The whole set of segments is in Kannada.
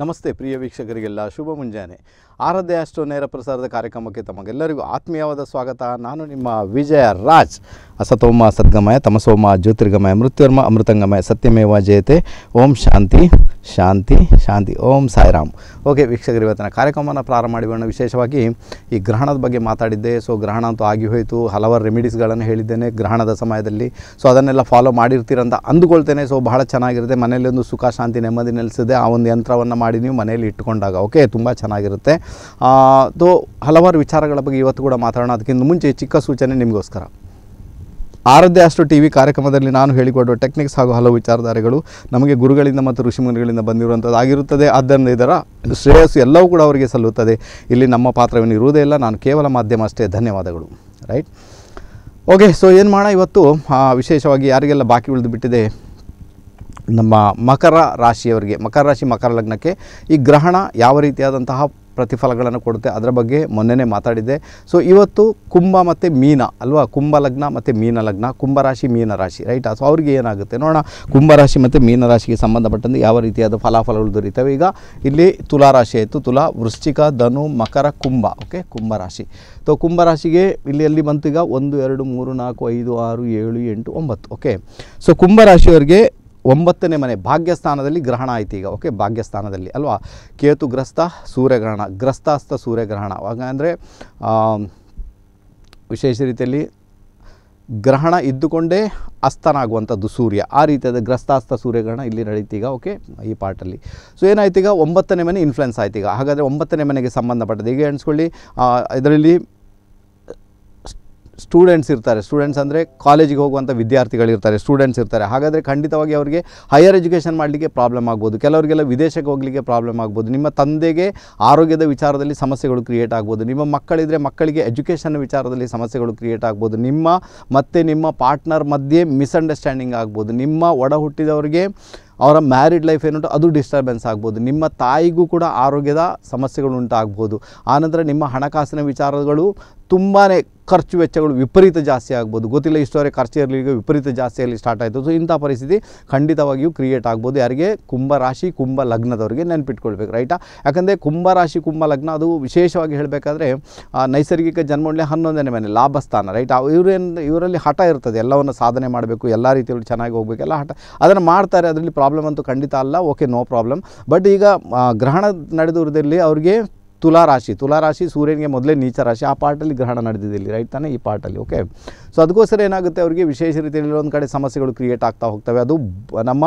ನಮಸ್ತೆ ಪ್ರಿಯ ವೀಕ್ಷಕರಿಗೆಲ್ಲ ಶುಭ ಮುಂಜಾನೆ ಆರಾಧ್ಯ ಅಷ್ಟು ನೇರ ಪ್ರಸಾರದ ಕಾರ್ಯಕ್ರಮಕ್ಕೆ ತಮಗೆಲ್ಲರಿಗೂ ಆತ್ಮೀಯವಾದ ಸ್ವಾಗತ ನಾನು ನಿಮ್ಮ ವಿಜಯ ರಾಜ್ ಅಸತೋಮ ಸದ್ಗಮಯ ತಮಸೋಮ ಜ್ಯೋತಿರ್ಗಮಯ ಮೃತ್ಯುರ್ಮ ಅಮೃತಂಗಮಯ ಸತ್ಯಮೇವ ಜಯತೆ ಓಂ ಶಾಂತಿ ಶಾಂತಿ ಶಾಂತಿ ಓಂ ಸಾಯಿರಾಮ್ ಓಕೆ ವೀಕ್ಷಕರು ಇವತ್ತಿನ ಕಾರ್ಯಕ್ರಮವನ್ನು ಪ್ರಾರಂಭ ಮಾಡಿರೋಣ ವಿಶೇಷವಾಗಿ ಈ ಗ್ರಹಣದ ಬಗ್ಗೆ ಮಾತಾಡಿದ್ದೆ ಸೊ ಗ್ರಹಣ ಅಂತೂ ಆಗಿ ಹೋಯಿತು ಹಲವಾರು ರೆಮಿಡೀಸ್ಗಳನ್ನು ಹೇಳಿದ್ದೇನೆ ಗ್ರಹಣದ ಸಮಯದಲ್ಲಿ ಸೊ ಅದನ್ನೆಲ್ಲ ಫಾಲೋ ಮಾಡಿರ್ತೀರಂತ ಅಂದುಕೊಳ್ತೇನೆ ಸೊ ಬಹಳ ಚೆನ್ನಾಗಿರುತ್ತೆ ಮನೆಯಲ್ಲಿ ಒಂದು ಸುಖ ಶಾಂತಿ ನೆಮ್ಮದಿ ನೆಲೆಸಿದೆ ಆ ಒಂದು ಯಂತ್ರವನ್ನು ಮಾಡಿ ಮಾಡಿ ನೀವು ಮನೆಯಲ್ಲಿ ಇಟ್ಟುಕೊಂಡಾಗ ಓಕೆ ತುಂಬ ಚೆನ್ನಾಗಿರುತ್ತೆ ತೋ ಹಲವಾರು ವಿಚಾರಗಳ ಬಗ್ಗೆ ಇವತ್ತು ಕೂಡ ಮಾತಾಡೋಣ ಅದಕ್ಕಿಂತ ಮುಂಚೆ ಚಿಕ್ಕ ಸೂಚನೆ ನಿಮಗೋಸ್ಕರ ಆರಾಧ್ಯ ಅಷ್ಟು ಟಿ ವಿ ಕಾರ್ಯಕ್ರಮದಲ್ಲಿ ನಾನು ಹೇಳಿಕೊಡುವ ಟೆಕ್ನಿಕ್ಸ್ ಹಾಗೂ ಹಲವು ವಿಚಾರಧಾರೆಗಳು ನಮಗೆ ಗುರುಗಳಿಂದ ಮತ್ತು ಋಷಿಮುನಿಗಳಿಂದ ಬಂದಿರುವಂಥದ್ದು ಆಗಿರುತ್ತದೆ ಆದ್ದರಿಂದ ಇದರ ಶ್ರೇಯಸ್ಸು ಎಲ್ಲವೂ ಕೂಡ ಅವರಿಗೆ ಸಲ್ಲುತ್ತದೆ ಇಲ್ಲಿ ನಮ್ಮ ಪಾತ್ರವೇನು ಇರುವುದೇ ಇಲ್ಲ ನಾನು ಕೇವಲ ಮಾಧ್ಯಮ ಅಷ್ಟೇ ಧನ್ಯವಾದಗಳು ರೈಟ್ ಓಕೆ ಸೊ ಏನು ಮಾಡೋಣ ಇವತ್ತು ವಿಶೇಷವಾಗಿ ಯಾರಿಗೆಲ್ಲ ಬಾಕಿ ಉಳಿದು ಬಿಟ್ಟಿದೆ ನಮ್ಮ ಮಕರ ರಾಶಿಯವರಿಗೆ ಮಕರ ರಾಶಿ ಮಕರ ಲಗ್ನಕ್ಕೆ ಈ ಗ್ರಹಣ ಯಾವ ರೀತಿಯಾದಂತಹ ಪ್ರತಿಫಲಗಳನ್ನು ಕೊಡುತ್ತೆ ಅದರ ಬಗ್ಗೆ ಮೊನ್ನೆನೇ ಮಾತಾಡಿದ್ದೆ ಸೊ ಇವತ್ತು ಕುಂಭ ಮತ್ತು ಮೀನ ಅಲ್ವಾ ಕುಂಭ ಲಗ್ನ ಮತ್ತು ಮೀನ ಲಗ್ನ ಕುಂಭರಾಶಿ ಮೀನ ರಾಶಿ ರೈಟ್ ಸೊ ಅವರಿಗೆ ಏನಾಗುತ್ತೆ ನೋಡೋಣ ಕುಂಭರಾಶಿ ಮತ್ತು ಮೀನರಾಶಿಗೆ ಸಂಬಂಧಪಟ್ಟಂತೆ ಯಾವ ರೀತಿಯಾದ ಫಲಾಫಲಗಳು ದೊರೆಯುತ್ತವೆ ಈಗ ಇಲ್ಲಿ ತುಲಾರಾಶಿ ಆಯಿತು ತುಲಾ ವೃಶ್ಚಿಕ ಧನು ಮಕರ ಕುಂಭ ಓಕೆ ಕುಂಭರಾಶಿ ಸೊ ಕುಂಭರಾಶಿಗೆ ಇಲ್ಲಿ ಅಲ್ಲಿ ಬಂತು ಈಗ ಒಂದು ಎರಡು ಮೂರು ನಾಲ್ಕು ಐದು ಆರು ಏಳು ಎಂಟು ಒಂಬತ್ತು ಓಕೆ ಸೊ ಕುಂಭರಾಶಿಯವರಿಗೆ ಒಂಬತ್ತನೇ ಮನೆ ಭಾಗ್ಯಸ್ಥಾನದಲ್ಲಿ ಗ್ರಹಣ ಆಯ್ತು ಈಗ ಓಕೆ ಭಾಗ್ಯಸ್ಥಾನದಲ್ಲಿ ಅಲ್ವಾ ಕೇತುಗ್ರಸ್ತ ಸೂರ್ಯಗ್ರಹಣ ಗ್ರಸ್ತಾಸ್ತ ಸೂರ್ಯಗ್ರಹಣ ಹಾಗಂದರೆ ವಿಶೇಷ ರೀತಿಯಲ್ಲಿ ಗ್ರಹಣ ಇದ್ದುಕೊಂಡೇ ಅಸ್ತನಾಗುವಂಥದ್ದು ಸೂರ್ಯ ಆ ರೀತಿಯಾದ ಗ್ರಸ್ತಾಸ್ತ ಸೂರ್ಯಗ್ರಹಣ ಇಲ್ಲಿ ನಡೀತೀಗ ಓಕೆ ಈ ಪಾರ್ಟಲ್ಲಿ ಸೊ ಏನಾಯ್ತು ಈಗ ಒಂಬತ್ತನೇ ಮನೆ ಇನ್ಫ್ಲುಯೆನ್ಸ್ ಆಯ್ತು ಈಗ ಹಾಗಾದರೆ ಒಂಬತ್ತನೇ ಮನೆಗೆ ಸಂಬಂಧಪಟ್ಟದ್ದು ಈಗ ಎಣಿಸ್ಕೊಳ್ಳಿ ಇದರಲ್ಲಿ ಸ್ಟೂಡೆಂಟ್ಸ್ ಇರ್ತಾರೆ ಸ್ಟೂಡೆಂಟ್ಸ್ ಅಂದರೆ ಕಾಲೇಜಿಗೆ ಹೋಗುವಂಥ ವಿದ್ಯಾರ್ಥಿಗಳಿರ್ತಾರೆ ಸ್ಟೂಡೆಂಟ್ಸ್ ಇರ್ತಾರೆ ಹಾಗಾದರೆ ಖಂಡಿತವಾಗಿ ಅವರಿಗೆ ಹೈಯರ್ ಎಜುಕೇಷನ್ ಮಾಡಲಿಕ್ಕೆ ಪ್ರಾಬ್ಲಮ್ ಆಗ್ಬೋದು ಕೆಲವರಿಗೆಲ್ಲ ವಿದೇಶಕ್ಕೆ ಹೋಗಲಿಕ್ಕೆ ಪ್ರಾಬ್ಲಮ್ ಆಗ್ಬೋದು ನಿಮ್ಮ ತಂದೆಗೆ ಆರೋಗ್ಯದ ವಿಚಾರದಲ್ಲಿ ಸಮಸ್ಯೆಗಳು ಕ್ರಿಯೇಟ್ ಆಗ್ಬೋದು ನಿಮ್ಮ ಮಕ್ಕಳಿದ್ರೆ ಮಕ್ಕಳಿಗೆ ಎಜುಕೇಷನ್ ವಿಚಾರದಲ್ಲಿ ಸಮಸ್ಯೆಗಳು ಕ್ರಿಯೇಟ್ ಆಗ್ಬೋದು ನಿಮ್ಮ ಮತ್ತು ನಿಮ್ಮ ಪಾರ್ಟ್ನರ್ ಮಧ್ಯೆ ಮಿಸ್ಅಂಡರ್ಸ್ಟ್ಯಾಂಡಿಂಗ್ ಆಗ್ಬೋದು ನಿಮ್ಮ ಒಡ ಹುಟ್ಟಿದವರಿಗೆ ಅವರ ಮ್ಯಾರಿಡ್ ಲೈಫ್ ಏನುಂಟು ಅದು ಡಿಸ್ಟರ್ಬೆನ್ಸ್ ಆಗ್ಬೋದು ನಿಮ್ಮ ತಾಯಿಗೂ ಕೂಡ ಆರೋಗ್ಯದ ಸಮಸ್ಯೆಗಳು ಉಂಟಾಗ್ಬೋದು ಆನಂತರ ನಿಮ್ಮ ಹಣಕಾಸಿನ ವಿಚಾರಗಳು ತುಂಬಾ ಖರ್ಚು ವೆಚ್ಚಗಳು ವಿಪರೀತ ಜಾಸ್ತಿ ಆಗ್ಬೋದು ಗೊತ್ತಿಲ್ಲ ಇಷ್ಟವರೆ ಖರ್ಚು ಇರಲಿ ಈಗ ವಿಪರೀತ ಜಾಸ್ತಿಯಲ್ಲಿ ಸ್ಟಾರ್ಟ್ ಆಯಿತು ಸೊ ಇಂಥ ಪರಿಸ್ಥಿತಿ ಖಂಡಿತವಾಗಿಯೂ ಕ್ರಿಯೇಟ್ ಆಗ್ಬೋದು ಯಾರಿಗೆ ಕುಂಭ ರಾಶಿ ಕುಂಭ ಲಗ್ನದವರಿಗೆ ನೆನ್ಪಿಟ್ಕೊಳ್ಬೇಕು ರೈಟಾ ಯಾಕಂದರೆ ಕುಂಭ ರಾಶಿ ಕುಂಭ ಲಗ್ನ ಅದು ವಿಶೇಷವಾಗಿ ಹೇಳಬೇಕಾದ್ರೆ ನೈಸರ್ಗಿಕ ಜನ್ಮೊಳ್ಳೆ ಹನ್ನೊಂದನೇ ಮನೆ ಲಾಭಸ್ಥಾನ ರೈಟ್ ಇವರೇನು ಇವರಲ್ಲಿ ಹಠ ಇರ್ತದೆ ಎಲ್ಲವನ್ನು ಸಾಧನೆ ಮಾಡಬೇಕು ಎಲ್ಲ ರೀತಿಯಲ್ಲೂ ಚೆನ್ನಾಗಿ ಹೋಗಬೇಕು ಎಲ್ಲ ಹಠ ಅದನ್ನು ಮಾಡ್ತಾರೆ ಅದರಲ್ಲಿ ಪ್ರಾಬ್ಲಮ್ ಅಂತೂ ಖಂಡಿತ ಅಲ್ಲ ಓಕೆ ನೋ ಪ್ರಾಬ್ಲಮ್ ಬಟ್ ಈಗ ಗ್ರಹಣ ನಡೆದೂರದಲ್ಲಿ ಅವ್ರಿಗೆ ತುಲಾರಾಶಿ ತುಲಾರಾಶಿ ಸೂರ್ಯನಿಗೆ ಮೊದಲೇ ನೀಚ ರಾಶಿ ಆ ಪಾರ್ಟಲ್ಲಿ ಗ್ರಹಣ ನಡೆದಿದೆ ಇಲ್ಲಿ ರೈಟ್ ತಾನೇ ಈ ಪಾರ್ಟಲ್ಲಿ ಓಕೆ ಸೊ ಅದಕ್ಕೋಸ್ಕರ ಏನಾಗುತ್ತೆ ಅವರಿಗೆ ವಿಶೇಷ ರೀತಿಯಲ್ಲಿ ಒಂದು ಕಡೆ ಸಮಸ್ಯೆಗಳು ಕ್ರಿಯೇಟ್ ಆಗ್ತಾ ಹೋಗ್ತವೆ ಅದು ನಮ್ಮ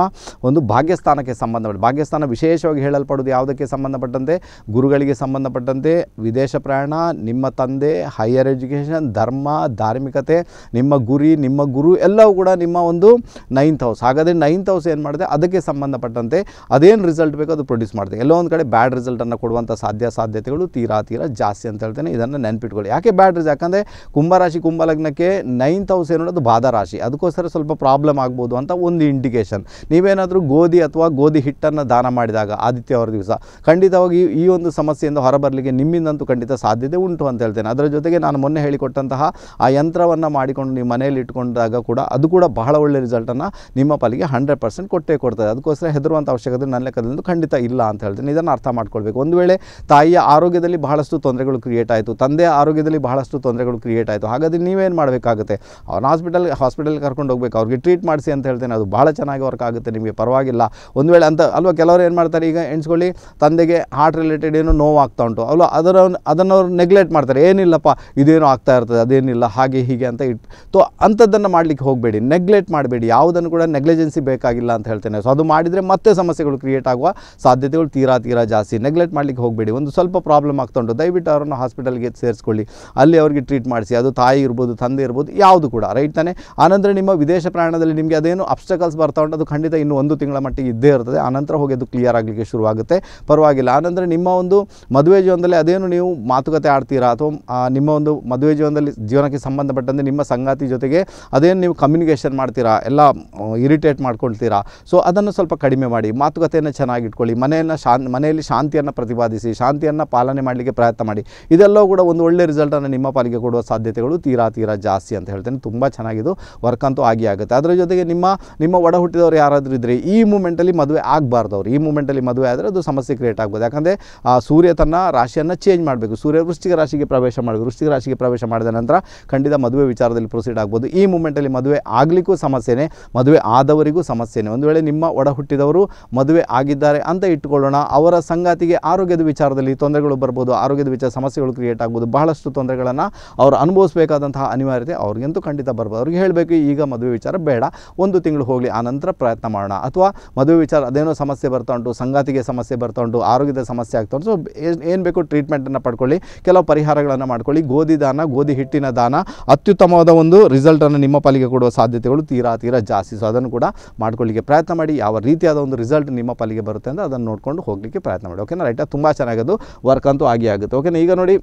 ಒಂದು ಭಾಗ್ಯಸ್ಥಾನಕ್ಕೆ ಸಂಬಂಧಪಟ್ಟ ಭಾಗ್ಯಸ್ಥಾನ ವಿಶೇಷವಾಗಿ ಹೇಳಲ್ಪಡೋದು ಯಾವುದಕ್ಕೆ ಸಂಬಂಧಪಟ್ಟಂತೆ ಗುರುಗಳಿಗೆ ಸಂಬಂಧಪಟ್ಟಂತೆ ವಿದೇಶ ಪ್ರಯಾಣ ನಿಮ್ಮ ತಂದೆ ಹೈಯರ್ ಎಜುಕೇಷನ್ ಧರ್ಮ ಧಾರ್ಮಿಕತೆ ನಿಮ್ಮ ಗುರಿ ನಿಮ್ಮ ಗುರು ಎಲ್ಲವೂ ಕೂಡ ನಿಮ್ಮ ಒಂದು ನೈನ್ತ್ ಹೌಸ್ ಹಾಗಾದರೆ ನೈನ್ತ್ ಹೌಸ್ ಏನು ಮಾಡಿದೆ ಅದಕ್ಕೆ ಸಂಬಂಧಪಟ್ಟಂತೆ ಅದೇನು ರಿಸಲ್ಟ್ ಬೇಕೋ ಅದು ಪ್ರೊಡ್ಯೂಸ್ ಮಾಡಿದೆ ಎಲ್ಲೋ ಒಂದು ಕಡೆ ಬ್ಯಾಡ್ ರಿಸಲ್ಟನ್ನು ಕೊಡುವಂಥ ಸಾಧ್ಯ ಸಾಧ್ಯತೆ ಸಾಧ್ಯತೆಗಳು ತೀರಾ ತೀರಾ ಜಾಸ್ತಿ ಅಂತ ಹೇಳ್ತೇನೆ ಇದನ್ನು ನೆನಪಿಟ್ಕೊಳ್ಳಿ ಯಾಕೆ ಬ್ಯಾಡ್ರಿ ಯಾಕಂದರೆ ಕುಂಭರಾಶಿ ಕುಂಭಲಗ್ನಕ್ಕೆ ನೈನ್ತ್ ಹೌಸ್ ಏನೋದು ಬಾಧ ರಾಶಿ ಅದಕ್ಕೋಸ್ಕರ ಸ್ವಲ್ಪ ಪ್ರಾಬ್ಲಮ್ ಆಗ್ಬೋದು ಅಂತ ಒಂದು ಇಂಡಿಕೇಷನ್ ನೀವೇನಾದರೂ ಗೋಧಿ ಅಥವಾ ಗೋಧಿ ಹಿಟ್ಟನ್ನು ದಾನ ಮಾಡಿದಾಗ ಆದಿತ್ಯವಾರ ದಿವಸ ಖಂಡಿತವಾಗಿ ಈ ಒಂದು ಸಮಸ್ಯೆಯಿಂದ ಹೊರಬರಲಿಕ್ಕೆ ನಿಮ್ಮಿಂದಂತೂ ಖಂಡಿತ ಸಾಧ್ಯತೆ ಉಂಟು ಅಂತ ಹೇಳ್ತೇನೆ ಅದರ ಜೊತೆಗೆ ನಾನು ಮೊನ್ನೆ ಹೇಳಿಕೊಟ್ಟಂತಹ ಆ ಯಂತ್ರವನ್ನು ಮಾಡಿಕೊಂಡು ನೀವು ಮನೆಯಲ್ಲಿ ಇಟ್ಕೊಂಡಾಗ ಕೂಡ ಅದು ಕೂಡ ಬಹಳ ಒಳ್ಳೆ ರಿಸಲ್ಟನ್ನು ನಿಮ್ಮ ಪಾಲಿಗೆ ಹಂಡ್ರೆಡ್ ಪರ್ಸೆಂಟ್ ಕೊಟ್ಟೇ ಕೊಡ್ತದೆ ಅದಕ್ಕೋಸ್ಕರ ಹೆದರುವಂಥ ಅವಶ್ಯಕತೆ ನನ್ನ ಲೆಕ್ಕದಲ್ಲಿ ಖಂಡಿತ ಇಲ್ಲ ಅಂತ ಹೇಳ್ತೇನೆ ಇದನ್ನು ಅರ್ಥ ಮಾಡ್ಕೊಳ್ಬೇಕು ಒಂದು ವೇಳೆ ತಾಯಿಯ ಆರೋಗ್ಯದಲ್ಲಿ ಬಹಳಷ್ಟು ತೊಂದರೆಗಳು ಕ್ರಿಯೇಟ್ ಆಯಿತು ತಂದೆ ಆರೋಗ್ಯದಲ್ಲಿ ಬಹಳಷ್ಟು ತೊಂದರೆಗಳು ಕ್ರಿಯೇಟ್ ಆಯಿತು ಹಾಗಾದರೆ ನೀವೇನು ಮಾಡಬೇಕಾಗುತ್ತೆ ಅವ್ರನ್ನ ಹಾಸ್ಪಿಟಲ್ ಹಾಸ್ಪಿಟಲ್ಗೆ ಕರ್ಕೊಂಡು ಹೋಗ್ಬೇಕು ಅವ್ರಿಗೆ ಟ್ರೀಟ್ ಮಾಡಿಸಿ ಅಂತ ಹೇಳ್ತೇನೆ ಅದು ಭಾಳ ಚೆನ್ನಾಗಿ ವರ್ಕ್ ಆಗುತ್ತೆ ನಿಮಗೆ ಪರವಾಗಿಲ್ಲ ಒಂದು ವೇಳೆ ಅಂತ ಅಲ್ವಾ ಕೆಲವರು ಏನು ಮಾಡ್ತಾರೆ ಈಗ ಎಣಿಸ್ಕೊಳ್ಳಿ ತಂದೆಗೆ ಹಾರ್ಟ್ ರಿಲೇಟೆಡ್ ಏನೋ ನೋವು ಆಗ್ತಾ ಉಂಟು ಅಲ್ವಾ ಅದರ ಅದನ್ನು ಅವ್ರು ನೆಗ್ಲೆಕ್ಟ್ ಮಾಡ್ತಾರೆ ಏನಿಲ್ಲಪ್ಪ ಇದೇನೋ ಆಗ್ತಾ ಇರ್ತದೆ ಅದೇನಿಲ್ಲ ಹಾಗೆ ಹೀಗೆ ಅಂತ ಇಟ್ ತೋ ಅಂಥದ್ದನ್ನು ಮಾಡಲಿಕ್ಕೆ ಹೋಗಬೇಡಿ ನೆಗ್ಲೆಕ್ಟ್ ಮಾಡಬೇಡಿ ಯಾವುದನ್ನು ಕೂಡ ನೆಗ್ಲೆಜೆನ್ಸಿ ಬೇಕಾಗಿಲ್ಲ ಅಂತ ಹೇಳ್ತೇನೆ ಸೊ ಅದು ಮಾಡಿದರೆ ಮತ್ತೆ ಸಮಸ್ಯೆಗಳು ಕ್ರಿಯೇಟ್ ಆಗುವ ಸಾಧ್ಯತೆಗಳು ತೀರಾ ತೀರಾ ಜಾಸ್ತಿ ನೆಗ್ಲೆಕ್ಟ್ ಮಾಡಲಿಕ್ಕೆ ಹೋಗಬೇಡಿ ಒಂದು ಸ್ವಲ್ಪ ಪ್ರಾಬ್ಲಮ್ ಆಗ್ತಾ ಉಂಟು ದಯವಿಟ್ಟು ಅವರನ್ನು ಹಾಸ್ಪಿಟಲ್ಗೆ ಸೇರಿಸ್ಕೊಳ್ಳಿ ಅಲ್ಲಿ ಅವರಿಗೆ ಟ್ರೀಟ್ ಮಾಡಿಸಿ ಅದು ತಾಯಿ ಇರ್ಬೋದು ತಂದೆ ಇರ್ಬೋದು ಯಾವುದು ಕೂಡ ರೈಟ್ ತಾನೆ ಆನಂತರ ನಿಮ್ಮ ವಿದೇಶ ಪ್ರಯಾಣದಲ್ಲಿ ನಿಮಗೆ ಅದೇನು ಅಬ್ಸ್ಟಕಲ್ಸ್ ಬರ್ತಾ ಉಂಟು ಅದು ಖಂಡಿತ ಇನ್ನೂ ಒಂದು ತಿಂಗಳ ಮಟ್ಟಿಗೆ ಇದ್ದೇ ಇರ್ತದೆ ಆನಂತರ ಹೋಗಿ ಅದು ಕ್ಲಿಯರ್ ಆಗಲಿಕ್ಕೆ ಶುರುವಾಗುತ್ತೆ ಪರವಾಗಿಲ್ಲ ಆನಂತರ ನಿಮ್ಮ ಒಂದು ಮದುವೆ ಜೀವನದಲ್ಲಿ ಅದೇನು ನೀವು ಮಾತುಕತೆ ಆಡ್ತೀರಾ ಅಥವಾ ನಿಮ್ಮ ಒಂದು ಮದುವೆ ಜೀವನದಲ್ಲಿ ಜೀವನಕ್ಕೆ ಸಂಬಂಧಪಟ್ಟಂತೆ ನಿಮ್ಮ ಸಂಗಾತಿ ಜೊತೆಗೆ ಅದೇನು ನೀವು ಕಮ್ಯುನಿಕೇಷನ್ ಮಾಡ್ತೀರಾ ಎಲ್ಲ ಇರಿಟೇಟ್ ಮಾಡ್ಕೊಳ್ತೀರಾ ಸೊ ಅದನ್ನು ಸ್ವಲ್ಪ ಕಡಿಮೆ ಮಾಡಿ ಮಾತುಕತೆಯನ್ನು ಚೆನ್ನಾಗಿಟ್ಕೊಳ್ಳಿ ಮನೆಯನ್ನು ಶಾಂತ್ ಮನೆಯಲ್ಲಿ ಶಾಂತಿಯನ್ನು ಪ್ರತಿಪಾದಿಸಿ ಶಾಂತಿಯನ್ನು ಪಾಲನೆ ಮಾಡಲಿಕ್ಕೆ ಪ್ರಯತ್ನ ಮಾಡಿ ಇದೆಲ್ಲವೂ ಕೂಡ ಒಂದು ಒಳ್ಳೆ ರಿಸಲ್ಟನ್ನು ನಿಮ್ಮ ಪಾಲಿಗೆ ಕೊಡುವ ಸಾಧ್ಯತೆಗಳು ತೀರಾ ತೀರಾ ಜಾಸ್ತಿ ಅಂತ ಹೇಳ್ತೇನೆ ತುಂಬ ಚೆನ್ನಾಗಿದ್ದು ವರ್ಕ್ ಅಂತೂ ಆಗಿ ಆಗುತ್ತೆ ಅದರ ಜೊತೆಗೆ ನಿಮ್ಮ ನಿಮ್ಮ ಒಡ ಹುಟ್ಟಿದವರು ಯಾರಾದರೂ ಇದ್ದರೆ ಈ ಮೂಮೆಂಟಲ್ಲಿ ಮದುವೆ ಆಗಬಾರ್ದು ಅವರು ಈ ಮೂಮೆಂಟಲ್ಲಿ ಮದುವೆ ಆದರೆ ಅದು ಸಮಸ್ಯೆ ಕ್ರಿಯೇಟ್ ಆಗ್ಬೋದು ಯಾಕಂದರೆ ಸೂರ್ಯ ತನ್ನ ರಾಶಿಯನ್ನು ಚೇಂಜ್ ಮಾಡಬೇಕು ಸೂರ್ಯ ವೃಷ್ಟಿಕ ರಾಶಿಗೆ ಪ್ರವೇಶ ಮಾಡಬೇಕು ವೃಷ್ಟಿಕ ರಾಶಿಗೆ ಪ್ರವೇಶ ಮಾಡಿದ ನಂತರ ಖಂಡಿತ ಮದುವೆ ವಿಚಾರದಲ್ಲಿ ಪ್ರೊಸೀಡ್ ಆಗ್ಬೋದು ಈ ಮೂಮೆಂಟಲ್ಲಿ ಮದುವೆ ಆಗಲಿಕ್ಕೂ ಸಮಸ್ಯೆನೇ ಮದುವೆ ಆದವರಿಗೂ ಸಮಸ್ಯೆನೇ ಒಂದು ವೇಳೆ ನಿಮ್ಮ ಒಡ ಹುಟ್ಟಿದವರು ಮದುವೆ ಆಗಿದ್ದಾರೆ ಅಂತ ಇಟ್ಟುಕೊಳ್ಳೋಣ ಅವರ ಸಂಗಾತಿಗೆ ಆರೋಗ್ಯದ ವಿಚಾರದಲ್ಲಿ ತೊಂದರೆ ತೊಂದರೆಗಳು ಬರ್ಬೋದು ಆರೋಗ್ಯದ ವಿಚಾರ ಸಮಸ್ಯೆಗಳು ಕ್ರಿಯೇಟ್ ಆಗ್ಬೋದು ಬಹಳಷ್ಟು ತೊಂದರೆಗಳನ್ನು ಅವರು ಅನುಭವಿಸಬೇಕಾದಂತಹ ಅನಿವಾರ್ಯತೆ ಅವ್ರಿಗಂತೂ ಖಂಡಿತ ಬರ್ಬೋದು ಅವ್ರಿಗೆ ಹೇಳಬೇಕು ಈಗ ಮದುವೆ ವಿಚಾರ ಬೇಡ ಒಂದು ತಿಂಗಳು ಹೋಗಲಿ ಆ ನಂತರ ಪ್ರಯತ್ನ ಮಾಡೋಣ ಅಥವಾ ಮದುವೆ ವಿಚಾರ ಅದೇನೋ ಸಮಸ್ಯೆ ಬರ್ತಾ ಉಂಟು ಸಂಗಾತಿಗೆ ಸಮಸ್ಯೆ ಬರ್ತಾ ಉಂಟು ಆರೋಗ್ಯದ ಸಮಸ್ಯೆ ಆಗ್ತಾ ಉಂಟು ಸೊ ಏನು ಬೇಕು ಟ್ರೀಟ್ಮೆಂಟನ್ನು ಪಡ್ಕೊಳ್ಳಿ ಕೆಲವು ಪರಿಹಾರಗಳನ್ನು ಮಾಡ್ಕೊಳ್ಳಿ ಗೋಧಿ ದಾನ ಗೋಧಿ ಹಿಟ್ಟಿನ ದಾನ ಅತ್ಯುತ್ತಮವಾದ ಒಂದು ರಿಸಲ್ಟನ್ನು ನಿಮ್ಮ ಪಾಲಿಗೆ ಕೊಡುವ ಸಾಧ್ಯತೆಗಳು ತೀರಾ ತೀರಾ ಜಾಸ್ತಿ ಸೊ ಅದನ್ನು ಕೂಡ ಮಾಡ್ಕೊಳ್ಳಿಕ್ಕೆ ಪ್ರಯತ್ನ ಮಾಡಿ ಯಾವ ರೀತಿಯಾದ ಒಂದು ರಿಸಲ್ಟ್ ನಿಮ್ಮ ಪಾಲಿಗೆ ಬರುತ್ತೆ ಅಂದರೆ ಅದನ್ನು ನೋಡಿಕೊಂಡು ಹೋಗಲಿಕ್ಕೆ ಪ್ರಯತ್ನ ಮಾಡಿ ಓಕೆನಾ ರೈಟ್ ತುಂಬ ಚೆನ್ನಾಗದು ವರ್ಕ್ ಅಂತೂ ಆಗಿ ಆಗುತ್ತೆ ಓಕೆನಾ ಈಗ ನೋಡಿ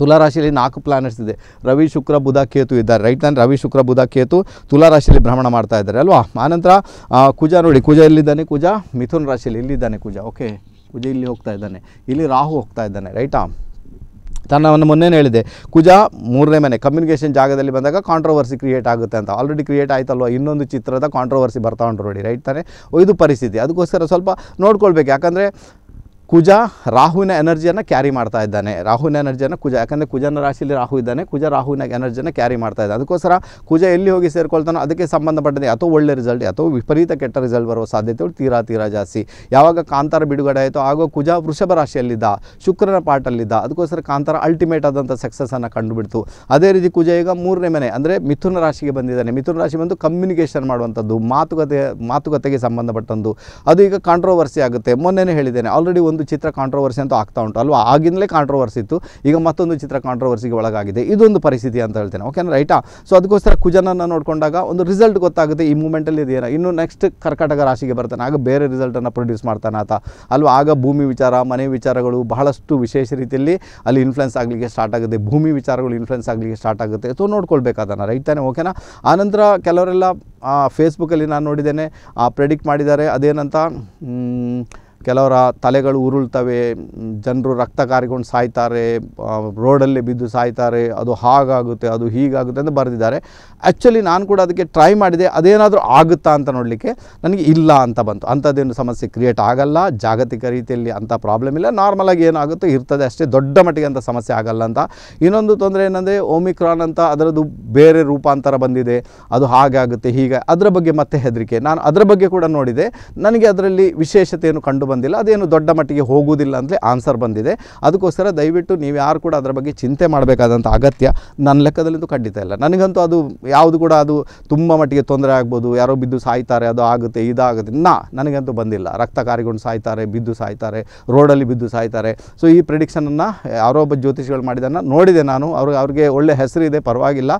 ತುಲಾರಾಶಿಯಲ್ಲಿ ನಾಲ್ಕು ಪ್ಲಾನೆಟ್ಸ್ ಇದೆ ರವಿ ಶುಕ್ರ ಬುಧ ಕೇತು ಇದ್ದಾರೆ ರೈಟ್ ನಾನು ರವಿ ಶುಕ್ರ ಬುಧ ಕೇತು ತುಲಾರಾಶಿಯಲ್ಲಿ ಭ್ರಮಣ ಮಾಡ್ತಾ ಇದ್ದಾರೆ ಅಲ್ವಾ ಆನಂತರ ಕುಜ ನೋಡಿ ಕುಜ ಎಲ್ಲಿದ್ದಾನೆ ಕುಜ ಮಿಥುನ್ ರಾಶಿಯಲ್ಲಿ ಇಲ್ಲಿದ್ದಾನೆ ಕುಜ ಓಕೆ ಕುಜ ಇಲ್ಲಿ ಹೋಗ್ತಾ ಇದ್ದಾನೆ ಇಲ್ಲಿ ರಾಹು ಹೋಗ್ತಾ ಇದ್ದಾನೆ ರೈಟಾ ತನ್ನವನ್ನು ಮೊನ್ನೆ ಹೇಳಿದೆ ಕುಜ ಮೂರನೇ ಮನೆ ಕಮ್ಯುನಿಕೇಷನ್ ಜಾಗದಲ್ಲಿ ಬಂದಾಗ ಕಾಂಟ್ರವರ್ಸಿ ಕ್ರಿಯೇಟ್ ಆಗುತ್ತೆ ಅಂತ ಆಲ್ರೆಡಿ ಕ್ರಿಯೇಟ್ ಆಯ್ತಲ್ವ ಇನ್ನೊಂದು ಚಿತ್ರದ ಕಾಂಟ್ರವರ್ಸಿ ಬರ್ತಾ ಉಂಟು ನೋಡಿ ರೈಟ್ ತಾನೆ ಇದು ಪರಿಸ್ಥಿತಿ ಅದಕ್ಕೋಸ್ಕರ ಸ್ವಲ್ಪ ನೋಡ್ಕೊಳ್ಬೇಕು ಯಾಕಂದರೆ ಕುಜ ರಾಹುವಿನ ಎನರ್ಜಿಯನ್ನು ಕ್ಯಾರಿ ಮಾಡ್ತಾ ಇದ್ದಾನೆ ರಾಹುವಿನ ಎನರ್ಜಿಯನ್ನು ಕುಜ ಯಾಕಂದರೆ ಕುಜನ ರಾಶಿಯಲ್ಲಿ ರಾಹು ಇದ್ದಾನೆ ಕುಜ ರಾಹುವಿನ ಎನರ್ಜಿಯನ್ನು ಕ್ಯಾರಿ ಮಾಡ್ತಾ ಇದ್ದಾನೆ ಅದಕ್ಕೋಸ್ಕರ ಕುಜ ಎಲ್ಲಿ ಹೋಗಿ ಸೇರ್ಕೊಳ್ತಾನೋ ಅದಕ್ಕೆ ಸಂಬಂಧಪಟ್ಟಂತೆ ಅಥವಾ ಒಳ್ಳೆ ರಿಸಲ್ಟ್ ಅಥವಾ ವಿಪರೀತ ಕೆಟ್ಟ ರಿಸಲ್ಟ್ ಬರುವ ಸಾಧ್ಯತೆಗಳು ತೀರಾ ತೀರಾ ಜಾಸ್ತಿ ಯಾವಾಗ ಕಾಂತಾರ ಬಿಡುಗಡೆ ಆಯಿತು ಆಗೋ ಕುಜ ವೃಷಭ ರಾಶಿಯಲ್ಲಿದ್ದ ಶುಕ್ರನ ಪಾಟಲ್ಲಿದ್ದ ಅದಕ್ಕೋಸ್ಕರ ಕಾಂತಾರ ಅಲ್ಟಿಮೇಟ್ ಆದಂಥ ಸಕ್ಸಸ್ಸನ್ನು ಕಂಡುಬಿಡ್ತು ಅದೇ ರೀತಿ ಕುಜ ಈಗ ಮೂರನೇ ಮನೆ ಅಂದರೆ ಮಿಥುನ ರಾಶಿಗೆ ಬಂದಿದ್ದಾನೆ ಮಿಥುನ ರಾಶಿ ಬಂದು ಕಮ್ಯುನಿಕೇಷನ್ ಮಾಡುವಂಥದ್ದು ಮಾತುಕತೆ ಮಾತುಕತೆಗೆ ಸಂಬಂಧಪಟ್ಟಂದು ಅದು ಈಗ ಕಾಂಟ್ರೋವರ್ಸಿ ಆಗುತ್ತೆ ಮೊನ್ನೆನೇ ಹೇಳಿದ್ದೇನೆ ಆಲ್ರೆಡಿ ಒಂದು ಒಂದು ಚಿತ್ರ ಕಾಂಟ್ರವರ್ಸಿ ಅಂತ ಆಗ್ತಾ ಉಂಟು ಅಲ್ವಾ ಆಗಿಂದಲೇ ಕಾಂಟ್ರವರ್ಸಿ ಇತ್ತು ಈಗ ಮತ್ತೊಂದು ಚಿತ್ರ ಕಾಂಟ್ರವರ್ಸಿಗೆ ಒಳಗಾಗಿದೆ ಇದೊಂದು ಪರಿಸ್ಥಿತಿ ಅಂತ ಹೇಳ್ತೇನೆ ಓಕೆನಾ ರೈಟಾ ಸೊ ಅದಕ್ಕೋಸ್ಕರ ಕುಜನನ್ನು ನೋಡಿಕೊಂಡಾಗ ಒಂದು ರಿಸಲ್ಟ್ ಗೊತ್ತಾಗುತ್ತೆ ಈ ಮೂಮೆಂಟಲ್ಲಿ ಇದೆಯಾ ಇನ್ನು ನೆಕ್ಸ್ಟ್ ಕರ್ಕಾಟಕ ರಾಶಿಗೆ ಬರ್ತಾನೆ ಆಗ ಬೇರೆ ರಿಸಲ್ಟನ್ನು ಪ್ರೊಡ್ಯೂಸ್ ಮಾಡ್ತಾನೆ ಆತ ಅಲ್ವಾ ಆಗ ಭೂಮಿ ವಿಚಾರ ಮನೆ ವಿಚಾರಗಳು ಬಹಳಷ್ಟು ವಿಶೇಷ ರೀತಿಯಲ್ಲಿ ಅಲ್ಲಿ ಇನ್ಫ್ಲುಯೆನ್ಸ್ ಆಗಲಿಕ್ಕೆ ಸ್ಟಾರ್ಟ್ ಆಗುತ್ತೆ ಭೂಮಿ ವಿಚಾರಗಳು ಇನ್ಫ್ಲುಯೆನ್ಸ್ ಆಗಲಿಕ್ಕೆ ಸ್ಟಾರ್ಟ್ ಆಗುತ್ತೆ ಸೊ ನೋಡ್ಕೊಳ್ಬೇಕಾದ ರೈಟ್ ತಾನೆ ಓಕೆನಾ ಆನಂತರ ಕೆಲವರೆಲ್ಲ ಫೇಸ್ಬುಕ್ಕಲ್ಲಿ ನಾನು ನೋಡಿದ್ದೇನೆ ಪ್ರೆಡಿಕ್ಟ್ ಮಾಡಿದ್ದಾರೆ ಅದೇನಂತ ಕೆಲವರ ತಲೆಗಳು ಉರುಳ್ತವೆ ಜನರು ರಕ್ತ ಕಾರಿಕೊಂಡು ಸಾಯ್ತಾರೆ ರೋಡಲ್ಲೇ ಬಿದ್ದು ಸಾಯ್ತಾರೆ ಅದು ಹಾಗಾಗುತ್ತೆ ಅದು ಹೀಗಾಗುತ್ತೆ ಅಂತ ಬರೆದಿದ್ದಾರೆ ಆ್ಯಕ್ಚುಲಿ ನಾನು ಕೂಡ ಅದಕ್ಕೆ ಟ್ರೈ ಮಾಡಿದೆ ಅದೇನಾದರೂ ಆಗುತ್ತಾ ಅಂತ ನೋಡಲಿಕ್ಕೆ ನನಗೆ ಇಲ್ಲ ಅಂತ ಬಂತು ಅಂಥದ್ದೇನು ಸಮಸ್ಯೆ ಕ್ರಿಯೇಟ್ ಆಗಲ್ಲ ಜಾಗತಿಕ ರೀತಿಯಲ್ಲಿ ಅಂಥ ಪ್ರಾಬ್ಲಮ್ ಇಲ್ಲ ನಾರ್ಮಲಾಗಿ ಏನಾಗುತ್ತೋ ಇರ್ತದೆ ಅಷ್ಟೇ ದೊಡ್ಡ ಮಟ್ಟಿಗೆ ಅಂಥ ಸಮಸ್ಯೆ ಆಗಲ್ಲ ಅಂತ ಇನ್ನೊಂದು ತೊಂದರೆ ಏನಂದರೆ ಓಮಿಕ್ರಾನ್ ಅಂತ ಅದರದ್ದು ಬೇರೆ ರೂಪಾಂತರ ಬಂದಿದೆ ಅದು ಹಾಗಾಗುತ್ತೆ ಹೀಗೆ ಅದರ ಬಗ್ಗೆ ಮತ್ತೆ ಹೆದರಿಕೆ ನಾನು ಅದರ ಬಗ್ಗೆ ಕೂಡ ನೋಡಿದೆ ನನಗೆ ಅದರಲ್ಲಿ ವಿಶೇಷತೆಯನ್ನು ಕಂಡು ಬಂದಿಲ್ಲ ಅದೇನು ದೊಡ್ಡ ಮಟ್ಟಿಗೆ ಹೋಗುವುದಿಲ್ಲ ಅಂದರೆ ಆನ್ಸರ್ ಬಂದಿದೆ ಅದಕ್ಕೋಸ್ಕರ ದಯವಿಟ್ಟು ನೀವು ಯಾರು ಕೂಡ ಅದರ ಬಗ್ಗೆ ಚಿಂತೆ ಮಾಡಬೇಕಾದಂಥ ಅಗತ್ಯ ನನ್ನ ಲೆಕ್ಕದಲ್ಲಂತೂ ಖಂಡಿತ ಇಲ್ಲ ನನಗಂತೂ ಅದು ಯಾವುದು ಕೂಡ ಅದು ತುಂಬ ಮಟ್ಟಿಗೆ ತೊಂದರೆ ಆಗ್ಬೋದು ಯಾರೋ ಬಿದ್ದು ಸಾಯ್ತಾರೆ ಅದು ಆಗುತ್ತೆ ಇದಾಗುತ್ತೆ ನಾ ನನಗಂತೂ ಬಂದಿಲ್ಲ ರಕ್ತ ಕಾರ್ಯಗಳು ಸಾಯ್ತಾರೆ ಬಿದ್ದು ಸಾಯ್ತಾರೆ ರೋಡಲ್ಲಿ ಬಿದ್ದು ಸಾಯ್ತಾರೆ ಸೊ ಈ ಪ್ರಿಡಿಕ್ಷನನ್ನು ಯಾರೋ ಒಬ್ಬ ಜ್ಯೋತಿಷಿಗಳು ಮಾಡಿದ್ದನ್ನು ನೋಡಿದೆ ನಾನು ಅವ್ರಿಗೆ ಅವ್ರಿಗೆ ಒಳ್ಳೆ ಹೆಸರಿದೆ ಪರವಾಗಿಲ್ಲ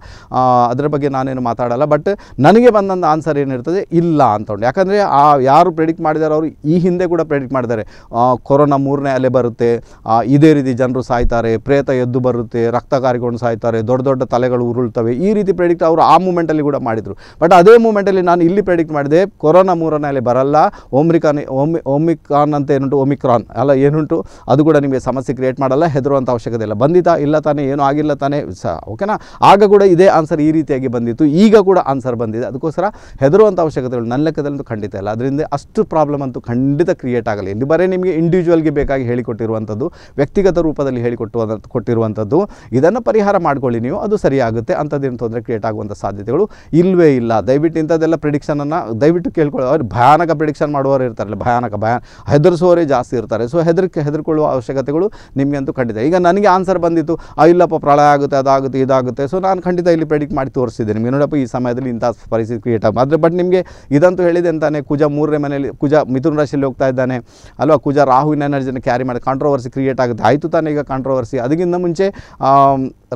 ಅದರ ಬಗ್ಗೆ ನಾನೇನು ಮಾತಾಡಲ್ಲ ಬಟ್ ನನಗೆ ಬಂದಂಥ ಆನ್ಸರ್ ಏನಿರ್ತದೆ ಇಲ್ಲ ಅಂತ ಯಾಕಂದರೆ ಆ ಯಾರು ಪ್ರಿಡಿಕ್ಟ್ ಮಾಡಿದಾರೋ ಅವರು ಈ ಹಿಂದೆ ಕೂಡ ಪ್ರೆಡಿಕ್ಟ್ ಮಾಡಿದ್ದಾರೆ ಕೊರೋನಾ ಮೂರನೇ ಅಲೆ ಬರುತ್ತೆ ಇದೇ ರೀತಿ ಜನರು ಸಾಯ್ತಾರೆ ಪ್ರೇತ ಎದ್ದು ಬರುತ್ತೆ ರಕ್ತ ಕಾರಿಕೊಂಡು ಸಾಯ್ತಾರೆ ದೊಡ್ಡ ದೊಡ್ಡ ತಲೆಗಳು ಉರುಳ್ತವೆ ಈ ರೀತಿ ಪ್ರೆಡಿಕ್ಟ್ ಅವರು ಆ ಮೂಮೆಂಟಲ್ಲಿ ಕೂಡ ಮಾಡಿದರು ಬಟ್ ಅದೇ ಮೂಮೆಂಟಲ್ಲಿ ನಾನು ಇಲ್ಲಿ ಪ್ರೆಡಿಕ್ಟ್ ಮಾಡಿದೆ ಕೊರೋನಾ ಮೂರನೇ ಅಲೆ ಬರಲ್ಲ ಓಮ್ರಿಕಾನ್ ಓಮಿ ಓಮಿಕಾನ್ ಅಂತ ಏನುಂಟು ಒಮಿಕ್ರಾನ್ ಅಲ್ಲ ಏನುಂಟು ಅದು ಕೂಡ ನಿಮಗೆ ಸಮಸ್ಯೆ ಕ್ರಿಯೇಟ್ ಮಾಡಲ್ಲ ಹೆದರುವಂಥ ಅವಶ್ಯಕತೆ ಇಲ್ಲ ಬಂದಿತಾ ಇಲ್ಲ ತಾನೇ ಏನೂ ಆಗಿಲ್ಲ ತಾನೇ ಸ ಓಕೆನಾ ಆಗ ಕೂಡ ಇದೇ ಆನ್ಸರ್ ಈ ರೀತಿಯಾಗಿ ಬಂದಿತ್ತು ಈಗ ಕೂಡ ಆನ್ಸರ್ ಬಂದಿದೆ ಅದಕ್ಕೋಸ್ಕರ ಹೆದರುವಂಥ ಅವಶ್ಯಕತೆಗಳು ನನ್ನ ಲೆಕ್ಕದಲ್ಲಿ ಖಂಡಿತ ಇಲ್ಲ ಅದರಿಂದ ಅಷ್ಟು ಪ್ರಾಬ್ಲಮ್ ಅಂತೂ ಖಂಡಿತ ಕ್ರಿಯೇಟ್ ಗೊತ್ತಾಗಲ್ಲ ಇಲ್ಲಿ ಬರೀ ನಿಮಗೆ ಇಂಡಿವಿಜುವಲ್ಗೆ ಬೇಕಾಗಿ ಹೇಳಿಕೊಟ್ಟಿರುವಂಥದ್ದು ವ್ಯಕ್ತಿಗತ ರೂಪದಲ್ಲಿ ಹೇಳಿಕೊಟ್ಟು ಕೊಟ್ಟಿರುವಂಥದ್ದು ಇದನ್ನು ಪರಿಹಾರ ಮಾಡ್ಕೊಳ್ಳಿ ನೀವು ಅದು ಸರಿಯಾಗುತ್ತೆ ಅಂಥದ್ದೇನು ತೊಂದರೆ ಕ್ರಿಯೇಟ್ ಆಗುವಂಥ ಸಾಧ್ಯತೆಗಳು ಇಲ್ಲವೇ ಇಲ್ಲ ದಯವಿಟ್ಟು ಇಂಥದ್ದೆಲ್ಲ ಪ್ರಿಡಿಕ್ಷನನ್ನು ದಯವಿಟ್ಟು ಕೇಳ್ಕೊಳ್ಳೋ ಅವ್ರು ಭಯಾನಕ ಪ್ರಿಡಿಕ್ಷನ್ ಮಾಡುವವರು ಇರ್ತಾರಲ್ಲ ಭಯಾನಕ ಭಯ ಹೆದರಿಸುವವರೇ ಜಾಸ್ತಿ ಇರ್ತಾರೆ ಸೊ ಹೆದರಿಕೆ ಹೆದರ್ಕೊಳ್ಳುವ ಅವಶ್ಯಕತೆಗಳು ಅಂತೂ ಖಂಡಿತ ಈಗ ನನಗೆ ಆನ್ಸರ್ ಬಂದಿತ್ತು ಆ ಇಲ್ಲಪ್ಪ ಪ್ರಳಯ ಆಗುತ್ತೆ ಅದಾಗುತ್ತೆ ಇದಾಗುತ್ತೆ ಸೊ ನಾನು ಖಂಡಿತ ಇಲ್ಲಿ ಪ್ರೆಡಿಕ್ಟ್ ಮಾಡಿ ತೋರಿಸಿದೆ ನಿಮಗೆ ನೋಡಪ್ಪ ಈ ಸಮಯದಲ್ಲಿ ಇಂಥ ಪರಿಸ್ಥಿತಿ ಕ್ರಿಯೇಟ್ ಆಗುತ್ತೆ ಆದರೆ ಬಟ್ ನಿಮಗೆ ಇದಂತೂ ಹೇಳಿದೆ ಅಂತಾನೆ ಕುಜ ಮೂರನೇ ಮನೆಯಲ್ಲಿ ಕುಜ ಮಿಥುನ ರಾಶಿಯಲ್ಲಿ ಹೋಗ್ತಾ ಇದ್ದಾನೆ ಅಲ್ವಾ ಕುಜಾ ರಾಹುವಿನ ಎನರ್ಜಿನ ಕ್ಯಾರಿ ಮಾಡಿ ಕಾಂಟ್ರೋವರ್ಸಿ ಕ್ರಿಯೇಟ್ ಆಗುತ್ತೆ ಆಯಿತು ತಾನೇ ಈಗ ಕಾಂಟ್ರವರ್ಸಿ ಅದಕ್ಕಿಂತ ಮುಂಚೆ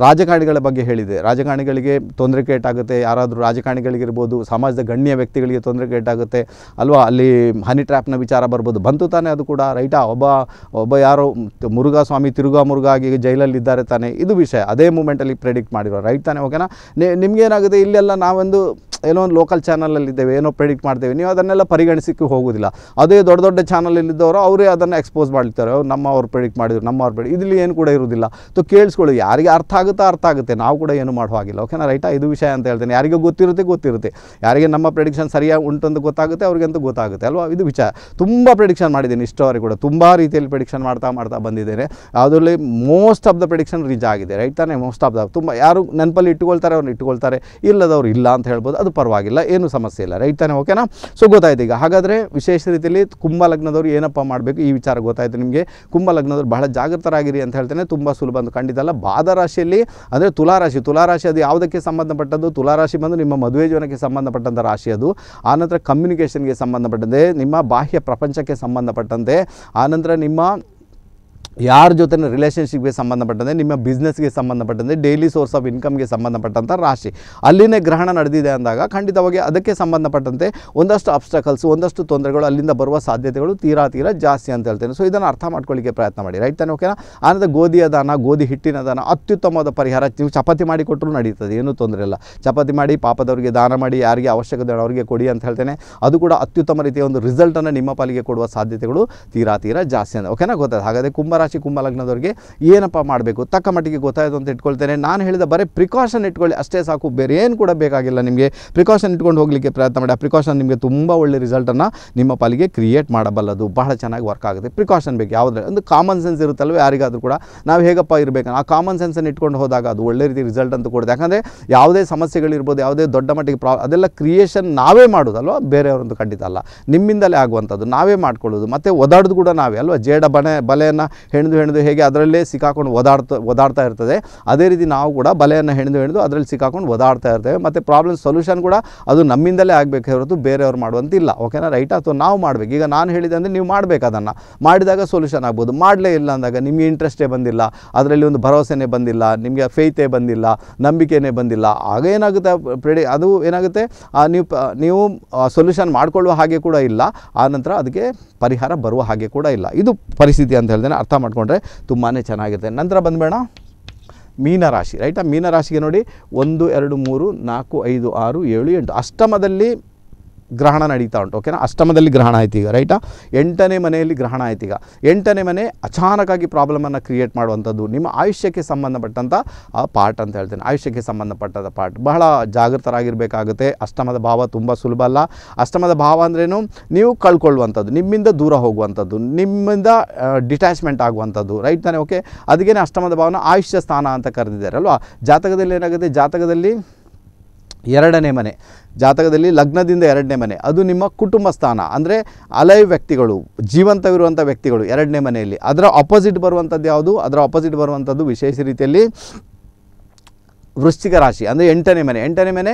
ರಾಜಕಾರಣಿಗಳ ಬಗ್ಗೆ ಹೇಳಿದೆ ರಾಜಕಾರಣಿಗಳಿಗೆ ತೊಂದರೆ ಕೇಟಾಗುತ್ತೆ ಯಾರಾದರೂ ರಾಜಕಾರಣಿಗಳಿಗಿರ್ಬೋದು ಸಮಾಜದ ಗಣ್ಯ ವ್ಯಕ್ತಿಗಳಿಗೆ ತೊಂದರೆ ಕೇಟಾಗುತ್ತೆ ಅಲ್ವಾ ಅಲ್ಲಿ ಹನಿ ಟ್ರ್ಯಾಪ್ನ ವಿಚಾರ ಬರ್ಬೋದು ಬಂತು ತಾನೇ ಅದು ಕೂಡ ರೈಟಾ ಒಬ್ಬ ಒಬ್ಬ ಯಾರೋ ಸ್ವಾಮಿ ತಿರುಗಾ ಮುರುಘಾ ಆಗಿ ಜೈಲಲ್ಲಿದ್ದಾರೆ ತಾನೇ ಇದು ವಿಷಯ ಅದೇ ಮೂಮೆಂಟಲ್ಲಿ ಪ್ರೆಡಿಕ್ಟ್ ಮಾಡಿರೋ ರೈಟ್ ತಾನೇ ಓಕೆನಾ ನಿಮಗೇನಾಗುತ್ತೆ ಇಲ್ಲೆಲ್ಲ ನಾವೊಂದು ಏನೋ ಒಂದು ಲೋಕಲ್ ಚಾನಲಲ್ಲಿದ್ದೇವೆ ಏನೋ ಪ್ರೆಡಿಕ್ಟ್ ಮಾಡ್ತೇವೆ ನೀವು ಅದನ್ನೆಲ್ಲ ಪರಿಗಣಿಸಿಕ್ಕೆ ಹೋಗೋದಿಲ್ಲ ಅದೇ ದೊಡ್ಡ ದೊಡ್ಡ ಚಾನಲಲ್ಲಿದ್ದವರು ಅವರೇ ಅದನ್ನು ಎಕ್ಸ್ಪೋಸ್ ಮಾಡ್ತಾರೆ ನಮ್ಮ ಅವ್ರು ಪ್ರೆಡಿಕ್ಟ್ ಮಾಡಿದ್ರು ನಮ್ಮ ಅವ್ರು ಇದರಲ್ಲಿ ಏನು ಕೂಡ ಇರೋದಿಲ್ಲ ತೊ ಕೇಳಿಸ್ಕೊಳ್ಳಿ ಯಾರಿಗೆ ಅರ್ಥ ಆಗುತ್ತಾ ಅರ್ಥ ಆಗುತ್ತೆ ನಾವು ಕೂಡ ಏನು ಮಾಡೋ ಹಾಗಿಲ್ಲ ಓಕೆನಾ ರೈಟಾ ಇದು ವಿಷಯ ಅಂತ ಹೇಳ್ತೇನೆ ಯಾರಿಗೂ ಗೊತ್ತಿರುತ್ತೆ ಗೊತ್ತಿರುತ್ತೆ ಯಾರಿಗೆ ನಮ್ಮ ಪ್ರೆಡಿಕ್ಷನ್ ಸರಿಯಾಗಿ ಉಂಟು ಅಂತ ಗೊತ್ತಾಗುತ್ತೆ ಅವ್ರಿಗಂತೂ ಗೊತ್ತಾಗುತ್ತೆ ಅಲ್ವಾ ಇದು ವಿಚಾರ ತುಂಬ ಪ್ರೆಡಿಕ್ಷನ್ ಮಾಡಿದ್ದೀನಿ ಇಷ್ಟವರೆಗೆ ಕೂಡ ತುಂಬ ರೀತಿಯಲ್ಲಿ ಪ್ರೆಡಿಕ್ಷನ್ ಮಾಡ್ತಾ ಮಾಡ್ತಾ ಬಂದಿದ್ದೇನೆ ಅದರಲ್ಲಿ most of the prediction reach ಆಗಿದೆ ರೈಟ್ ತಾನೇ ಮೋಸ್ಟ್ ಆಫ್ ದ ತುಂಬ ಯಾರು ನೆನಪಲ್ಲಿ ಇಟ್ಟುಕೊಳ್ತಾರೆ ಅವ್ರನ್ನ ಇಟ್ಟುಕೊಳ್ತಾರೆ ಇಲ್ಲದವ್ರು ಇಲ್ಲ ಅಂತ ಹೇಳ್ಬೋದು ಅದು ಪರವಾಗಿಲ್ಲ ಏನು ಸಮಸ್ಯೆ ಇಲ್ಲ ರೈಟ್ ತಾನೇ ಓಕೆನಾ ಸೊ ಗೊತ್ತಾಯ್ತು ಈಗ ಹಾಗಾದರೆ ವಿಶೇಷ ರೀತಿಯಲ್ಲಿ ಕುಂಭ ಲಗ್ನದವ್ರು ಏನಪ್ಪ ಮಾಡಬೇಕು ಈ ವಿಚಾರ ಗೊತ್ತಾಯ್ತು ನಿಮಗೆ ಕುಂಭ ಲಗ್ನದವ್ರು ಬಹಳ ಜಾಗೃತರಾಗಿರಿ ಅಂತ ಹೇಳ್ತೇನೆ ತುಂಬ ಸುಲಭ ಅಂತ ಖಂಡಿತ ಅಲ್ಲ ಬಾದರಾಶಿಯಲ್ಲಿ ತುಲಾ ಅಂದರೆ ತುಲಾರಾಶಿ ತುಲಾರಾಶಿ ಅದು ಯಾವುದಕ್ಕೆ ಸಂಬಂಧಪಟ್ಟದ್ದು ತುಲಾರಾಶಿ ಬಂದು ನಿಮ್ಮ ಮದುವೆ ಜೀವನಕ್ಕೆ ಸಂಬಂಧಪಟ್ಟಂಥ ರಾಶಿ ಅದು ಆನಂತರ ಕಮ್ಯುನಿಕೇಷನ್ಗೆ ಸಂಬಂಧಪಟ್ಟಂತೆ ನಿಮ್ಮ ಬಾಹ್ಯ ಪ್ರಪಂಚಕ್ಕೆ ಸಂಬಂಧಪಟ್ಟಂತೆ ಆನಂತರ ನಿಮ್ಮ ಯಾರ ಜೊತೆ ರಿಲೇಷನ್ಶಿಪ್ಗೆ ಸಂಬಂಧಪಟ್ಟಂತೆ ನಿಮ್ಮ ಬಿಸ್ನೆಸ್ಗೆ ಸಂಬಂಧಪಟ್ಟಂತೆ ಡೈಲಿ ಸೋರ್ಸ್ ಆಫ್ ಇನ್ಕಮ್ಗೆ ಸಂಬಂಧಪಟ್ಟಂಥ ರಾಶಿ ಅಲ್ಲಿನೇ ಗ್ರಹಣ ನಡೆದಿದೆ ಅಂದಾಗ ಖಂಡಿತವಾಗಿ ಅದಕ್ಕೆ ಸಂಬಂಧಪಟ್ಟಂತೆ ಒಂದಷ್ಟು ಅಬ್ಸ್ಟಕಲ್ಸ್ ಒಂದಷ್ಟು ತೊಂದರೆಗಳು ಅಲ್ಲಿಂದ ಬರುವ ಸಾಧ್ಯತೆಗಳು ತೀರಾ ತೀರಾ ಜಾಸ್ತಿ ಅಂತ ಹೇಳ್ತೇನೆ ಸೊ ಇದನ್ನು ಅರ್ಥ ಮಾಡ್ಕೊಳ್ಳಿಕ್ಕೆ ಪ್ರಯತ್ನ ಮಾಡಿ ರೈಟ್ ತಾನೆ ಓಕೆನಾ ಆನಂದ ಗೋಧಿಯ ದಾನ ಗೋಧಿ ಹಿಟ್ಟಿನ ದಾನ ಅತ್ಯುತ್ತಮವಾದ ಪರಿಹಾರ ನೀವು ಚಪಾತಿ ಮಾಡಿ ಕೊಟ್ಟರು ನಡೀತದೆ ಏನೂ ತೊಂದರೆ ಇಲ್ಲ ಚಪಾತಿ ಮಾಡಿ ಪಾಪದವರಿಗೆ ದಾನ ಮಾಡಿ ಯಾರಿಗೆ ಅವಶ್ಯಕತೆ ಅವರಿಗೆ ಕೊಡಿ ಅಂತ ಹೇಳ್ತೇನೆ ಅದು ಕೂಡ ಅತ್ಯುತ್ತಮ ರೀತಿಯ ಒಂದು ರಿಸಲ್ಟನ್ನು ನಿಮ್ಮ ಪಾಲಿಗೆ ಕೊಡುವ ಸಾಧ್ಯತೆಗಳು ತೀರಾ ತೀರಾ ಜಾಸ್ತಿ ಅಂತ ಓಕೆನಾ ಗೊತ್ತಾಯ್ತು ಹಾಗಾದರೆ ಕುಂಬಾರ ಕುಂಭರಾಶಿ ಕುಂಭ ಏನಪ್ಪ ಮಾಡಬೇಕು ತಕ್ಕ ಮಟ್ಟಿಗೆ ಗೊತ್ತಾಯಿತು ಅಂತ ಇಟ್ಕೊಳ್ತೇನೆ ನಾನು ಹೇಳಿದ ಬರೀ ಪ್ರಿಕಾಷನ್ ಇಟ್ಕೊಳ್ಳಿ ಅಷ್ಟೇ ಸಾಕು ಬೇರೆ ಏನು ಕೂಡ ಬೇಕಾಗಿಲ್ಲ ನಿಮಗೆ ಪ್ರಿಕಾಷನ್ ಇಟ್ಕೊಂಡು ಹೋಗಲಿಕ್ಕೆ ಪ್ರಯತ್ನ ಮಾಡಿ ಆ ಪ್ರಿಕಾಷನ್ ನಿಮಗೆ ತುಂಬ ಒಳ್ಳೆ ರಿಸಲ್ಟನ್ನು ನಿಮ್ಮ ಪಾಲಿಗೆ ಕ್ರಿಯೇಟ್ ಮಾಡಬಲ್ಲದು ಬಹಳ ಚೆನ್ನಾಗಿ ವರ್ಕ್ ಆಗುತ್ತೆ ಪ್ರಿಕಾಷನ್ ಬೇಕು ಯಾವುದೇ ಒಂದು ಕಾಮನ್ ಸೆನ್ಸ್ ಇರುತ್ತಲ್ವ ಯಾರಿಗಾದರೂ ಕೂಡ ನಾವು ಹೇಗಪ್ಪ ಇರಬೇಕು ಆ ಕಾಮನ್ ಸೆನ್ಸನ್ನು ಇಟ್ಕೊಂಡು ಹೋದಾಗ ಅದು ಒಳ್ಳೆ ರೀತಿ ರಿಸಲ್ಟ್ ಅಂತ ಕೊಡುತ್ತೆ ಯಾಕಂದರೆ ಯಾವುದೇ ಸಮಸ್ಯೆಗಳಿರ್ಬೋದು ಯಾವುದೇ ದೊಡ್ಡ ಮಟ್ಟಿಗೆ ಪ್ರಾ ಅದೆಲ್ಲ ಕ್ರಿಯೇಷನ್ ನಾವೇ ಮಾಡೋದಲ್ವ ಬೇರೆಯವರಂತೂ ಖಂಡಿತ ಅಲ್ಲ ನಿಮ್ಮಿಂದಲೇ ಆಗುವಂಥದ್ದು ನಾವೇ ಮಾಡ್ಕೊಳ್ಳೋದು ಮತ್ತು ಒದಾಡೋದು ಕೂಡ ನಾವೇ ಅಲ್ವಾ ಜೇಡ ಬಣೆ ಬಲೆಯನ್ನು ಹೆಣ್ದು ಹೆಣ್ದು ಹೇಗೆ ಅದರಲ್ಲೇ ಸಿಕ್ಕಾಕೊಂಡು ಓದಾಡ್ತಾ ಓದಾಡ್ತಾ ಇರ್ತದೆ ಅದೇ ರೀತಿ ನಾವು ಕೂಡ ಬಲೆಯನ್ನು ಹೆಣ್ದು ಹೆಣ್ದು ಅದರಲ್ಲಿ ಸಿಕ್ಕಾಕೊಂಡು ಓದಾಡ್ತಾ ಇರ್ತೇವೆ ಮತ್ತು ಪ್ರಾಬ್ಲಮ್ ಸೊಲ್ಯೂಷನ್ ಕೂಡ ಅದು ನಮ್ಮಿಂದಲೇ ಆಗಬೇಕೆ ಹೊರತು ಬೇರೆಯವ್ರು ಮಾಡುವಂತಿಲ್ಲ ಓಕೆನಾ ರೈಟ್ ಅಥವಾ ನಾವು ಮಾಡಬೇಕು ಈಗ ನಾನು ಹೇಳಿದೆ ಅಂದರೆ ನೀವು ಮಾಡಬೇಕು ಅದನ್ನು ಮಾಡಿದಾಗ ಸೊಲ್ಯೂಷನ್ ಆಗ್ಬೋದು ಮಾಡಲೇ ಇಲ್ಲ ಅಂದಾಗ ನಿಮಗೆ ಇಂಟ್ರೆಸ್ಟೇ ಬಂದಿಲ್ಲ ಅದರಲ್ಲಿ ಒಂದು ಭರವಸೆನೇ ಬಂದಿಲ್ಲ ನಿಮಗೆ ಫೇತೇ ಬಂದಿಲ್ಲ ನಂಬಿಕೆನೇ ಬಂದಿಲ್ಲ ಆಗ ಏನಾಗುತ್ತೆ ಪ್ರೆಡಿ ಅದು ಏನಾಗುತ್ತೆ ನೀವು ನೀವು ಸೊಲ್ಯೂಷನ್ ಮಾಡಿಕೊಳ್ಳುವ ಹಾಗೆ ಕೂಡ ಇಲ್ಲ ಆ ನಂತರ ಅದಕ್ಕೆ ಪರಿಹಾರ ಬರುವ ಹಾಗೆ ಕೂಡ ಇಲ್ಲ ಇದು ಪರಿಸ್ಥಿತಿ ಅಂತ ಹೇಳಿದ್ರೆ ಅರ್ಥ ಮಾಡಿಕೊಂಡ್ರೆ ತುಂಬಾ ಚೆನ್ನಾಗಿರುತ್ತೆ ನಂತರ ಬಂದ್ಬೇಡ ಮೀನರಾಶಿ ರೈಟಾ ಮೀನರಾಶಿಗೆ ನೋಡಿ ಒಂದು ಎರಡು ಮೂರು ನಾಲ್ಕು ಐದು ಆರು ಏಳು ಎಂಟು ಅಷ್ಟಮದಲ್ಲಿ ಗ್ರಹಣ ನಡೀತಾ ಉಂಟು ಓಕೆನಾ ಅಷ್ಟಮದಲ್ಲಿ ಗ್ರಹಣ ಆಯ್ತು ಈಗ ರೈಟಾ ಎಂಟನೇ ಮನೆಯಲ್ಲಿ ಗ್ರಹಣ ಆಯ್ತು ಈಗ ಎಂಟನೇ ಮನೆ ಅಚಾನಕ್ಕಾಗಿ ಪ್ರಾಬ್ಲಮನ್ನು ಕ್ರಿಯೇಟ್ ಮಾಡುವಂಥದ್ದು ನಿಮ್ಮ ಆಯುಷ್ಯಕ್ಕೆ ಸಂಬಂಧಪಟ್ಟಂಥ ಪಾರ್ಟ್ ಅಂತ ಹೇಳ್ತೇನೆ ಆಯುಷ್ಯಕ್ಕೆ ಸಂಬಂಧಪಟ್ಟದ ಪಾರ್ಟ್ ಬಹಳ ಜಾಗೃತರಾಗಿರಬೇಕಾಗುತ್ತೆ ಅಷ್ಟಮದ ಭಾವ ತುಂಬ ಸುಲಭ ಅಲ್ಲ ಅಷ್ಟಮದ ಭಾವ ಅಂದ್ರೇನು ನೀವು ಕಳ್ಕೊಳ್ಳುವಂಥದ್ದು ನಿಮ್ಮಿಂದ ದೂರ ಹೋಗುವಂಥದ್ದು ನಿಮ್ಮಿಂದ ಡಿಟ್ಯಾಚ್ಮೆಂಟ್ ಆಗುವಂಥದ್ದು ರೈಟ್ ತಾನೇ ಓಕೆ ಅದಕ್ಕೇನೆ ಅಷ್ಟಮದ ಭಾವನ ಆಯುಷ್ಯ ಸ್ಥಾನ ಅಂತ ಕರೆದಿದ್ದಾರೆ ಅಲ್ವಾ ಜಾತಕದಲ್ಲಿ ಏನಾಗುತ್ತೆ ಜಾತಕದಲ್ಲಿ ಎರಡನೇ ಮನೆ ಜಾತಕದಲ್ಲಿ ಲಗ್ನದಿಂದ ಎರಡನೇ ಮನೆ ಅದು ನಿಮ್ಮ ಕುಟುಂಬ ಸ್ಥಾನ ಅಂದರೆ ಅಲೈವ್ ವ್ಯಕ್ತಿಗಳು ಜೀವಂತವಿರುವಂಥ ವ್ಯಕ್ತಿಗಳು ಎರಡನೇ ಮನೆಯಲ್ಲಿ ಅದರ ಅಪೋಸಿಟ್ ಬರುವಂಥದ್ದು ಯಾವುದು ಅದರ ಅಪೋಸಿಟ್ ಬರುವಂಥದ್ದು ವಿಶೇಷ ರೀತಿಯಲ್ಲಿ ವೃಶ್ಚಿಕ ರಾಶಿ ಅಂದರೆ ಎಂಟನೇ ಮನೆ ಎಂಟನೇ ಮನೆ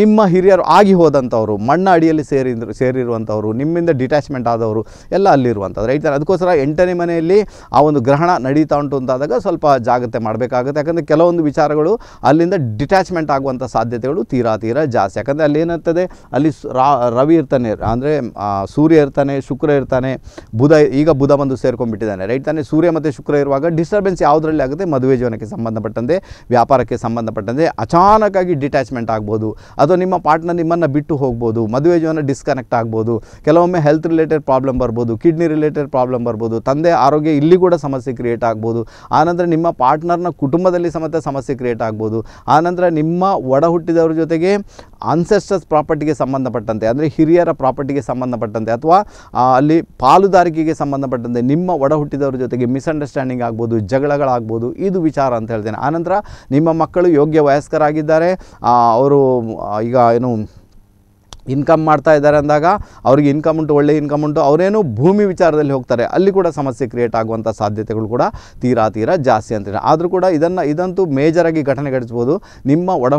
ನಿಮ್ಮ ಹಿರಿಯರು ಆಗಿ ಹೋದಂಥವರು ಮಣ್ಣ ಅಡಿಯಲ್ಲಿ ಸೇರಿದ್ರು ಸೇರಿರುವಂಥವರು ನಿಮ್ಮಿಂದ ಡಿಟ್ಯಾಚ್ಮೆಂಟ್ ಆದವರು ಎಲ್ಲ ಅಲ್ಲಿರುವಂಥದ್ದು ರೈಟ್ ಅದಕ್ಕೋಸ್ಕರ ಎಂಟನೇ ಮನೆಯಲ್ಲಿ ಆ ಒಂದು ಗ್ರಹಣ ನಡೀತಾ ಉಂಟು ಅಂತಾದಾಗ ಸ್ವಲ್ಪ ಜಾಗ್ರತೆ ಮಾಡಬೇಕಾಗುತ್ತೆ ಯಾಕಂದರೆ ಕೆಲವೊಂದು ವಿಚಾರಗಳು ಅಲ್ಲಿಂದ ಡಿಟ್ಯಾಚ್ಮೆಂಟ್ ಆಗುವಂಥ ಸಾಧ್ಯತೆಗಳು ತೀರಾ ತೀರಾ ಜಾಸ್ತಿ ಯಾಕಂದರೆ ಅಲ್ಲಿ ಏನಾಗ್ತದೆ ಅಲ್ಲಿ ರವಿ ಇರ್ತಾನೆ ಅಂದರೆ ಸೂರ್ಯ ಇರ್ತಾನೆ ಶುಕ್ರ ಇರ್ತಾನೆ ಬುಧ ಈಗ ಬುಧ ಬಂದು ಸೇರ್ಕೊಂಡ್ಬಿಟ್ಟಿದ್ದಾನೆ ರೈಟ್ ತಾನೆ ಸೂರ್ಯ ಮತ್ತು ಶುಕ್ರ ಇರುವಾಗ ಡಿಸ್ಟರ್ಬೆನ್ಸ್ ಯಾವುದರಲ್ಲಿ ಆಗುತ್ತೆ ಮದುವೆ ಜೀವನಕ್ಕೆ ಸಂಬಂಧಪಟ್ಟಂತೆ ವ್ಯಾಪಾರಕ್ಕೆ ಸಂಬಂಧಪಟ್ಟಂತೆ ಅಚಾನಕ್ಕಾಗಿ ಡಿಟ್ಯಾಚ್ಮೆಂಟ್ ಆಗ್ಬೋದು ಅಥವಾ ನಿಮ್ಮ ಪಾರ್ಟ್ನರ್ ನಿಮ್ಮನ್ನು ಬಿಟ್ಟು ಹೋಗ್ಬೋದು ಮದುವೆ ಜೀವನ ಡಿಸ್ಕನೆಕ್ಟ್ ಆಗ್ಬೋದು ಕೆಲವೊಮ್ಮೆ ಹೆಲ್ತ್ ರಿಲೇಟೆಡ್ ಪ್ರಾಬ್ಲಮ್ ಬರ್ಬೋದು ಕಿಡ್ನಿ ರಿಲೇಟೆಡ್ ಪ್ರಾಬ್ಲಮ್ ಬರ್ಬೋದು ತಂದೆ ಆರೋಗ್ಯ ಇಲ್ಲಿ ಕೂಡ ಸಮಸ್ಯೆ ಕ್ರಿಯೇಟ್ ಆಗ್ಬೋದು ಆನಂತರ ನಿಮ್ಮ ಪಾರ್ಟ್ನರ್ನ ಕುಟುಂಬದಲ್ಲಿ ಸಮೇತ ಸಮಸ್ಯೆ ಕ್ರಿಯೇಟ್ ಆಗ್ಬೋದು ಆನಂತರ ನಿಮ್ಮ ಒಡ ಜೊತೆಗೆ ಅನ್ಸೆಸ್ಟಸ್ ಪ್ರಾಪರ್ಟಿಗೆ ಸಂಬಂಧಪಟ್ಟಂತೆ ಅಂದರೆ ಹಿರಿಯರ ಪ್ರಾಪರ್ಟಿಗೆ ಸಂಬಂಧಪಟ್ಟಂತೆ ಅಥವಾ ಅಲ್ಲಿ ಪಾಲುದಾರಿಕೆಗೆ ಸಂಬಂಧಪಟ್ಟಂತೆ ನಿಮ್ಮ ಒಡ ಹುಟ್ಟಿದವರ ಜೊತೆಗೆ ಮಿಸ್ಅಂಡರ್ಸ್ಟ್ಯಾಂಡಿಂಗ್ ಆಗ್ಬೋದು ಜಗಳಗಳಾಗ್ಬೋದು ಇದು ವಿಚಾರ ಅಂತ ಹೇಳ್ತೇನೆ ಆನಂತರ ನಿಮ್ಮ ಮಕ್ಕಳು ಯೋಗ್ಯ ವಯಸ್ಕರಾಗಿದ್ದಾರೆ ಅವರು ಈಗ ಏನು ಇನ್ಕಮ್ ಮಾಡ್ತಾ ಇದ್ದಾರೆ ಅಂದಾಗ ಅವ್ರಿಗೆ ಇನ್ಕಮ್ ಉಂಟು ಒಳ್ಳೆಯ ಇನ್ಕಮ್ ಉಂಟು ಅವರೇನು ಭೂಮಿ ವಿಚಾರದಲ್ಲಿ ಹೋಗ್ತಾರೆ ಅಲ್ಲಿ ಕೂಡ ಸಮಸ್ಯೆ ಕ್ರಿಯೇಟ್ ಆಗುವಂಥ ಸಾಧ್ಯತೆಗಳು ಕೂಡ ತೀರಾ ತೀರಾ ಜಾಸ್ತಿ ಅಂತಾರೆ ಆದರೂ ಕೂಡ ಇದನ್ನು ಇದಂತೂ ಮೇಜರಾಗಿ ಘಟಿಸ್ಬೋದು ನಿಮ್ಮ ಒಡ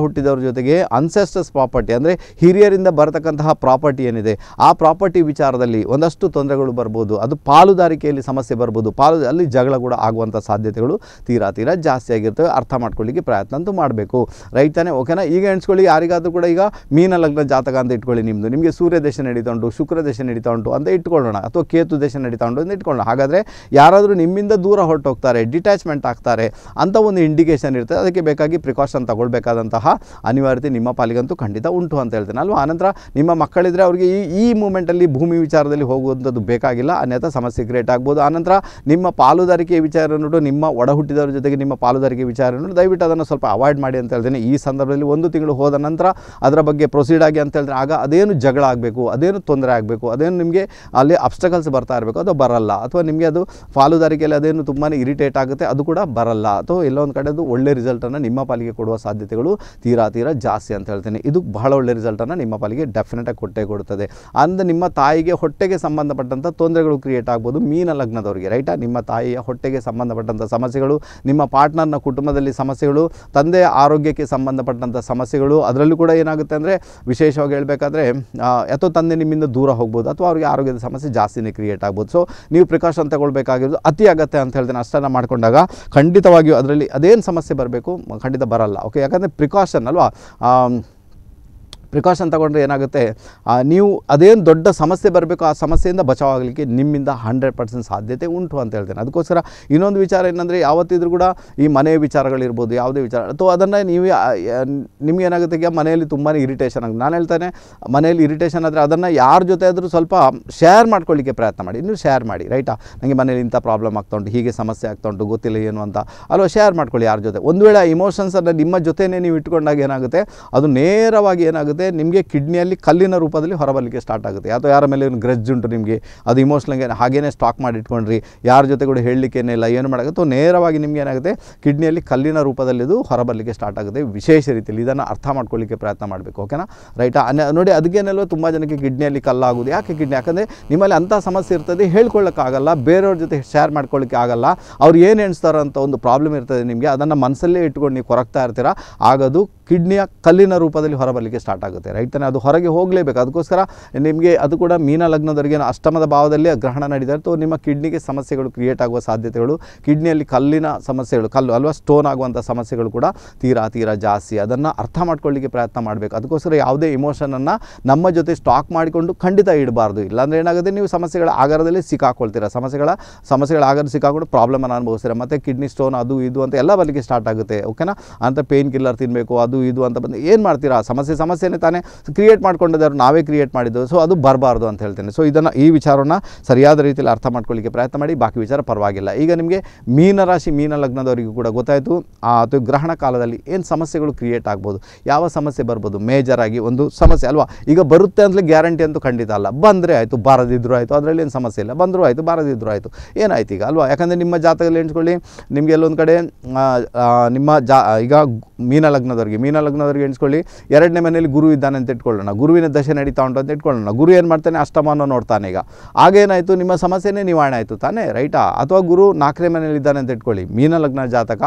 ಜೊತೆಗೆ ಅನ್ಸೆಸ್ಟರ್ಸ್ ಪ್ರಾಪರ್ಟಿ ಅಂದರೆ ಹಿರಿಯರಿಂದ ಬರತಕ್ಕಂತಹ ಪ್ರಾಪರ್ಟಿ ಏನಿದೆ ಆ ಪ್ರಾಪರ್ಟಿ ವಿಚಾರದಲ್ಲಿ ಒಂದಷ್ಟು ತೊಂದರೆಗಳು ಬರ್ಬೋದು ಅದು ಪಾಲುದಾರಿಕೆಯಲ್ಲಿ ಸಮಸ್ಯೆ ಬರ್ಬೋದು ಪಾಲು ಅಲ್ಲಿ ಜಗಳ ಕೂಡ ಆಗುವಂಥ ಸಾಧ್ಯತೆಗಳು ತೀರಾ ತೀರಾ ಜಾಸ್ತಿ ಆಗಿರ್ತವೆ ಅರ್ಥ ಮಾಡ್ಕೊಳ್ಳಿಕ್ಕೆ ಪ್ರಯತ್ನ ಅಂತೂ ಮಾಡಬೇಕು ರೈತನೇ ಓಕೆನಾ ಈಗ ಎಣಿಸ್ಕೊಳ್ಳಿ ಯಾರಿಗಾದರೂ ಕೂಡ ಈಗ ಮೀನ ಲಗ್ನ ಜಾತಕ ಅಂತ ಇಟ್ಕೊಂಡು ಇಟ್ಕೊಳ್ಳಿ ನಿಮ್ಮದು ನಿಮಗೆ ಸೂರ್ಯ ದೇಶ ನಡೀತಾ ಉಂಟು ಶುಕ್ರ ದೇಶ ನಡೀತಾ ಉಂಟು ಅಂತ ಇಟ್ಕೊಳ್ಳೋಣ ಅಥವಾ ಕೇತು ದೇಶ ನಡೀತಾ ಉಂಟು ಅಂತ ಇಟ್ಕೊಳ್ಳೋಣ ಹಾಗಾದರೆ ಯಾರಾದರೂ ನಿಮ್ಮಿಂದ ದೂರ ಹೊರಟೋಗ್ತಾರೆ ಡಿಟ್ಯಾಚ್ಮೆಂಟ್ ಆಗ್ತಾರೆ ಅಂತ ಒಂದು ಇಂಡಿಕೇಷನ್ ಇರ್ತದೆ ಅದಕ್ಕೆ ಬೇಕಾಗಿ ಪ್ರಿಕಾಷನ್ ತಗೊಳ್ಬೇಕಾದಂತಹ ಅನಿವಾರ್ಯತೆ ನಿಮ್ಮ ಪಾಲಿಗಂತೂ ಖಂಡಿತ ಉಂಟು ಅಂತ ಹೇಳ್ತೇನೆ ಅಲ್ವಾ ಆನಂತರ ನಿಮ್ಮ ಮಕ್ಕಳಿದ್ರೆ ಅವರಿಗೆ ಈ ಈ ಮೂಮೆಂಟಲ್ಲಿ ಭೂಮಿ ವಿಚಾರದಲ್ಲಿ ಹೋಗುವಂಥದ್ದು ಬೇಕಾಗಿಲ್ಲ ಅನ್ಯಥ ಸಮಸ್ಯೆ ಕ್ರಿಯೇಟ್ ಆಗ್ಬೋದು ಆನಂತರ ನಿಮ್ಮ ಪಾಲುದಾರಿಕೆ ವಿಚಾರ ನೋಡು ನಿಮ್ಮ ಒಡ ಹುಟ್ಟಿದವರ ಜೊತೆಗೆ ನಿಮ್ಮ ಪಾಲುದಾರಿಕೆ ವಿಚಾರ ನೋಡು ದಯವಿಟ್ಟು ಅದನ್ನು ಸ್ವಲ್ಪ ಅವಾಯ್ಡ್ ಮಾಡಿ ಅಂತ ಹೇಳ್ತೇನೆ ಈ ಸಂದರ್ಭದಲ್ಲಿ ಒಂದು ತಿಂಗಳು ಹೋದ ನಂತರ ಅದರ ಬಗ್ಗೆ ಪ್ರೊಸೀಡ್ ಆಗಿ ಅಂತ ಹೇಳಿದ್ರೆ ಆಗ ಅದೇನು ಜಗಳ ಆಗಬೇಕು ಅದೇನು ತೊಂದರೆ ಆಗಬೇಕು ಅದೇನು ನಿಮಗೆ ಅಲ್ಲಿ ಅಬ್ಸ್ಟಕಲ್ಸ್ ಬರ್ತಾ ಇರಬೇಕು ಅದು ಬರಲ್ಲ ಅಥವಾ ನಿಮಗೆ ಅದು ಪಾಲುದಾರಿಕೆಯಲ್ಲಿ ಅದೇನು ತುಂಬಾ ಇರಿಟೇಟ್ ಆಗುತ್ತೆ ಅದು ಕೂಡ ಬರಲ್ಲ ಅಥವಾ ಎಲ್ಲೊಂದು ಕಡೆ ಅದು ಒಳ್ಳೆ ರಿಸಲ್ಟನ್ನು ನಿಮ್ಮ ಪಾಲಿಗೆ ಕೊಡುವ ಸಾಧ್ಯತೆಗಳು ತೀರಾ ತೀರಾ ಜಾಸ್ತಿ ಅಂತ ಹೇಳ್ತೀನಿ ಇದು ಬಹಳ ಒಳ್ಳೆ ರಿಸಲ್ಟನ್ನು ನಿಮ್ಮ ಪಾಲಿಗೆ ಡೆಫಿನೆಟಾಗಿ ಕೊಟ್ಟೇ ಕೊಡುತ್ತದೆ ಅಂದ ನಿಮ್ಮ ತಾಯಿಗೆ ಹೊಟ್ಟೆಗೆ ಸಂಬಂಧಪಟ್ಟಂಥ ತೊಂದರೆಗಳು ಕ್ರಿಯೇಟ್ ಆಗ್ಬೋದು ಮೀನ ಲಗ್ನದವರಿಗೆ ರೈಟಾ ನಿಮ್ಮ ತಾಯಿಯ ಹೊಟ್ಟೆಗೆ ಸಂಬಂಧಪಟ್ಟಂಥ ಸಮಸ್ಯೆಗಳು ನಿಮ್ಮ ಪಾರ್ಟ್ನರ್ನ ಕುಟುಂಬದಲ್ಲಿ ಸಮಸ್ಯೆಗಳು ತಂದೆಯ ಆರೋಗ್ಯಕ್ಕೆ ಸಂಬಂಧಪಟ್ಟಂಥ ಸಮಸ್ಯೆಗಳು ಅದರಲ್ಲೂ ಕೂಡ ಏನಾಗುತ್ತೆ ಅಂದರೆ ವಿಶೇಷವಾಗಿ ಹೇಳಬೇಕಾದ್ರೆ ಆದರೆ ಯಾತೋ ತಂದೆ ನಿಮ್ಮಿಂದ ದೂರ ಹೋಗ್ಬೋದು ಅಥವಾ ಅವ್ರಿಗೆ ಆರೋಗ್ಯದ ಸಮಸ್ಯೆ ಜಾಸ್ತಿನೇ ಕ್ರಿಯೇಟ್ ಆಗ್ಬೋದು ಸೊ ನೀವು ಪ್ರಿಕಾಷನ್ ತಗೊಳ್ಬೇಕಾಗಿರೋದು ಅತಿ ಆಗುತ್ತೆ ಅಂತ ಹೇಳ್ತೇನೆ ಅಷ್ಟನ್ನು ಮಾಡಿಕೊಂಡಾಗ ಖಂಡಿತವಾಗಿಯೂ ಅದರಲ್ಲಿ ಅದೇನು ಸಮಸ್ಯೆ ಬರಬೇಕು ಖಂಡಿತ ಬರಲ್ಲ ಓಕೆ ಯಾಕಂದರೆ ಪ್ರಿಕಾಷನ್ ಅಲ್ವಾ ಪ್ರಿಕಾಷನ್ ತಗೊಂಡ್ರೆ ಏನಾಗುತ್ತೆ ನೀವು ಅದೇನು ದೊಡ್ಡ ಸಮಸ್ಯೆ ಬರಬೇಕು ಆ ಸಮಸ್ಯೆಯಿಂದ ಬಚಾವ್ ಆಗಲಿಕ್ಕೆ ನಿಮ್ಮಿಂದ ಹಂಡ್ರೆಡ್ ಪರ್ಸೆಂಟ್ ಸಾಧ್ಯತೆ ಉಂಟು ಅಂತ ಹೇಳ್ತೇನೆ ಅದಕ್ಕೋಸ್ಕರ ಇನ್ನೊಂದು ವಿಚಾರ ಏನಂದರೆ ಯಾವತ್ತಿದ್ರೂ ಕೂಡ ಈ ಮನೆ ವಿಚಾರಗಳಿರ್ಬೋದು ಯಾವುದೇ ವಿಚಾರ ಅಥವಾ ಅದನ್ನು ನೀವು ನಿಮ್ಗೆ ಏನಾಗುತ್ತೆ ಈಗ ಮನೆಯಲ್ಲಿ ತುಂಬಾ ಇರಿಟೇಷನ್ ಆಗಿ ನಾನು ಹೇಳ್ತಾನೆ ಮನೆಯಲ್ಲಿ ಇರಿಟೇಷನ್ ಆದರೆ ಅದನ್ನು ಯಾರ ಜೊತೆ ಆದರೂ ಸ್ವಲ್ಪ ಶೇರ್ ಮಾಡ್ಕೊಳ್ಳಿಕ್ಕೆ ಪ್ರಯತ್ನ ಮಾಡಿ ಇನ್ನೂ ಶೇರ್ ಮಾಡಿ ರೈಟಾ ನನಗೆ ಮನೇಲಿ ಇಂಥ ಪ್ರಾಬ್ಲಮ್ ಆಗ್ತಾ ಉಂಟು ಹೀಗೆ ಸಮಸ್ಯೆ ಆಗ್ತಾ ಉಂಟು ಗೊತ್ತಿಲ್ಲ ಏನು ಅಂತ ಅಲ್ವಾ ಶೇರ್ ಮಾಡ್ಕೊಳ್ಳಿ ಯಾರ ಜೊತೆ ಒಂದು ವೇಳೆ ಇಮೋಷನ್ಸನ್ನು ನಿಮ್ಮ ಜೊತೆನೇ ನೀವು ಇಟ್ಕೊಂಡಾಗ ಏನಾಗುತ್ತೆ ಅದು ನೇರವಾಗಿ ಏನಾಗುತ್ತೆ ಮತ್ತು ನಿಮಗೆ ಕಿಡ್ನಿಯಲ್ಲಿ ಕಲ್ಲಿನ ರೂಪದಲ್ಲಿ ಹೊರಬರಲಿಕ್ಕೆ ಸ್ಟಾರ್ಟ್ ಆಗುತ್ತೆ ಅಥವಾ ಯಾರ ಮೇಲೆ ಗ್ರೆಜ್ ಉಂಟು ನಿಮಗೆ ಅದು ಇಮೋಷ್ನಲ್ಗೆ ಹಾಗೇನೇ ಸ್ಟಾಕ್ ಮಾಡಿ ಇಟ್ಕೊಂಡ್ರಿ ಯಾರ ಜೊತೆ ಕೂಡ ಹೇಳಲಿಕ್ಕೆ ಇಲ್ಲ ಏನು ಅಥವಾ ನೇರವಾಗಿ ನಿಮ್ಗೆ ಏನಾಗುತ್ತೆ ಕಿಡ್ನಿಯಲ್ಲಿ ಕಲ್ಲಿನ ರೂಪದಲ್ಲಿ ಇದು ಹೊರಬರಲಿಕ್ಕೆ ಸ್ಟಾರ್ಟ್ ಆಗುತ್ತೆ ವಿಶೇಷ ರೀತಿಯಲ್ಲಿ ಇದನ್ನು ಅರ್ಥ ಮಾಡ್ಕೊಳ್ಳಿಕ್ಕೆ ಪ್ರಯತ್ನ ಮಾಡಬೇಕು ಓಕೆನಾ ರೈಟ್ ನೋಡಿ ಅದಕ್ಕೇನಲ್ವ ತುಂಬ ಜನಕ್ಕೆ ಕಿಡ್ನಿಯಲ್ಲಿ ಕಲ್ಲಾಗೋದು ಯಾಕೆ ಕಿಡ್ನಿ ಯಾಕಂದರೆ ನಿಮ್ಮಲ್ಲಿ ಅಂಥ ಸಮಸ್ಯೆ ಇರ್ತದೆ ಹೇಳ್ಕೊಳ್ಳೋಕ್ಕಾಗಲ್ಲ ಬೇರೆಯವ್ರ ಜೊತೆ ಶೇರ್ ಮಾಡ್ಕೊಳ್ಳಿಕ್ಕೆ ಆಗಲ್ಲ ಅವ್ರು ಏನು ಎಣಿಸ್ತಾರೋ ಅಂತ ಒಂದು ಪ್ರಾಬ್ಲಮ್ ಇರ್ತದೆ ನಿಮಗೆ ಅದನ್ನು ಮನಸ್ಸಲ್ಲೇ ಇಟ್ಕೊಂಡು ನೀವು ಕೊರಗ್ತಾ ಇರ್ತೀರ ಆಗದು ಕಿಡ್ನಿಯ ಕಲ್ಲಿನ ರೂಪದಲ್ಲಿ ಹೊರಬರಲಿಕ್ಕೆ ಸ್ಟಾರ್ಟ್ ಆಗುತ್ತೆ ರೈಟ್ ತಾನೆ ಅದು ಹೊರಗೆ ಹೋಗಲೇಬೇಕು ಅದಕ್ಕೋಸ್ಕರ ನಿಮಗೆ ಅದು ಕೂಡ ಮೀನ ಲಗ್ನದವರಿಗೆ ಅಷ್ಟಮದ ಭಾವದಲ್ಲಿ ಗ್ರಹಣ ನಡೀತಾರೆ ತೋ ನಿಮ್ಮ ಕಿಡ್ನಿಗೆ ಸಮಸ್ಯೆಗಳು ಕ್ರಿಯೇಟ್ ಆಗುವ ಸಾಧ್ಯತೆಗಳು ಕಿಡ್ನಿಯಲ್ಲಿ ಕಲ್ಲಿನ ಸಮಸ್ಯೆಗಳು ಕಲ್ಲು ಅಲ್ವಾ ಸ್ಟೋನ್ ಆಗುವಂಥ ಸಮಸ್ಯೆಗಳು ಕೂಡ ತೀರಾ ತೀರಾ ಜಾಸ್ತಿ ಅದನ್ನು ಅರ್ಥ ಮಾಡ್ಕೊಳ್ಳಿಕ್ಕೆ ಪ್ರಯತ್ನ ಮಾಡಬೇಕು ಅದಕ್ಕೋಸ್ಕರ ಯಾವುದೇ ಇಮೋಷನನ್ನು ನಮ್ಮ ಜೊತೆ ಸ್ಟಾಕ್ ಮಾಡಿಕೊಂಡು ಖಂಡಿತ ಇಡಬಾರ್ದು ಇಲ್ಲಾಂದರೆ ಏನಾಗುತ್ತೆ ನೀವು ಸಮಸ್ಯೆಗಳ ಆಗಾರದಲ್ಲಿ ಸಿಕ್ಕಾಕೊಳ್ತೀರ ಸಮಸ್ಯೆಗಳ ಸಮಸ್ಯೆಗಳ ಆಗಾರ ಸಿಕ್ಕಾಕೊಂಡು ಪ್ರಾಬ್ಲಮನ್ನು ಅನುಭವಿಸ್ತೀರ ಮತ್ತು ಕಿಡ್ನಿ ಸ್ಟೋನ್ ಅದು ಇದು ಅಂತ ಎಲ್ಲ ಬರಲಿಕ್ಕೆ ಸ್ಟಾರ್ಟ್ ಆಗುತ್ತೆ ಓಕೆನಾ ಅಂತ ಪೇಯ್ನ್ ಕಿಲ್ಲರ್ ತಿನ್ನಬೇಕು ಅದು ಅದು ಇದು ಅಂತ ಬಂದು ಏನು ಮಾಡ್ತೀರಾ ಸಮಸ್ಯೆ ಸಮಸ್ಯೆನೇ ತಾನೇ ಕ್ರಿಯೇಟ್ ಮಾಡ್ಕೊಂಡಿದ್ದಾರೆ ನಾವೇ ಕ್ರಿಯೇಟ್ ಮಾಡಿದ್ದು ಸೊ ಅದು ಬರಬಾರ್ದು ಅಂತ ಹೇಳ್ತೇನೆ ಸೊ ಇದನ್ನು ಈ ವಿಚಾರವನ್ನು ಸರಿಯಾದ ರೀತಿಯಲ್ಲಿ ಅರ್ಥ ಮಾಡ್ಕೊಳ್ಳಿಕ್ಕೆ ಪ್ರಯತ್ನ ಮಾಡಿ ಬಾಕಿ ವಿಚಾರ ಪರವಾಗಿಲ್ಲ ಈಗ ನಿಮಗೆ ಮೀನರಾಶಿ ಮೀನ ಲಗ್ನದವರಿಗೂ ಕೂಡ ಗೊತ್ತಾಯಿತು ಅಥವಾ ಗ್ರಹಣ ಕಾಲದಲ್ಲಿ ಏನು ಸಮಸ್ಯೆಗಳು ಕ್ರಿಯೇಟ್ ಆಗ್ಬೋದು ಯಾವ ಸಮಸ್ಯೆ ಬರ್ಬೋದು ಮೇಜರಾಗಿ ಒಂದು ಸಮಸ್ಯೆ ಅಲ್ವಾ ಈಗ ಬರುತ್ತೆ ಅಂತಲೇ ಗ್ಯಾರಂಟಿ ಅಂತೂ ಖಂಡಿತ ಅಲ್ಲ ಬಂದರೆ ಆಯಿತು ಬಾರದಿದ್ದರೂ ಆಯಿತು ಅದರಲ್ಲಿ ಏನು ಸಮಸ್ಯೆ ಇಲ್ಲ ಬಂದರೂ ಆಯಿತು ಬಾರದಿದ್ದರೂ ಆಯಿತು ಏನಾಯ್ತು ಈಗ ಅಲ್ವಾ ಯಾಕಂದರೆ ನಿಮ್ಮ ಜಾತಕದಲ್ಲಿ ಎಣಿಸ್ಕೊಳ್ಳಿ ನಿಮಗೆ ಎಲ್ಲೊಂದು ಕಡೆ ನಿಮ್ಮ ಜಾ ಈಗ ಮೀನ ಲಗ್ನದವರಿಗೆ ಮೀನ ಎಣಿಸ್ಕೊಳ್ಳಿ ಎರಡನೇ ಮನೆಯಲ್ಲಿ ಗುರು ಇದ್ದಾನೆ ಅಂತ ಇಟ್ಕೊಳ್ಳೋಣ ಗುರುವಿನ ದಶೆ ನಡೀತಾ ಉಂಟು ಅಂತ ಇಟ್ಕೊಳ್ಳೋಣ ಗುರು ಏನು ಮಾಡ್ತಾನೆ ಅಷ್ಟಮಾನ ನೋಡ್ತಾನೆ ಈಗ ಆಗೇನಾಯಿತು ನಿಮ್ಮ ಸಮಸ್ಯೆನೇ ನಿವಾರಣೆ ಆಯಿತು ತಾನೇ ರೈಟಾ ಅಥವಾ ಗುರು ನಾಲ್ಕನೇ ಮನೆಯಲ್ಲಿ ಇದ್ದಾನೆ ಅಂತ ಇಟ್ಕೊಳ್ಳಿ ಮೀನ ಲಗ್ನ ಜಾತಕ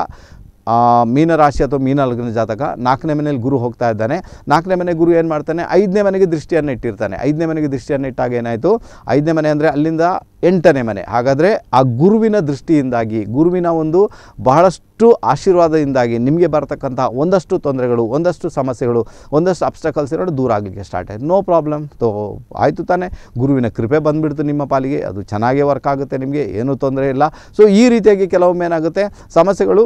ಮೀನರಾಶಿ ಅಥವಾ ಮೀನ ಜಾತಕ ನಾಲ್ಕನೇ ಮನೇಲಿ ಗುರು ಹೋಗ್ತಾ ಇದ್ದಾನೆ ನಾಲ್ಕನೇ ಮನೆ ಗುರು ಏನು ಮಾಡ್ತಾನೆ ಐದನೇ ಮನೆಗೆ ದೃಷ್ಟಿಯನ್ನು ಇಟ್ಟಿರ್ತಾನೆ ಐದನೇ ಮನೆಗೆ ದೃಷ್ಟಿಯನ್ನು ಇಟ್ಟಾಗ ಏನಾಯಿತು ಐದನೇ ಮನೆ ಅಂದರೆ ಅಲ್ಲಿಂದ ಎಂಟನೇ ಮನೆ ಹಾಗಾದರೆ ಆ ಗುರುವಿನ ದೃಷ್ಟಿಯಿಂದಾಗಿ ಗುರುವಿನ ಒಂದು ಬಹಳಷ್ಟು ಆಶೀರ್ವಾದದಿಂದಾಗಿ ನಿಮಗೆ ಬರತಕ್ಕಂಥ ಒಂದಷ್ಟು ತೊಂದರೆಗಳು ಒಂದಷ್ಟು ಸಮಸ್ಯೆಗಳು ಒಂದಷ್ಟು ಅಬ್ಸ್ಟಕಲ್ಸ್ ಇರೋದು ದೂರ ಆಗಲಿಕ್ಕೆ ಸ್ಟಾರ್ಟ್ ಆಯಿತು ನೋ ಪ್ರಾಬ್ಲಮ್ ತೋ ಆಯಿತು ತಾನೆ ಗುರುವಿನ ಕೃಪೆ ಬಂದುಬಿಡ್ತು ನಿಮ್ಮ ಪಾಲಿಗೆ ಅದು ಚೆನ್ನಾಗೇ ವರ್ಕ್ ಆಗುತ್ತೆ ನಿಮಗೆ ಏನೂ ತೊಂದರೆ ಇಲ್ಲ ಸೊ ಈ ರೀತಿಯಾಗಿ ಕೆಲವೊಮ್ಮೆ ಏನಾಗುತ್ತೆ ಸಮಸ್ಯೆಗಳು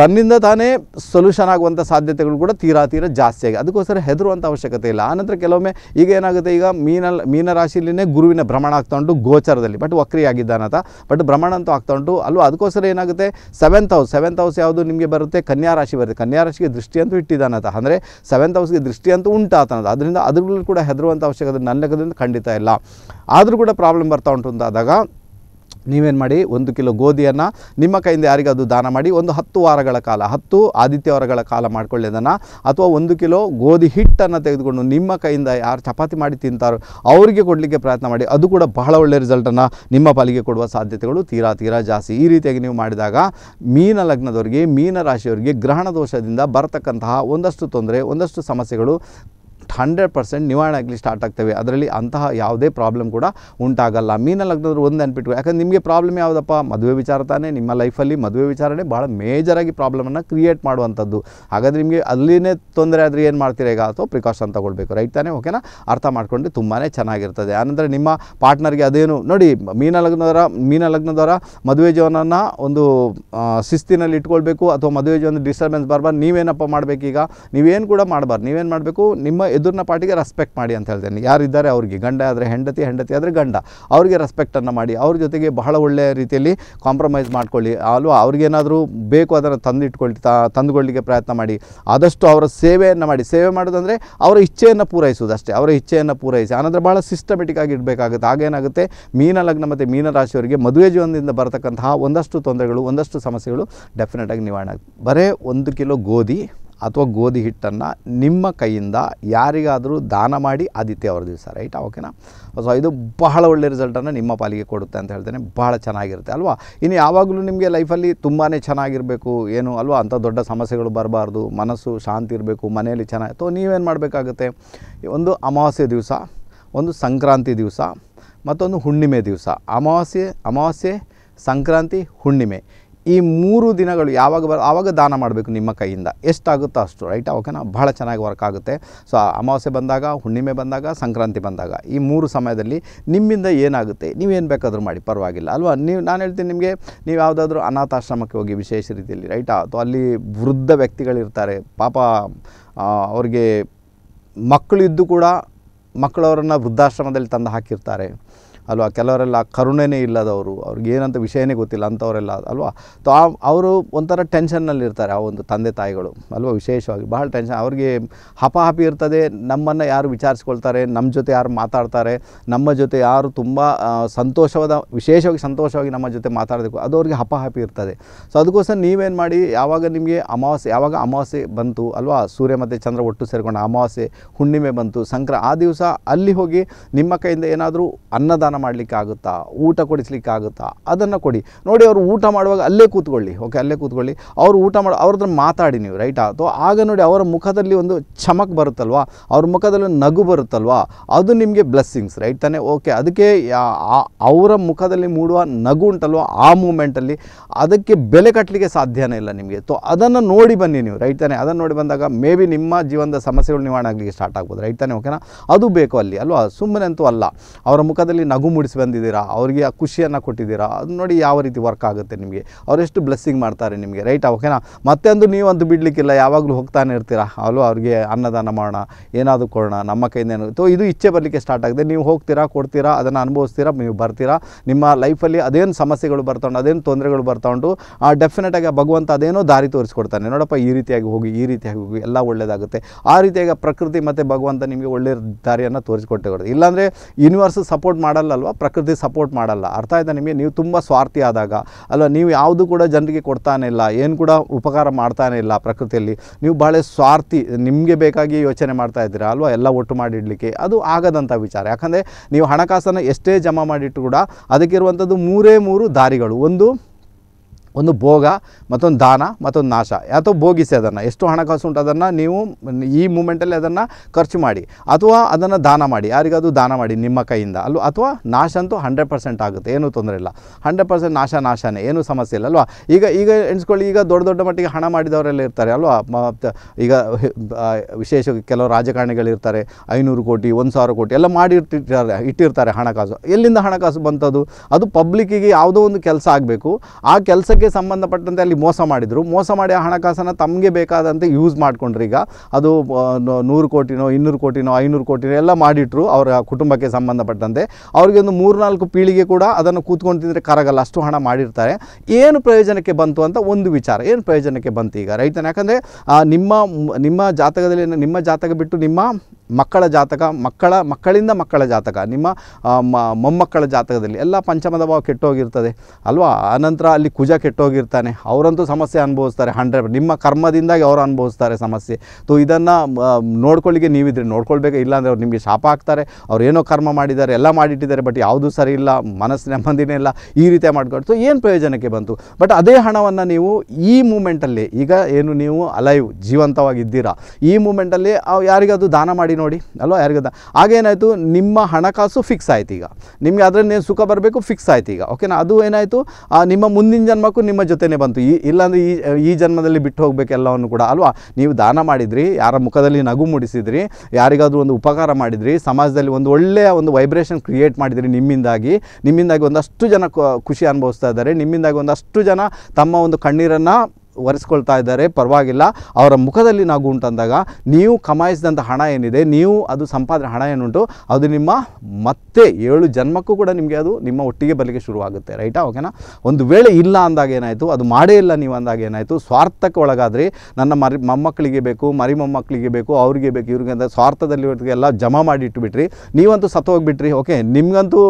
ತನ್ನಿಂದ ತಾನೇ ಸೊಲ್ಯೂಷನ್ ಆಗುವಂಥ ಸಾಧ್ಯತೆಗಳು ಕೂಡ ತೀರಾ ತೀರ ಜಾಸ್ತಿ ಅದಕ್ಕೋಸ್ಕರ ಹೆದರುವಂಥ ಅವಶ್ಯಕತೆ ಇಲ್ಲ ಆನಂತರ ಕೆಲವೊಮ್ಮೆ ಈಗ ಏನಾಗುತ್ತೆ ಈಗ ಮೀನ ಮೀನರಾಶಿಲಿನೇ ಗುರುವಿನ ಭ್ರಮಣ ಆಗ್ತಾ ಉಂಟು ಗೋಚರದಲ್ಲಿ ಬಟ್ ವಕ್ರಿಯಾಗಿದ್ದಾನತ ಬಟ್ ಭ್ರಮಣ ಅಂತೂ ಆಗ್ತಾ ಉಂಟು ಅಲ್ವಾ ಅದಕ್ಕೋಸ್ಕರ ಏನಾಗುತ್ತೆ ಸೆವೆಂತ್ ಹೌಸ್ ಸೆವೆಂತ್ ಹೌಸ್ ಯಾವುದು ನಿಮಗೆ ಬರುತ್ತೆ ಕನ್ಯಾ ರಾಶಿ ಬರುತ್ತೆ ಕನ್ಯಾ ರಾಶಿಗೆ ದೃಷ್ಟಿ ಅಂತೂ ಅಂದರೆ ಸೆವೆಂತ್ ಹೌಸ್ಗೆ ದೃಷ್ಟಿ ಅಂತೂ ಉಂಟಾತನದ ಅದರಿಂದ ಅದ್ರಲ್ಲೂ ಕೂಡ ಹೆದರುವಂಥ ಅವಶ್ಯಕತೆ ನನ್ನ ಲೆಕ್ಕದಿಂದ ಖಂಡಿತ ಇಲ್ಲ ಆದರೂ ಕೂಡ ಪ್ರಾಬ್ಲಮ್ ಬರ್ತಾ ಉಂಟು ಅಂತಾದಾಗ ನೀವೇನು ಮಾಡಿ ಒಂದು ಕಿಲೋ ಗೋಧಿಯನ್ನು ನಿಮ್ಮ ಕೈಯಿಂದ ಯಾರಿಗಾದರೂ ದಾನ ಮಾಡಿ ಒಂದು ಹತ್ತು ವಾರಗಳ ಕಾಲ ಹತ್ತು ಆದಿತ್ಯವಾರಗಳ ಕಾಲ ಮಾಡ್ಕೊಳ್ಳಿ ಅದನ್ನು ಅಥವಾ ಒಂದು ಕಿಲೋ ಗೋಧಿ ಹಿಟ್ಟನ್ನು ತೆಗೆದುಕೊಂಡು ನಿಮ್ಮ ಕೈಯಿಂದ ಯಾರು ಚಪಾತಿ ಮಾಡಿ ತಿಂತಾರೋ ಅವರಿಗೆ ಕೊಡಲಿಕ್ಕೆ ಪ್ರಯತ್ನ ಮಾಡಿ ಅದು ಕೂಡ ಬಹಳ ಒಳ್ಳೆಯ ರಿಸಲ್ಟನ್ನು ನಿಮ್ಮ ಪಾಲಿಗೆ ಕೊಡುವ ಸಾಧ್ಯತೆಗಳು ತೀರಾ ತೀರಾ ಜಾಸ್ತಿ ಈ ರೀತಿಯಾಗಿ ನೀವು ಮಾಡಿದಾಗ ಮೀನ ಲಗ್ನದವರಿಗೆ ಮೀನ ರಾಶಿಯವರಿಗೆ ಗ್ರಹಣ ದೋಷದಿಂದ ಬರತಕ್ಕಂತಹ ಒಂದಷ್ಟು ತೊಂದರೆ ಒಂದಷ್ಟು ಸಮಸ್ಯೆಗಳು ಹಂಡ್ರೆಡ್ ಪರ್ಸೆಂಟ್ ನಿವಾರಣೆ ಆಗಲಿ ಸ್ಟಾರ್ಟ್ ಆಗ್ತವೆ ಅದರಲ್ಲಿ ಅಂತಹ ಯಾವುದೇ ಪ್ರಾಬ್ಲಮ್ ಕೂಡ ಉಂಟಾಗಲ್ಲ ಮೀನಲ್ಲಾಗದಾದ್ರೂ ಒಂದು ಅನ್ಬಿಟ್ಟು ಯಾಕಂದ್ರೆ ನಿಮಗೆ ಪ್ರಾಬ್ಲಮ್ ಯಾವುದಪ್ಪ ಮದುವೆ ವಿಚಾರ ತಾನೇ ನಿಮ್ಮ ಲೈಫಲ್ಲಿ ಮದುವೆ ವಿಚಾರನೇ ಭಾಳ ಮೇಜರಾಗಿ ಪ್ರಾಬ್ಲಮನ್ನು ಕ್ರಿಯೇಟ್ ಮಾಡುವಂಥದ್ದು ಹಾಗಾದರೆ ನಿಮಗೆ ಅಲ್ಲಿನೇ ತೊಂದರೆ ಆದರೆ ಏನು ಮಾಡ್ತೀರಾ ಈಗ ಅಥವಾ ಪ್ರಿಕಾಷನ್ ತಗೊಳ್ಬೇಕು ರೈಟ್ ತಾನೇ ಓಕೆನಾ ಅರ್ಥ ಮಾಡ್ಕೊಂಡು ತುಂಬಾ ಚೆನ್ನಾಗಿರ್ತದೆ ಆನಂತರ ನಿಮ್ಮ ಪಾರ್ಟ್ನರ್ಗೆ ಅದೇನು ನೋಡಿ ಮೀನ ಲಗ್ನದವರ ಮೀನ ಲಗ್ನದವರ ಮದುವೆ ಜೀವನನ ಒಂದು ಶಿಸ್ತಿನಲ್ಲಿ ಇಟ್ಕೊಳ್ಬೇಕು ಅಥವಾ ಮದುವೆ ಜೀವನ ಡಿಸ್ಟರ್ಬೆನ್ಸ್ ಬರಬಾರ್ದು ನೀವೇನಪ್ಪ ಮಾಡಬೇಕೀಗ ನೀವೇನು ಕೂಡ ಮಾಡಬಾರ್ದು ನೀವೇನು ಮಾಡಬೇಕು ನಿಮ್ಮ ಎದುರಿನ ಪಾರ್ಟಿಗೆ ರೆಸ್ಪೆಕ್ಟ್ ಮಾಡಿ ಅಂತ ಹೇಳ್ತೇನೆ ಯಾರಿದ್ದಾರೆ ಅವ್ರಿಗೆ ಗಂಡ ಆದರೆ ಹೆಂಡತಿ ಹೆಂಡತಿ ಆದರೆ ಗಂಡ ಅವರಿಗೆ ರೆಸ್ಪೆಕ್ಟನ್ನು ಮಾಡಿ ಅವ್ರ ಜೊತೆಗೆ ಬಹಳ ಒಳ್ಳೆಯ ರೀತಿಯಲ್ಲಿ ಕಾಂಪ್ರಮೈಸ್ ಮಾಡ್ಕೊಳ್ಳಿ ಅಲ್ವಾ ಅವ್ರಿಗೇನಾದರೂ ಬೇಕು ಅದನ್ನು ತಂದಿಟ್ಕೊಳ್ತಿ ತಂದುಕೊಳ್ಳಿಕ್ಕೆ ಪ್ರಯತ್ನ ಮಾಡಿ ಆದಷ್ಟು ಅವರ ಸೇವೆಯನ್ನು ಮಾಡಿ ಸೇವೆ ಮಾಡೋದಂದರೆ ಅವರ ಇಚ್ಛೆಯನ್ನು ಪೂರೈಸೋದು ಅಷ್ಟೇ ಅವರ ಇಚ್ಛೆಯನ್ನು ಪೂರೈಸಿ ಆನಂತರ ಭಾಳ ಸಿಸ್ಟಮೆಟಿಕ್ಕಾಗಿ ಇಡಬೇಕಾಗುತ್ತೆ ಆಗೇನಾಗುತ್ತೆ ಮೀನ ಲಗ್ನ ಮತ್ತು ಮೀನರಾಶಿಯವರಿಗೆ ಮದುವೆ ಜೀವನದಿಂದ ಬರತಕ್ಕಂತಹ ಒಂದಷ್ಟು ತೊಂದರೆಗಳು ಒಂದಷ್ಟು ಸಮಸ್ಯೆಗಳು ಡೆಫಿನೆಟಾಗಿ ನಿವಾರಣೆ ಬರೇ ಒಂದು ಕಿಲೋ ಗೋಧಿ ಅಥವಾ ಗೋಧಿ ಹಿಟ್ಟನ್ನು ನಿಮ್ಮ ಕೈಯಿಂದ ಯಾರಿಗಾದರೂ ದಾನ ಮಾಡಿ ಆದಿತ್ಯ ಅವರ ದಿವಸ ರೈಟ್ ಓಕೆನಾ ಸೊ ಇದು ಬಹಳ ಒಳ್ಳೆ ರಿಸಲ್ಟನ್ನು ನಿಮ್ಮ ಪಾಲಿಗೆ ಕೊಡುತ್ತೆ ಅಂತ ಹೇಳ್ತೇನೆ ಬಹಳ ಚೆನ್ನಾಗಿರುತ್ತೆ ಅಲ್ವಾ ಇನ್ನು ಯಾವಾಗಲೂ ನಿಮಗೆ ಲೈಫಲ್ಲಿ ತುಂಬಾ ಚೆನ್ನಾಗಿರಬೇಕು ಏನು ಅಲ್ವಾ ಅಂಥ ದೊಡ್ಡ ಸಮಸ್ಯೆಗಳು ಬರಬಾರ್ದು ಮನಸ್ಸು ಶಾಂತಿ ಇರಬೇಕು ಮನೆಯಲ್ಲಿ ಚೆನ್ನಾಗಿ ಅಥವಾ ನೀವೇನು ಮಾಡಬೇಕಾಗುತ್ತೆ ಒಂದು ಅಮಾವಾಸ್ಯೆ ದಿವಸ ಒಂದು ಸಂಕ್ರಾಂತಿ ದಿವಸ ಮತ್ತೊಂದು ಹುಣ್ಣಿಮೆ ದಿವಸ ಅಮಾವಾಸ್ಯೆ ಅಮಾವಾಸ್ಯೆ ಸಂಕ್ರಾಂತಿ ಹುಣ್ಣಿಮೆ ಈ ಮೂರು ದಿನಗಳು ಯಾವಾಗ ಬರ ಆವಾಗ ದಾನ ಮಾಡಬೇಕು ನಿಮ್ಮ ಕೈಯಿಂದ ಎಷ್ಟಾಗುತ್ತೋ ಅಷ್ಟು ರೈಟ್ ಓಕೆನಾ ಭಾಳ ಚೆನ್ನಾಗಿ ವರ್ಕ್ ಆಗುತ್ತೆ ಸೊ ಅಮಾವಾಸ್ಯೆ ಬಂದಾಗ ಹುಣ್ಣಿಮೆ ಬಂದಾಗ ಸಂಕ್ರಾಂತಿ ಬಂದಾಗ ಈ ಮೂರು ಸಮಯದಲ್ಲಿ ನಿಮ್ಮಿಂದ ಏನಾಗುತ್ತೆ ನೀವೇನು ಬೇಕಾದರೂ ಮಾಡಿ ಪರವಾಗಿಲ್ಲ ಅಲ್ವಾ ನೀವು ನಾನು ಹೇಳ್ತೀನಿ ನಿಮಗೆ ನೀವು ಯಾವುದಾದ್ರೂ ಅನಾಥಾಶ್ರಮಕ್ಕೆ ಹೋಗಿ ವಿಶೇಷ ರೀತಿಯಲ್ಲಿ ರೈಟಾ ಅಥವಾ ಅಲ್ಲಿ ವೃದ್ಧ ವ್ಯಕ್ತಿಗಳಿರ್ತಾರೆ ಪಾಪ ಅವ್ರಿಗೆ ಮಕ್ಕಳಿದ್ದು ಕೂಡ ಮಕ್ಕಳವರನ್ನು ವೃದ್ಧಾಶ್ರಮದಲ್ಲಿ ತಂದು ಹಾಕಿರ್ತಾರೆ ಅಲ್ವಾ ಕೆಲವರೆಲ್ಲ ಕರುಣೆನೇ ಇಲ್ಲದವರು ಅವ್ರಿಗೆ ಏನಂತ ವಿಷಯನೇ ಗೊತ್ತಿಲ್ಲ ಅಂಥವರೆಲ್ಲ ಅಲ್ವಾ ತೊ ಅವರು ಒಂಥರ ಟೆನ್ಷನ್ನಲ್ಲಿರ್ತಾರೆ ಆ ಒಂದು ತಂದೆ ತಾಯಿಗಳು ಅಲ್ವಾ ವಿಶೇಷವಾಗಿ ಬಹಳ ಟೆನ್ಷನ್ ಅವ್ರಿಗೆ ಹಪಿ ಇರ್ತದೆ ನಮ್ಮನ್ನು ಯಾರು ವಿಚಾರಿಸ್ಕೊಳ್ತಾರೆ ನಮ್ಮ ಜೊತೆ ಯಾರು ಮಾತಾಡ್ತಾರೆ ನಮ್ಮ ಜೊತೆ ಯಾರು ತುಂಬ ಸಂತೋಷವಾದ ವಿಶೇಷವಾಗಿ ಸಂತೋಷವಾಗಿ ನಮ್ಮ ಜೊತೆ ಮಾತಾಡಬೇಕು ಅದು ಅವ್ರಿಗೆ ಹಪಿ ಇರ್ತದೆ ಸೊ ಅದಕ್ಕೋಸ್ಕರ ನೀವೇನು ಮಾಡಿ ಯಾವಾಗ ನಿಮಗೆ ಅಮಾವಾಸ್ಯೆ ಯಾವಾಗ ಅಮಾವಾಸ್ಯೆ ಬಂತು ಅಲ್ವಾ ಸೂರ್ಯ ಮತ್ತು ಚಂದ್ರ ಒಟ್ಟು ಸೇರಿಕೊಂಡು ಅಮಾವಾಸ್ಯೆ ಹುಣ್ಣಿಮೆ ಬಂತು ಸಂಕ್ರ ಆ ದಿವಸ ಅಲ್ಲಿ ಹೋಗಿ ನಿಮ್ಮ ಕೈಯಿಂದ ಏನಾದರೂ ಅನ್ನದಾನ ಅನ್ನದಾನ ಆಗುತ್ತಾ ಊಟ ಕೊಡಿಸ್ಲಿಕ್ಕಾಗುತ್ತಾ ಅದನ್ನು ಕೊಡಿ ನೋಡಿ ಅವರು ಊಟ ಮಾಡುವಾಗ ಅಲ್ಲೇ ಕೂತ್ಕೊಳ್ಳಿ ಓಕೆ ಅಲ್ಲೇ ಕೂತ್ಕೊಳ್ಳಿ ಅವರು ಊಟ ಮಾಡಿ ಅವ್ರ ಹತ್ರ ಮಾತಾಡಿ ನೀವು ರೈಟ್ ಅಥವಾ ಆಗ ನೋಡಿ ಅವರ ಮುಖದಲ್ಲಿ ಒಂದು ಚಮಕ್ ಬರುತ್ತಲ್ವಾ ಅವ್ರ ಮುಖದಲ್ಲಿ ನಗು ಬರುತ್ತಲ್ವಾ ಅದು ನಿಮಗೆ ಬ್ಲೆಸ್ಸಿಂಗ್ಸ್ ರೈಟ್ ತಾನೇ ಓಕೆ ಅದಕ್ಕೆ ಅವರ ಮುಖದಲ್ಲಿ ಮೂಡುವ ನಗು ಉಂಟಲ್ವಾ ಆ ಮೂಮೆಂಟಲ್ಲಿ ಅದಕ್ಕೆ ಬೆಲೆ ಕಟ್ಟಲಿಕ್ಕೆ ಸಾಧ್ಯನೇ ಇಲ್ಲ ನಿಮಗೆ ತೊ ಅದನ್ನು ನೋಡಿ ಬನ್ನಿ ನೀವು ರೈಟ್ ತಾನೆ ಅದನ್ನು ನೋಡಿ ಬಂದಾಗ ಮೇ ಬಿ ನಿಮ್ಮ ಜೀವನದ ಸಮಸ್ಯೆಗಳು ನಿವಾರಣೆ ಆಗಲಿಕ್ಕೆ ಸ್ಟಾರ್ಟ್ ಆಗ್ಬೋದು ರೈಟ್ ತಾನೆ ಓಕೆನಾ ಅದು ಬೇಕು ಅಲ್ಲಿ ಅಲ್ವಾ ಸುಮ್ಮನೆ ಅಂತೂ ಅಲ್ಲ ಅವರ ಮುಖದಲ್ಲಿ ನಗು ನಗು ಮೂಡಿಸಿ ಬಂದಿದ್ದೀರಾ ಅವರಿಗೆ ಆ ಖುಷಿಯನ್ನು ಕೊಟ್ಟಿದ್ದೀರಾ ಅದು ನೋಡಿ ಯಾವ ರೀತಿ ವರ್ಕ್ ಆಗುತ್ತೆ ನಿಮಗೆ ಅವರೆಷ್ಟು ಬ್ಲೆಸ್ಸಿಂಗ್ ಮಾಡ್ತಾರೆ ನಿಮಗೆ ರೈಟ್ ಓಕೆನಾ ಮತ್ತೆಂದು ನೀವಂತೂ ಬಿಡಲಿಕ್ಕಿಲ್ಲ ಯಾವಾಗಲೂ ಹೋಗ್ತಾನೆ ಇರ್ತೀರಾ ಅಲ್ಲೂ ಅವ್ರಿಗೆ ಅನ್ನದಾನ ಮಾಡೋಣ ಏನಾದರೂ ಕೊಡೋಣ ನಮ್ಮ ಕೈಯಿಂದ ಏನು ಇದು ಇಚ್ಛೆ ಬರಲಿಕ್ಕೆ ಸ್ಟಾರ್ಟ್ ಆಗಿದೆ ನೀವು ಹೋಗ್ತೀರಾ ಕೊಡ್ತೀರಾ ಅದನ್ನು ಅನುಭವಿಸ್ತೀರಾ ನೀವು ಬರ್ತೀರಾ ನಿಮ್ಮ ಲೈಫಲ್ಲಿ ಅದೇನು ಸಮಸ್ಯೆಗಳು ಉಂಟು ಅದೇನು ತೊಂದರೆಗಳು ಆ ಡೆಫಿನೆಟಾಗಿ ಭಗವಂತ ಅದೇನೋ ದಾರಿ ತೋರಿಸ್ಕೊಡ್ತಾನೆ ನೋಡಪ್ಪ ಈ ರೀತಿಯಾಗಿ ಹೋಗಿ ಈ ರೀತಿಯಾಗಿ ಹೋಗಿ ಎಲ್ಲ ಒಳ್ಳೆಯದಾಗುತ್ತೆ ಆ ರೀತಿಯಾಗಿ ಪ್ರಕೃತಿ ಮತ್ತು ಭಗವಂತ ನಿಮಗೆ ಒಳ್ಳೆಯ ದಾರಿಯನ್ನು ತೋರಿಸ್ಕೊಟ್ಟೆ ಇಲ್ಲಾಂದರೆ ಯೂನಿವರ್ಸ್ ಸಪೋರ್ಟ್ ಮಾಡಲ್ಲ ಅಲ್ವಾ ಪ್ರಕೃತಿ ಸಪೋರ್ಟ್ ಮಾಡಲ್ಲ ಅರ್ಥ ಆಯ್ತಾ ನಿಮಗೆ ನೀವು ತುಂಬ ಸ್ವಾರ್ಥಿ ಆದಾಗ ಅಲ್ವಾ ನೀವು ಯಾವುದು ಕೂಡ ಜನರಿಗೆ ಕೊಡ್ತಾನೆ ಇಲ್ಲ ಏನು ಕೂಡ ಉಪಕಾರ ಮಾಡ್ತಾನೆ ಇಲ್ಲ ಪ್ರಕೃತಿಯಲ್ಲಿ ನೀವು ಭಾಳ ಸ್ವಾರ್ಥಿ ನಿಮಗೆ ಬೇಕಾಗಿ ಯೋಚನೆ ಮಾಡ್ತಾ ಇದ್ದೀರಾ ಅಲ್ವಾ ಎಲ್ಲ ಒಟ್ಟು ಮಾಡಿಡಲಿಕ್ಕೆ ಅದು ಆಗದಂಥ ವಿಚಾರ ಯಾಕಂದರೆ ನೀವು ಹಣಕಾಸನ್ನು ಎಷ್ಟೇ ಜಮಾ ಮಾಡಿಟ್ಟು ಕೂಡ ಅದಕ್ಕಿರುವಂಥದ್ದು ಮೂರೇ ಮೂರು ದಾರಿಗಳು ಒಂದು ಒಂದು ಭೋಗ ಮತ್ತೊಂದು ದಾನ ಮತ್ತೊಂದು ನಾಶ ಅಥವಾ ಭೋಗಿಸಿ ಅದನ್ನು ಎಷ್ಟು ಹಣಕಾಸು ಉಂಟು ಅದನ್ನು ನೀವು ಈ ಮೂಮೆಂಟಲ್ಲಿ ಅದನ್ನು ಖರ್ಚು ಮಾಡಿ ಅಥವಾ ಅದನ್ನು ದಾನ ಮಾಡಿ ಯಾರಿಗಾದರೂ ದಾನ ಮಾಡಿ ನಿಮ್ಮ ಕೈಯಿಂದ ಅಲ್ವಾ ಅಥವಾ ನಾಶ ಅಂತೂ ಹಂಡ್ರೆಡ್ ಪರ್ಸೆಂಟ್ ಆಗುತ್ತೆ ಏನೂ ತೊಂದರೆ ಇಲ್ಲ ಹಂಡ್ರೆಡ್ ಪರ್ಸೆಂಟ್ ನಾಶ ನಾಶನೇ ಏನೂ ಸಮಸ್ಯೆ ಇಲ್ಲ ಅಲ್ವಾ ಈಗ ಈಗ ಎಣಿಸ್ಕೊಳ್ಳಿ ಈಗ ದೊಡ್ಡ ದೊಡ್ಡ ಮಟ್ಟಿಗೆ ಹಣ ಮಾಡಿದವರೆಲ್ಲ ಇರ್ತಾರೆ ಅಲ್ವಾ ಈಗ ವಿಶೇಷ ಕೆಲವು ರಾಜಕಾರಣಿಗಳಿರ್ತಾರೆ ಐನೂರು ಕೋಟಿ ಒಂದು ಸಾವಿರ ಕೋಟಿ ಎಲ್ಲ ಮಾಡಿ ಇಟ್ಟಿರ್ತಾರೆ ಇಟ್ಟಿರ್ತಾರೆ ಹಣಕಾಸು ಎಲ್ಲಿಂದ ಹಣಕಾಸು ಬಂತದ್ದು ಅದು ಪಬ್ಲಿಕ್ಕಿಗೆ ಯಾವುದೋ ಒಂದು ಕೆಲಸ ಆಗಬೇಕು ಆ ಕೆಲಸ ಹಣಕ್ಕೆ ಸಂಬಂಧಪಟ್ಟಂತೆ ಅಲ್ಲಿ ಮೋಸ ಮಾಡಿದರು ಮೋಸ ಮಾಡಿ ಆ ಹಣಕಾಸನ್ನು ತಮಗೆ ಬೇಕಾದಂತೆ ಯೂಸ್ ಮಾಡಿಕೊಂಡ್ರು ಈಗ ಅದು ನೂರು ಕೋಟಿನೋ ಇನ್ನೂರು ಕೋಟಿನೋ ಐನೂರು ಕೋಟಿನೋ ಎಲ್ಲ ಮಾಡಿಟ್ರು ಅವರ ಕುಟುಂಬಕ್ಕೆ ಸಂಬಂಧಪಟ್ಟಂತೆ ಅವರಿಗೆ ಒಂದು ಮೂರು ನಾಲ್ಕು ಪೀಳಿಗೆ ಕೂಡ ಅದನ್ನು ಕೂತ್ಕೊಂಡು ತಿಂದರೆ ಕರಗಲ್ಲ ಅಷ್ಟು ಹಣ ಮಾಡಿರ್ತಾರೆ ಏನು ಪ್ರಯೋಜನಕ್ಕೆ ಬಂತು ಅಂತ ಒಂದು ವಿಚಾರ ಏನು ಪ್ರಯೋಜನಕ್ಕೆ ಬಂತು ಈಗ ರೈತನ ಯಾಕಂದರೆ ನಿಮ್ಮ ನಿಮ್ಮ ಜಾತಕದಲ್ಲಿ ನಿಮ್ಮ ಜಾತಕ ಬಿಟ್ಟು ನಿಮ್ಮ ಮಕ್ಕಳ ಜಾತಕ ಮಕ್ಕಳ ಮಕ್ಕಳಿಂದ ಮಕ್ಕಳ ಜಾತಕ ನಿಮ್ಮ ಮೊಮ್ಮಕ್ಕಳ ಜಾತಕದಲ್ಲಿ ಎಲ್ಲ ಪಂಚಮದ ಭಾವ ಕೆಟ್ಟೋಗಿರ್ತದೆ ಅಲ್ವಾ ಆನಂತರ ಅಲ್ಲಿ ಕುಜ ಕೆಟ್ಟೋಗಿರ್ತಾನೆ ಅವರಂತೂ ಸಮಸ್ಯೆ ಅನುಭವಿಸ್ತಾರೆ ಹಂಡ್ರೆಡ್ ನಿಮ್ಮ ಕರ್ಮದಿಂದಾಗಿ ಅವರು ಅನುಭವಿಸ್ತಾರೆ ಸಮಸ್ಯೆ ಸೊ ಇದನ್ನು ನೋಡ್ಕೊಳ್ಳಿಕ್ಕೆ ನೀವಿದ್ರೆ ನೋಡ್ಕೊಳ್ಬೇಕು ಇಲ್ಲಾಂದರೆ ಅವ್ರು ನಿಮಗೆ ಶಾಪ ಹಾಕ್ತಾರೆ ಅವ್ರು ಏನೋ ಕರ್ಮ ಮಾಡಿದ್ದಾರೆ ಎಲ್ಲ ಮಾಡಿಟ್ಟಿದ್ದಾರೆ ಬಟ್ ಯಾವುದೂ ಸರಿ ಇಲ್ಲ ಮನಸ್ಸು ನೆಮ್ಮದಿನೇ ಇಲ್ಲ ಈ ರೀತಿ ಮಾಡ್ಕೊಂಡು ಸೊ ಏನು ಪ್ರಯೋಜನಕ್ಕೆ ಬಂತು ಬಟ್ ಅದೇ ಹಣವನ್ನು ನೀವು ಈ ಮೂಮೆಂಟಲ್ಲಿ ಈಗ ಏನು ನೀವು ಅಲೈವ್ ಜೀವಂತವಾಗಿದ್ದೀರಾ ಈ ಮೂಮೆಂಟಲ್ಲಿ ಯಾರಿಗಾದರೂ ದಾನ ಮಾಡಿ ನೋಡಿ ಅಲ್ವಾ ಯಾರಿಗದ ಆಗೇನಾಯಿತು ನಿಮ್ಮ ಹಣಕಾಸು ಫಿಕ್ಸ್ ಆಯ್ತು ಈಗ ನಿಮಗೆ ಅದರಲ್ಲಿ ಏನು ಸುಖ ಬರಬೇಕು ಫಿಕ್ಸ್ ಆಯ್ತು ಈಗ ಓಕೆನಾ ಅದು ಏನಾಯಿತು ನಿಮ್ಮ ಮುಂದಿನ ಜನ್ಮಕ್ಕೂ ನಿಮ್ಮ ಜೊತೆನೆ ಬಂತು ಈ ಇಲ್ಲಾಂದರೆ ಈ ಈ ಜನ್ಮದಲ್ಲಿ ಬಿಟ್ಟು ಹೋಗಬೇಕು ಎಲ್ಲವನ್ನು ಕೂಡ ಅಲ್ವಾ ನೀವು ದಾನ ಮಾಡಿದ್ರಿ ಯಾರ ಮುಖದಲ್ಲಿ ನಗು ಮೂಡಿಸಿದ್ರಿ ಯಾರಿಗಾದರೂ ಒಂದು ಉಪಕಾರ ಮಾಡಿದ್ರಿ ಸಮಾಜದಲ್ಲಿ ಒಂದು ಒಳ್ಳೆಯ ಒಂದು ವೈಬ್ರೇಷನ್ ಕ್ರಿಯೇಟ್ ಮಾಡಿದ್ರಿ ನಿಮ್ಮಿಂದಾಗಿ ನಿಮ್ಮಿಂದಾಗಿ ಒಂದಷ್ಟು ಜನ ಖುಷಿ ಅನುಭವಿಸ್ತಾ ಇದ್ದಾರೆ ನಿಮ್ಮಿಂದಾಗಿ ಒಂದಷ್ಟು ಜನ ತಮ್ಮ ಒಂದು ಕಣ್ಣೀರನ್ನು ಒರೆಸ್ಕೊಳ್ತಾ ಇದ್ದಾರೆ ಪರವಾಗಿಲ್ಲ ಅವರ ಮುಖದಲ್ಲಿ ನಾವು ಅಂದಾಗ ನೀವು ಕಮಾಯಿಸಿದಂಥ ಹಣ ಏನಿದೆ ನೀವು ಅದು ಸಂಪಾದನೆ ಹಣ ಏನುಂಟು ಅದು ನಿಮ್ಮ ಮತ್ತೆ ಏಳು ಜನ್ಮಕ್ಕೂ ಕೂಡ ನಿಮಗೆ ಅದು ನಿಮ್ಮ ಒಟ್ಟಿಗೆ ಬಲಿಗೆ ಶುರುವಾಗುತ್ತೆ ರೈಟಾ ಓಕೆನಾ ಒಂದು ವೇಳೆ ಇಲ್ಲ ಅಂದಾಗ ಏನಾಯಿತು ಅದು ಮಾಡೇ ಇಲ್ಲ ನೀವು ಅಂದಾಗ ಏನಾಯಿತು ಸ್ವಾರ್ಥಕ್ಕೆ ಒಳಗಾದರೆ ನನ್ನ ಮರಿ ಮೊಮ್ಮಕ್ಕಳಿಗೆ ಬೇಕು ಮರಿ ಮೊಮ್ಮಕ್ಕಳಿಗೆ ಬೇಕು ಅವ್ರಿಗೆ ಬೇಕು ಇವ್ರಿಗೆ ಅಂತ ಸ್ವಾರ್ಥದಲ್ಲಿ ಎಲ್ಲ ಜಮಾ ಮಾಡಿ ಇಟ್ಬಿಟ್ರಿ ನೀವಂತೂ ಸತ್ತೋಗ್ಬಿಟ್ರಿ ಓಕೆ ನಿಮ್ಗಂತೂ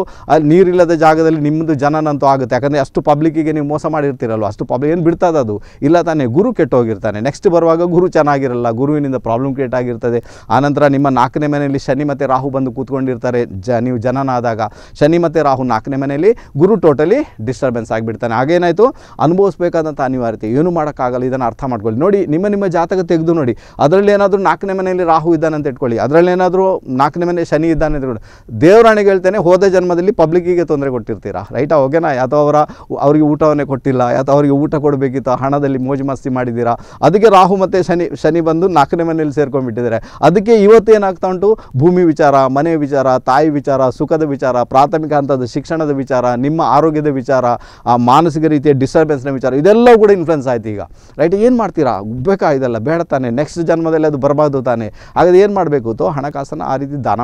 ನೀರಿಲ್ಲದ ಜಾಗದಲ್ಲಿ ನಿಮ್ಮದು ಜನನಂತೂ ಆಗುತ್ತೆ ಯಾಕಂದರೆ ಅಷ್ಟು ಪಬ್ಲಿಕ್ಕಿಗೆ ನೀವು ಮೋಸ ಮಾಡಿರ್ತೀರಲ್ವ ಅಷ್ಟು ಪಬ್ಲಿಕ್ ಏನು ಬಿಡ್ತದೆ ಅದು ಇಲ್ಲ ತಾನೆ ಗುರು ಕೆಟ್ಟೋಗಿರ್ತಾನೆ ನೆಕ್ಸ್ಟ್ ಬರುವಾಗ ಗುರು ಚೆನ್ನಾಗಿರಲ್ಲ ಗುರುವಿನಿಂದ ಪ್ರಾಬ್ಲಮ್ ಕ್ರಿಯೇಟ್ ಆಗಿರ್ತದೆ ಆನಂತರ ನಿಮ್ಮ ನಾಲ್ಕನೇ ಮನೆಯಲ್ಲಿ ಶನಿ ಮತ್ತು ರಾಹು ಬಂದು ಕೂತ್ಕೊಂಡಿರ್ತಾರೆ ಜ ನೀವು ಜನನಾದಾಗ ಶನಿ ಮತ್ತು ರಾಹು ನಾಲ್ಕನೇ ಮನೆಯಲ್ಲಿ ಗುರು ಟೋಟಲಿ ಡಿಸ್ಟರ್ಬೆನ್ಸ್ ಆಗಿಬಿಡ್ತಾನೆ ಹಾಗೇನಾಯ್ತು ಅನುಭವಿಸ್ಬೇಕಾದಂಥ ಅನಿವಾರ್ಯತೆ ಏನು ಮಾಡೋಕ್ಕಾಗಲ್ಲ ಇದನ್ನು ಅರ್ಥ ಮಾಡ್ಕೊಳ್ಳಿ ನೋಡಿ ನಿಮ್ಮ ನಿಮ್ಮ ಜಾತಕ ತೆಗೆದು ನೋಡಿ ಅದರಲ್ಲಿ ಏನಾದರೂ ನಾಲ್ಕನೇ ಮನೆಯಲ್ಲಿ ರಾಹು ಇದ್ದಾನೆ ಅಂತ ಇಟ್ಕೊಳ್ಳಿ ಅದರಲ್ಲಿ ಏನಾದರೂ ನಾಲ್ಕನೇ ಮನೆ ಶನಿ ಇದ್ದಾನೆ ಅಂತ ದೇವರಾಣಿಗೆ ಹೇಳ್ತೇನೆ ಹೋದ ಜನ್ಮದಲ್ಲಿ ಪಬ್ಲಿಕ್ಕಿಗೆ ತೊಂದರೆ ಕೊಟ್ಟಿರ್ತೀರಾ ರೈಟಾ ಓಕೆನಾ ಅಥವಾ ಅವರ ಅವರಿಗೆ ಊಟವನ್ನೇ ಕೊಟ್ಟಿಲ್ಲ ಅಥವಾ ಅವರಿಗೆ ಊಟ ಕೊಡಬೇಕಿತ್ತು ಹಣದಲ್ಲಿ ಮೋಜು ಮಸ್ತಿ ಮಾಡಿದ್ದೀರಾ ಅದಕ್ಕೆ ರಾಹು ಮತ್ತು ಶನಿ ಶನಿ ಬಂದು ನಾಲ್ಕನೇ ಮನೆಯಲ್ಲಿ ಸೇರ್ಕೊಂಡ್ಬಿಟ್ಟಿದ್ದಾರೆ ಅದಕ್ಕೆ ಇವತ್ತು ಏನಾಗ್ತಾ ಉಂಟು ಭೂಮಿ ವಿಚಾರ ಮನೆ ವಿಚಾರ ತಾಯಿ ವಿಚಾರ ಸುಖದ ವಿಚಾರ ಪ್ರಾಥಮಿಕ ಹಂತದ ಶಿಕ್ಷಣದ ವಿಚಾರ ನಿಮ್ಮ ಆರೋಗ್ಯದ ವಿಚಾರ ಮಾನಸಿಕ ರೀತಿಯ ಡಿಸ್ಟರ್ಬೆನ್ಸ್ನ ವಿಚಾರ ಇದೆಲ್ಲ ಕೂಡ ಇನ್ಫ್ಲುಯೆನ್ಸ್ ಆಯ್ತು ಈಗ ರೈಟ್ ಏನು ಮಾಡ್ತೀರಾ ಬೇಕಾ ಇದೆಲ್ಲ ಬೇಡ ತಾನೆ ನೆಕ್ಸ್ಟ್ ಜನ್ಮದಲ್ಲಿ ಅದು ಬರಬಾರ್ದು ತಾನೆ ಹಾಗಾದ್ರೆ ಏನು ಮಾಡಬೇಕು ತೋ ಹಣಕಾಸನ್ನು ಆ ರೀತಿ ದಾನ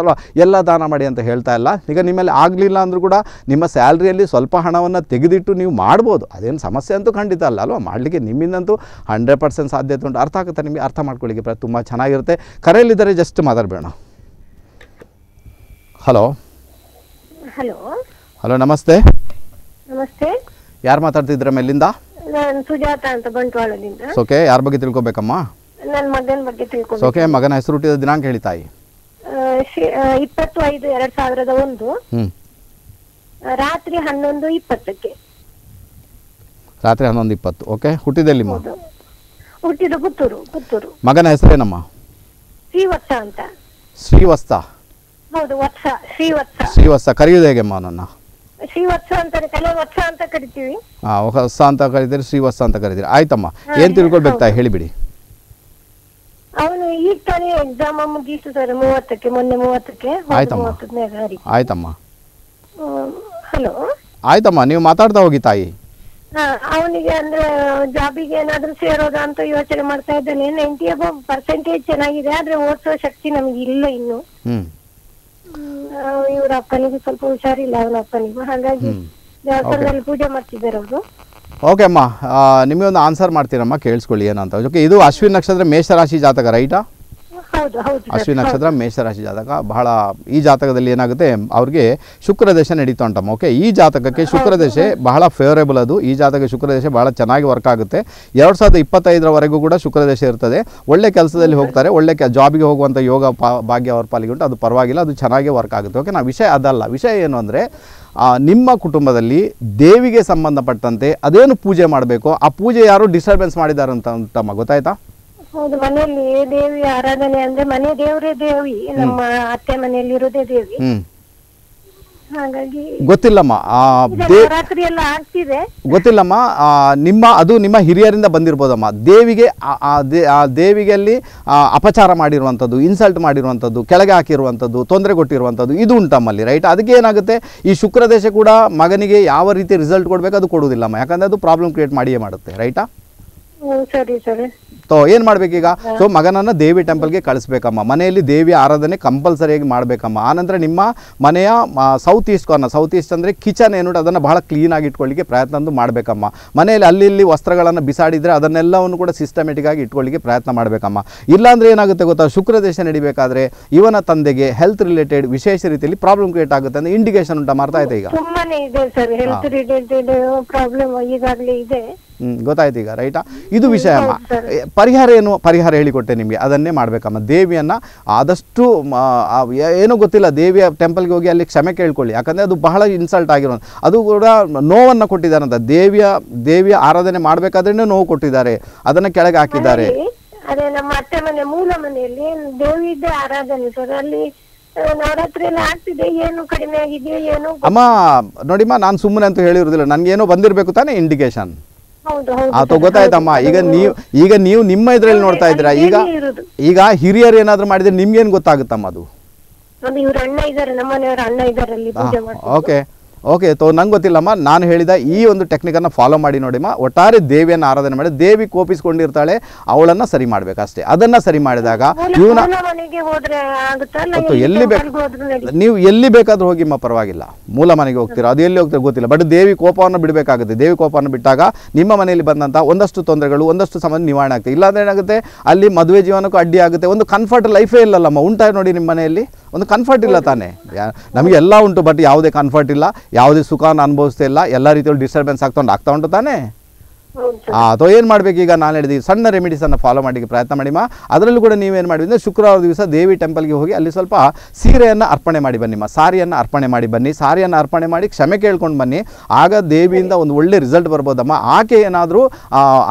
ಅಲ್ವಾ ಎಲ್ಲ ದಾನ ಮಾಡಿ ಅಂತ ಹೇಳ್ತಾ ಇಲ್ಲ ಈಗ ನಿಮ್ಮಲ್ಲಿ ಆಗಲಿಲ್ಲ ಅಂದರೂ ಕೂಡ ನಿಮ್ಮ ಸ್ಯಾಲ್ರಿಯಲ್ಲಿ ಸ್ವಲ್ಪ ಹಣವನ್ನು ತೆಗೆದಿಟ್ಟು ನೀವು ಮಾಡ್ಬೋದು ಅದೇನು ಸಮಸ್ಯೆ ಅಂತೂ ಖಂಡಿತ ಅಲ್ಲ ಅಲ್ವಾ ಮಾಡಲಿಕ್ಕೆ ನಿಮ್ಮಿಂದಂತೂ ಹಂಡ್ರೆಡ್ ಪರ್ಸೆಂಟ್ ಸಾಧ್ಯತೆ ಉಂಟು ಅರ್ಥ ಆಗುತ್ತೆ ನಿಮಗೆ ಅರ್ಥ ಮಾಡ್ಕೊಳ್ಳಿಕ್ಕೆ ಪ್ರ ತುಂಬ ಚೆನ್ನಾಗಿರುತ್ತೆ ಕರೆಯಲ್ಲಿದ್ದರೆ ಜಸ್ಟ್ ಮಾತಾಡಬೇಡ ಹಲೋ ಹಲೋ ಹಲೋ ನಮಸ್ತೆ ನಮಸ್ತೆ ಯಾರು ಮಾತಾಡ್ತಿದ್ರ ಮೇಲಿಂದ ನಾನು ಅಂತ ಬಂಟ್ವಾಳದಿಂದ ಓಕೆ ಯಾರ ಬಗ್ಗೆ ತಿಳ್ಕೊಬೇಕಮ್ಮ ನನ್ನ ಮಗನ ಬಗ್ಗೆ ತಿಳ್ಕೊಬೇಕು ಓಕೆ ಮಗನ ಹೆಸರು ಹುಟ್ಟಿದ ದಿನಾಂಕ ಹೇಳಿ ತಾಯಿ ಇಪ್ಪತ್ತು ಐದು ಎರಡ್ ಸಾವಿರದ ಒಂದು ರಾತ್ರಿ ಹನ್ನೊಂದು ಇಪ್ಪತ್ತಕ್ಕೆ ರಾತ್ರಿ ಹನ್ನೊಂದು ಇಪ್ಪತ್ತು ಓಕೆ ಹುಟ್ಟಿದಲ್ಲಿ ಹುಟ್ಟಿದ ಪುತ್ತೂರು ಮಗನ ಹೆಸರೇನಮ್ಮ ಶ್ರೀವತ್ಸ ಅಂತ ಶ್ರೀವತ್ಸ ಹೌದು ವತ್ಸ ಶ್ರೀವತ್ಸ ಶ್ರೀವತ್ಸ ಕರೆಯುವುದು ಹೇಗೆ ಅವನನ್ನ ಶ್ರೀವತ್ಸ ಅಂತ ಕರಿತೀವಿ ಅಂತ ಕರಿತೀರಿ ಶ್ರೀವತ್ಸ ಅಂತ ಕರಿತೀರಿ ಆಯ್ತಮ್ಮ ಏನ್ ತಿಳ್ಕೊಳ್ಬೇಕು ತಾಯಿ ಹೇಳಿಬಿಡಿ ಅವನು ಈಗ ತಾನೇ ಎಕ್ಸಾಮ್ ಮುಗೀತು ಸರ್ ಮೂವತ್ತಕ್ಕೆ ಮೊನ್ನೆ ಮೂವತ್ತಕ್ಕೆ ಆಯ್ತಮ್ಮ ಆಯ್ತಮ್ಮ ಹಲೋ ಆಯ್ತಮ್ಮ ನೀವು ಮಾತಾಡ್ತಾ ಹೋಗಿ ತಾಯಿ ಹಾ ಅವನಿಗೆ ಅಂದ್ರೆ ಜಾಬಿಗೆ ಏನಾದ್ರು ಸೇರೋದ ಅಂತ ಯೋಚನೆ ಮಾಡ್ತಾ ಇದ್ದಾನೆ ನೈಂಟಿ ಅಬೋ ಪರ್ಸೆಂಟೇಜ್ ಚೆನ್ನಾಗಿದೆ ಆದ್ರೆ ಓದಿಸೋ ಶಕ್ತಿ ನಮ್ಗೆ ಇಲ್ಲ ಇನ್ನು ಇವ್ರ ಅಪ್ಪನಿಗೂ ಸ್ವಲ್ಪ ಹುಷಾರಿಲ್ಲ ಅವನ ಅಪ್ಪನಿಗೂ ಹಾಗಾಗಿ ದೇವಸ್ಥಾನದಲ್ಲಿ ಪೂಜೆ ಮಾಡ್ತಿದ್ದಾರೆ ಅವರು ಓಕೆ ಅಮ್ಮ ನಿಮಗೆ ಒಂದು ಆನ್ಸರ್ ಮಾಡ್ತೀರಮ್ಮ ಕೇಳಿಸ್ಕೊಳ್ಳಿ ಏನಂತ ಓಕೆ ಇದು ಅಶ್ವಿನ್ ನಕ್ಷತ್ರ ಮೇಷರಾಶಿ ಜಾತಕ ರೈಟಾ ಅಶ್ವಿನಿ ನಕ್ಷತ್ರ ಮೇಷರಾಶಿ ಜಾತಕ ಬಹಳ ಈ ಜಾತಕದಲ್ಲಿ ಏನಾಗುತ್ತೆ ಅವ್ರಿಗೆ ಶುಕ್ರ ದಶೆ ನಡೀತಾ ಉಂಟಮ್ಮ ಓಕೆ ಈ ಜಾತಕಕ್ಕೆ ಶುಕ್ರ ದಶೆ ಬಹಳ ಫೇವರೇಬಲ್ ಅದು ಈ ಜಾತಕ ಶುಕ್ರ ದಶೆ ಬಹಳ ಚೆನ್ನಾಗಿ ವರ್ಕ್ ಆಗುತ್ತೆ ಎರಡು ಸಾವಿರದ ಇಪ್ಪತ್ತೈದರವರೆಗೂ ಕೂಡ ಶುಕ್ರ ದಶೆ ಇರ್ತದೆ ಒಳ್ಳೆ ಕೆಲಸದಲ್ಲಿ ಹೋಗ್ತಾರೆ ಒಳ್ಳೆ ಜಾಬ್ಗೆ ಹೋಗುವಂಥ ಯೋಗ ಭಾಗ್ಯ ಅವ್ರ ಪಾಲಿಗೆ ಉಂಟು ಅದು ಪರವಾಗಿಲ್ಲ ಅದು ಚೆನ್ನಾಗಿ ವರ್ಕ್ ಆಗುತ್ತೆ ಓಕೆ ನಾವು ವಿಷಯ ಅದಲ್ಲ ವಿಷಯ ಏನು ಅಂದರೆ ನಿಮ್ಮ ಕುಟುಂಬದಲ್ಲಿ ದೇವಿಗೆ ಸಂಬಂಧಪಟ್ಟಂತೆ ಅದೇನು ಪೂಜೆ ಮಾಡಬೇಕು ಆ ಪೂಜೆ ಯಾರು ಡಿಸ್ಟರ್ಬೆನ್ಸ್ ಮಾಡಿದ್ದಾರೆ ಅಂತ ಅಂತಮ್ಮ ಗೊತ್ತಾಯ್ತಾ ಹೌದು ಮನೆಯಲ್ಲಿ ದೇವಿ ಆರಾಧನೆ ಅಂದ್ರೆ ಮನೆ ದೇವರೇ ದೇವಿ ನಮ್ಮ ಅತ್ತೆ ಮನೆಯಲ್ಲಿ ಇರೋದೇ ದೇವಿ ಹಾಗಾಗಿ ಗೊತ್ತಿಲ್ಲಮ್ಮ ಆ ಆಗ್ತಿದೆ ಗೊತ್ತಿಲ್ಲಮ್ಮ ಆ, ನಿಮ್ಮ ಅದು ನಿಮ್ಮ ಹಿರಿಯರಿಂದ ಬಂದಿರ್ಬೋದಮ್ಮ ದೇವಿಗೆ ಆ- ಆ ಆ ಅಪಚಾರ ಮಾಡಿರುವಂಥದ್ದು ಇನ್ಸಲ್ಟ್ ಮಾಡಿರುವಂಥದ್ದು ಕೆಳಗೆ ಹಾಕಿರುವಂಥದ್ದು ತೊಂದರೆ ಕೊಟ್ಟಿರುವಂಥದ್ದು ಇದು ಉಂಟಮ್ಮಲ್ಲಿ ರೈಟ್ ಅದಕ್ಕೆ ಏನಾಗುತ್ತೆ ಈ ಶುಕ್ರ ದೇಶ ಕೂಡ ಮಗನಿಗೆ ಯಾವ ರೀತಿ ರಿಸಲ್ಟ್ ಕೊಡಬೇಕು ಅದು ಕೊಡುವುದಿಲ್ಲಮ್ಮ ಯಾಕಂದ್ರೆ ಅದು ಪ್ರಾಬ್ಲಮ್ ಕ್ರಿಯೇಟ್ ಮಾಡಿಯೇ ಮಾಡುತ್ತೆ ರೈಟಾ ಸರಿ ಸರಿ ಸೊ ಏನು ಮಾಡ್ಬೇಕೀಗ ಸೊ ಮಗನನ್ನ ದೇವಿ ಟೆಂಪಲ್ಗೆ ಕಳಿಸ್ಬೇಕಮ್ಮ ಮನೆಯಲ್ಲಿ ದೇವಿ ಆರಾಧನೆ ಕಂಪಲ್ಸರಿಯಾಗಿ ಮಾಡ್ಬೇಕಮ್ಮ ಆನಂತರ ನಿಮ್ಮ ಮನೆಯ south east corner south east ಅಂದ್ರೆ ಕಿಚನ್ ಏನು ಅದನ್ನ ಬಹಳ ಕ್ಲೀನಾಗಿ ಇಟ್ಕೊಳ್ಳಿಕ್ಕೆ ಪ್ರಯತ್ನ ಮಾಡ್ಬೇಕಮ್ಮ ಮನೆಯಲ್ಲಿ ಅಲ್ಲಿ ಇಲ್ಲಿ ವಸ್ತ್ರಗಳನ್ನು ಬಿಸಾಡಿದ್ರೆ ಅದನ್ನೆಲ್ಲವನ್ನು ಕೂಡ ಸಿಸ್ಟಮೆಟಿಕ್ ಆಗಿ ಇಟ್ಕೊಳ್ಳಿಕ್ಕೆ ಪ್ರಯತ್ನ ಮಾಡ್ಬೇಕಮ್ಮ ಇಲ್ಲಾಂದ್ರೆ ಏನಾಗುತ್ತೆ ಗೊತ್ತಾ ಶುಕ್ರ ದೇಶ ನಡಿಬೇಕಾದ್ರೆ ಇವನ ತಂದೆಗೆ ಹೆಲ್ತ್ ರಿಲೇಟೆಡ್ ವಿಶೇಷ ರೀತಿಯಲ್ಲಿ ಪ್ರಾಬ್ಲಮ್ ಕ್ರಿಯೇಟ್ ಆಗುತ್ತೆ ಅಂದ್ರೆ ಇಂಡಿಕೇಶನ್ ಉಂಟಾ ಮಾಡ್ತಾ ಇದೆ ಈಗ ಪ್ರಾಬ್ಲಮ್ ಈಗಾಗಲೇ ಇದೆ ಹ್ಮ್ ಗೊತ್ತಾಯ್ತು ಈಗ ರೈಟಾ ಇದು ವಿಷಯ ಅಮ್ಮ ಪರಿಹಾರ ಏನು ಪರಿಹಾರ ಹೇಳಿಕೊಟ್ಟೆ ನಿಮಗೆ ಅದನ್ನೇ ಮಾಡಬೇಕಮ್ಮ ದೇವಿಯನ್ನು ಆದಷ್ಟು ಏನೂ ಗೊತ್ತಿಲ್ಲ ದೇವಿಯ ಟೆಂಪಲ್ಗೆ ಹೋಗಿ ಅಲ್ಲಿ ಕ್ಷಮೆ ಕೇಳ್ಕೊಳ್ಳಿ ಯಾಕಂದರೆ ಅದು ಬಹಳ ಇನ್ಸಲ್ಟ್ ಆಗಿರೋದು ಅದು ಕೂಡ ನೋವನ್ನು ಕೊಟ್ಟಿದ್ದಾರಂತ ದೇವಿಯ ದೇವಿಯ ಆರಾಧನೆ ಮಾಡಬೇಕಾದ್ರೇ ನೋವು ಕೊಟ್ಟಿದ್ದಾರೆ ಅದನ್ನು ಕೆಳಗೆ ಹಾಕಿದ್ದಾರೆ ಅದೇ ನಮ್ಮ ಅತ್ತೆ ಮನೆ ಮೂಲ ಮನೆಯಲ್ಲಿ ದೇವಿದ್ದೆ ಆರಾಧನೆ ಸರ್ ಅಲ್ಲಿ ಅಮ್ಮ ನೋಡಿಮ್ಮ ನಾನು ಸುಮ್ಮನೆ ಅಂತ ಹೇಳಿರೋದಿಲ್ಲ ಏನೋ ಬಂದಿರಬೇಕು ತಾನೇ ಇಂಡಿಕೇಶನ್ ಅಥವಾ ಗೊತ್ತಾಯ್ತಮ್ಮ ಈಗ ನೀವು ಈಗ ನೀವು ನಿಮ್ಮ ಇದ್ರಲ್ಲಿ ನೋಡ್ತಾ ಇದ್ದೀರಾ ಈಗ ಈಗ ಹಿರಿಯರು ಏನಾದ್ರು ಮಾಡಿದ್ರೆ ನಿಮ್ಗೇನ್ ಗೊತ್ತಾಗುತ್ತಮ್ಮ ಅದು ಓಕೆ ಓಕೆ ತೋ ನಂಗೆ ಗೊತ್ತಿಲ್ಲಮ್ಮ ನಾನು ಹೇಳಿದ ಈ ಒಂದು ಟೆಕ್ನಿಕನ್ನು ಫಾಲೋ ಮಾಡಿ ನೋಡಿಮ್ಮ ಒಟ್ಟಾರೆ ದೇವಿಯನ್ನು ಆರಾಧನೆ ಮಾಡಿ ದೇವಿ ಕೋಪಿಸ್ಕೊಂಡಿರ್ತಾಳೆ ಅವಳನ್ನು ಸರಿ ಮಾಡಬೇಕಷ್ಟೇ ಅದನ್ನು ಸರಿ ಮಾಡಿದಾಗ ಇವನ ಎಲ್ಲಿ ಬೇಕು ನೀವು ಎಲ್ಲಿ ಬೇಕಾದರೂ ಹೋಗಿಮ್ಮ ಪರವಾಗಿಲ್ಲ ಮೂಲ ಮನೆಗೆ ಹೋಗ್ತೀರೋ ಅದು ಎಲ್ಲಿ ಹೋಗ್ತೀರೋ ಗೊತ್ತಿಲ್ಲ ಬಟ್ ದೇವಿ ಕೋಪವನ್ನು ಬಿಡಬೇಕಾಗುತ್ತೆ ದೇವಿ ಕೋಪವನ್ನು ಬಿಟ್ಟಾಗ ನಿಮ್ಮ ಮನೆಯಲ್ಲಿ ಬಂದಂಥ ಒಂದಷ್ಟು ತೊಂದರೆಗಳು ಒಂದಷ್ಟು ಸಮಯ ನಿವಾರಣೆ ಆಗ್ತದೆ ಇಲ್ಲಾಂದ್ರೆ ಏನಾಗುತ್ತೆ ಅಲ್ಲಿ ಮದುವೆ ಜೀವನಕ್ಕೂ ಅಡ್ಡಿ ಆಗುತ್ತೆ ಒಂದು ಕನ್ಫರ್ಟ್ ಲೈಫೇ ಇಲ್ಲಲ್ಲಮ್ಮ ಉಂಟಾ ನೋಡಿ ನಿಮ್ಮ ಮನೆಯಲ್ಲಿ ಒಂದು ಕನ್ಫರ್ಟ್ ಇಲ್ಲ ತಾನೇ ನಮಗೆಲ್ಲ ಉಂಟು ಬಟ್ ಯಾವುದೇ ಕನ್ಫರ್ಟ್ ಇಲ್ಲ ಯಾವುದೇ ಸುಖಾನ ಅನುಭವಿಸ್ತಾ ಇಲ್ಲ ಎಲ್ಲ ರೀತಿಯಲ್ಲಿ ಡಿಸ್ಟರ್ಬೆನ್ಸ್ ಆಗ್ತಾ ಆಗ್ತಾ ಉಂಟು ತಾನೇ ಅಥವಾ ಏನು ಮಾಡಬೇಕು ಈಗ ನಾನು ಹೇಳಿದೀವಿ ಸಣ್ಣ ರೆಮಿಡೀಸನ್ನು ಫಾಲೋ ಮಾಡಲಿಕ್ಕೆ ಪ್ರಯತ್ನ ಮಾಡಿಮ್ಮ ಅದರಲ್ಲೂ ಕೂಡ ನೀವೇನು ಮಾಡಿ ಅಂದ್ರೆ ಶುಕ್ರವಾರ ದಿವಸ ದೇವಿ ಟೆಂಪಲ್ಗೆ ಹೋಗಿ ಅಲ್ಲಿ ಸ್ವಲ್ಪ ಸೀರೆಯನ್ನು ಅರ್ಪಣೆ ಮಾಡಿ ಬನ್ನಿಮ್ಮ ಸಾರಿಯನ್ನು ಅರ್ಪಣೆ ಮಾಡಿ ಬನ್ನಿ ಸಾರಿಯನ್ನು ಅರ್ಪಣೆ ಮಾಡಿ ಕ್ಷಮೆ ಕೇಳ್ಕೊಂಡು ಬನ್ನಿ ಆಗ ದೇವಿಯಿಂದ ಒಂದು ಒಳ್ಳೆ ರಿಸಲ್ಟ್ ಬರ್ಬೋದಮ್ಮ ಆಕೆ ಏನಾದರೂ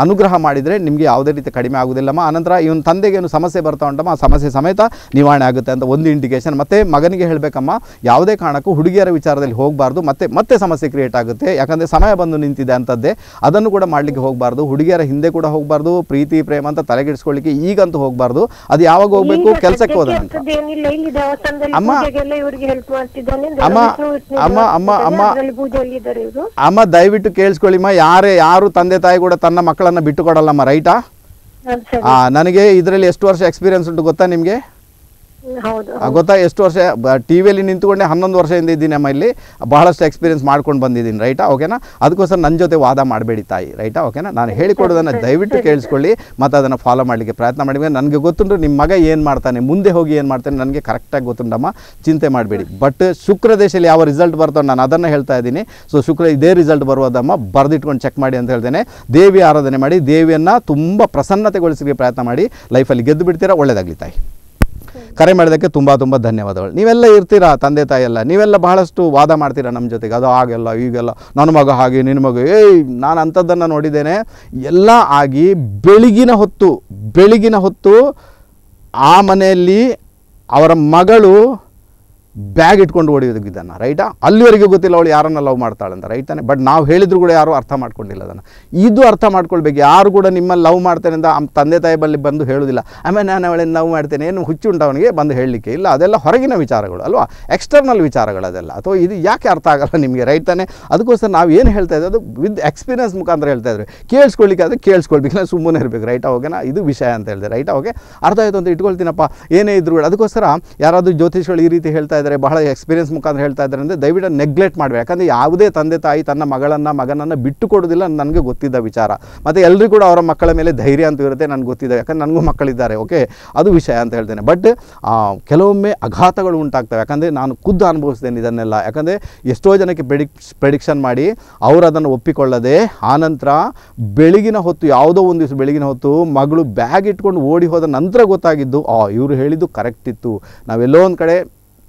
ಅನುಗ್ರಹ ಮಾಡಿದರೆ ನಿಮಗೆ ಯಾವುದೇ ರೀತಿ ಕಡಿಮೆ ಆಗೋದಿಲ್ಲಮ್ಮ ಆನಂತರ ಇವನ್ ತಂದೆಗೆ ಏನು ಸಮಸ್ಯೆ ಬರ್ತಾ ಉಂಟಮ್ಮ ಆ ಸಮಸ್ಯೆ ಸಮೇತ ನಿವಾರಣೆ ಆಗುತ್ತೆ ಅಂತ ಒಂದು ಇಂಡಿಕೇಶನ್ ಮತ್ತು ಮಗನಿಗೆ ಹೇಳಬೇಕಮ್ಮ ಯಾವುದೇ ಕಾರಣಕ್ಕೂ ಹುಡುಗಿಯರ ವಿಚಾರದಲ್ಲಿ ಹೋಗಬಾರ್ದು ಮತ್ತೆ ಮತ್ತೆ ಸಮಸ್ಯೆ ಕ್ರಿಯೇಟ್ ಆಗುತ್ತೆ ಯಾಕಂದರೆ ಸಮಯ ಬಂದು ನಿಂತಿದೆ ಅಂತದ್ದೇ ಅದನ್ನು ಕೂಡ ಮಾಡಲಿಕ್ಕೆ ಹೋಗ್ಬಾರ್ದು ಹೋಗಬಾರ್ದು ಹುಡುಗಿಯರ ಹಿಂದೆ ಕೂಡ ಹೋಗಬಾರ್ದು ಪ್ರೀತಿ ಪ್ರೇಮ ಅಂತ ತಲೆಗೆಡಿಸ್ಕೊಳ್ಳಿಕ್ಕೆ ಈಗಂತೂ ಹೋಗಬಾರ್ದು ಅದು ಯಾವಾಗ ಹೋಗ್ಬೇಕು ಕೆಲಸಕ್ಕೆ ಹೋದ ಅಮ್ಮ ಅಮ್ಮ ಅಮ್ಮ ಅಮ್ಮ ಅಮ್ಮ ದಯವಿಟ್ಟು ಕೇಳಿಸ್ಕೊಳ್ಳಿಮ್ಮ ಯಾರೇ ಯಾರು ತಂದೆ ತಾಯಿ ಕೂಡ ತನ್ನ ಮಕ್ಕಳನ್ನ ಬಿಟ್ಟು ಕೊಡಲ್ಲಮ್ಮ ರೈಟಾ ನನಗೆ ಇದರಲ್ಲಿ ಎಷ್ಟು ವರ್ಷ ಎಕ್ಸ್ಪೀರಿಯನ್ಸ್ ಉಂಟು ಗೊತ್ತಾ ನಿಮಗೆ ಗೊತ್ತಾ ಎಷ್ಟು ವರ್ಷ ಟಿ ವಿಯಲ್ಲಿ ನಿಂತ್ಕೊಂಡೆ ಹನ್ನೊಂದು ವರ್ಷದಿಂದ ಅಮ್ಮ ಇಲ್ಲಿ ಬಹಳಷ್ಟು ಎಕ್ಸ್ಪೀರಿಯನ್ಸ್ ಮಾಡ್ಕೊಂಡು ಬಂದಿದ್ದೀನಿ ರೈಟಾ ಓಕೆನಾ ಅದಕ್ಕೋಸ್ಕರ ನನ್ನ ಜೊತೆ ವಾದ ಮಾಡಬೇಡಿ ತಾಯಿ ರೈಟಾ ಓಕೆನಾ ನಾನು ಹೇಳಿಕೊಡೋದನ್ನು ದಯವಿಟ್ಟು ಕೇಳಿಸ್ಕೊಳ್ಳಿ ಮತ್ತು ಅದನ್ನು ಫಾಲೋ ಮಾಡಲಿಕ್ಕೆ ಪ್ರಯತ್ನ ಮಾಡಿದ್ರೆ ನನಗೆ ಗೊತ್ತುಂಟು ನಿಮ್ಮ ಮಗ ಏನು ಮಾಡ್ತಾನೆ ಮುಂದೆ ಹೋಗಿ ಏನು ಮಾಡ್ತಾನೆ ನನಗೆ ಕರೆಕ್ಟಾಗಿ ಗೊತ್ತುಂಟಮ್ಮ ಚಿಂತೆ ಮಾಡಬೇಡಿ ಬಟ್ ಶುಕ್ರ ದೇಶದಲ್ಲಿ ಯಾವ ರಿಸಲ್ಟ್ ಬರ್ತೋ ನಾನು ಅದನ್ನು ಹೇಳ್ತಾ ಇದ್ದೀನಿ ಸೊ ಶುಕ್ರ ಇದೇ ರಿಸಲ್ಟ್ ಬರುವುದಮ್ಮ ಬರೆದಿಟ್ಕೊಂಡು ಚೆಕ್ ಮಾಡಿ ಅಂತ ಹೇಳ್ತೇನೆ ದೇವಿ ಆರಾಧನೆ ಮಾಡಿ ದೇವಿಯನ್ನು ತುಂಬ ಪ್ರಸನ್ನತೆಗೊಳಿಸಲಿಕ್ಕೆ ಪ್ರಯತ್ನ ಮಾಡಿ ಲೈಫಲ್ಲಿ ಗೆದ್ದು ಬಿಡ್ತೀರಾ ಒಳ್ಳೆಯದಾಗಲಿ ತಾಯಿ ಕರೆ ಮಾಡಿದಕ್ಕೆ ತುಂಬ ತುಂಬ ಧನ್ಯವಾದಗಳು ನೀವೆಲ್ಲ ಇರ್ತೀರಾ ತಂದೆ ತಾಯಿಯೆಲ್ಲ ನೀವೆಲ್ಲ ಬಹಳಷ್ಟು ವಾದ ಮಾಡ್ತೀರಾ ನಮ್ಮ ಜೊತೆಗೆ ಅದು ಆಗೆಲ್ಲ ಈಗೆಲ್ಲ ನನ್ನ ಮಗ ಹಾಗೆ ನಿನ್ನ ಮಗ ಏಯ್ ನಾನು ಅಂಥದ್ದನ್ನು ನೋಡಿದ್ದೇನೆ ಎಲ್ಲ ಆಗಿ ಬೆಳಗಿನ ಹೊತ್ತು ಬೆಳಗಿನ ಹೊತ್ತು ಆ ಮನೆಯಲ್ಲಿ ಅವರ ಮಗಳು ಬ್ಯಾಗ್ ಇಟ್ಕೊಂಡು ಇದನ್ನು ರೈಟಾ ಅಲ್ಲಿವರೆಗೂ ಗೊತ್ತಿಲ್ಲ ಅವಳು ಯಾರನ್ನು ಲವ್ ಮಾಡ್ತಾಳಂತ ರೈತಾನೆ ಬಟ್ ನಾವು ಹೇಳಿದ್ರು ಕೂಡ ಯಾರೂ ಅರ್ಥ ಮಾಡ್ಕೊಂಡಿಲ್ಲ ಅದನ್ನು ಇದು ಅರ್ಥ ಮಾಡ್ಕೊಳ್ಬೇಕು ಯಾರು ಕೂಡ ನಿಮ್ಮಲ್ಲಿ ಲವ್ ಮಾಡ್ತೇನೆ ಅಂತ ನಮ್ಮ ತಂದೆ ತಾಯಿ ಬಲ್ಲಿ ಬಂದು ಹೇಳುವುದಿಲ್ಲ ಆಮೇಲೆ ನಾನು ಅವಳನ್ನು ಲವ್ ಮಾಡ್ತೇನೆ ಏನು ಹುಚ್ಚು ಅವನಿಗೆ ಬಂದು ಹೇಳಲಿಕ್ಕೆ ಇಲ್ಲ ಅದೆಲ್ಲ ಹೊರಗಿನ ವಿಚಾರಗಳು ಅಲ್ವಾ ಎಕ್ಸ್ಟರ್ನಲ್ ವಿಚಾರಗಳು ಅದೆಲ್ಲ ಅಥವಾ ಇದು ಯಾಕೆ ಅರ್ಥ ಆಗಲ್ಲ ನಿಮಗೆ ರೈಟ್ ತಾನೆ ಅದಕ್ಕೋಸ್ಕರ ನಾವು ಏನು ಹೇಳ್ತಾ ಇದ್ದೆ ಅದು ವಿತ್ ಎಕ್ಸ್ಪೀರಿಯನ್ಸ್ ಮುಖಾಂತರ ಹೇಳ್ತಾ ಇದ್ರು ಕೇಳಿಸ್ಕೊಳ್ಳಿಕ್ಕೆ ಅದು ಕೇಳಿಸ್ಕೊಳ್ಬೇಕಿಲ್ಲ ಸುಮ್ಮನೆ ಇರಬೇಕು ರೈಟ್ ಹೋಗೋಣ ಇದು ವಿಷಯ ಅಂತ ಹೇಳಿದೆ ರೈಟ್ ಓಕೆ ಅರ್ಥ ಆಯಿತು ಅಂತ ಇಟ್ಕೊಳ್ತೀನಪ್ಪ ಏನೇ ಇದ್ರು ಅದಕ್ಕೋಸ್ಕರ ಯಾರಾದರೂ ಜ್ಯೋತಿಷಗಳು ಈ ರೀತಿ ಹೇಳ್ತಾ ಇದ್ದಾರೆ ಬಹಳ ಎಕ್ಸ್ಪೀರಿಯನ್ಸ್ ಮುಖಾಂತರ ಹೇಳ್ತಾ ಇದ್ದಾರೆ ಅಂದರೆ ದಯವಿಟ್ಟು ನೆಗ್ಲೆಕ್ಟ್ ಮಾಡಬೇಕು ಯಾಕಂದರೆ ಯಾವುದೇ ತಂದೆ ತಾಯಿ ತನ್ನ ಮಗಳನ್ನು ಮಗನನ್ನು ಬಿಟ್ಟು ಕೊಡೋದಿಲ್ಲ ನನಗೆ ಗೊತ್ತಿದ್ದ ವಿಚಾರ ಮತ್ತು ಎಲ್ಲರೂ ಕೂಡ ಅವರ ಮಕ್ಕಳ ಮೇಲೆ ಧೈರ್ಯ ಅಂತ ಇರುತ್ತೆ ನನಗೆ ಗೊತ್ತಿದೆ ಯಾಕಂದರೆ ನನಗೂ ಮಕ್ಕಳಿದ್ದಾರೆ ಓಕೆ ಅದು ವಿಷಯ ಅಂತ ಹೇಳ್ತೇನೆ ಬಟ್ ಕೆಲವೊಮ್ಮೆ ಅಘಾತಗಳು ಉಂಟಾಗ್ತವೆ ಯಾಕಂದರೆ ನಾನು ಖುದ್ದು ಅನುಭವಿಸ್ತೇನೆ ಇದನ್ನೆಲ್ಲ ಯಾಕಂದರೆ ಎಷ್ಟೋ ಜನಕ್ಕೆ ಪ್ರೆಡಿಕ್ ಪ್ರೆಡಿಕ್ಷನ್ ಮಾಡಿ ಅವರು ಅದನ್ನು ಒಪ್ಪಿಕೊಳ್ಳದೆ ಆನಂತರ ಬೆಳಗಿನ ಹೊತ್ತು ಯಾವುದೋ ಒಂದು ದಿವಸ ಬೆಳಗಿನ ಹೊತ್ತು ಮಗಳು ಬ್ಯಾಗ್ ಇಟ್ಕೊಂಡು ಓಡಿ ಹೋದ ನಂತರ ಗೊತ್ತಾಗಿದ್ದು ಆ ಇವರು ಹೇಳಿದ್ದು ಕರೆಕ್ಟ್ ಇತ್ತು ನಾವೆಲ್ಲೋ ಒಂದು ಕಡೆ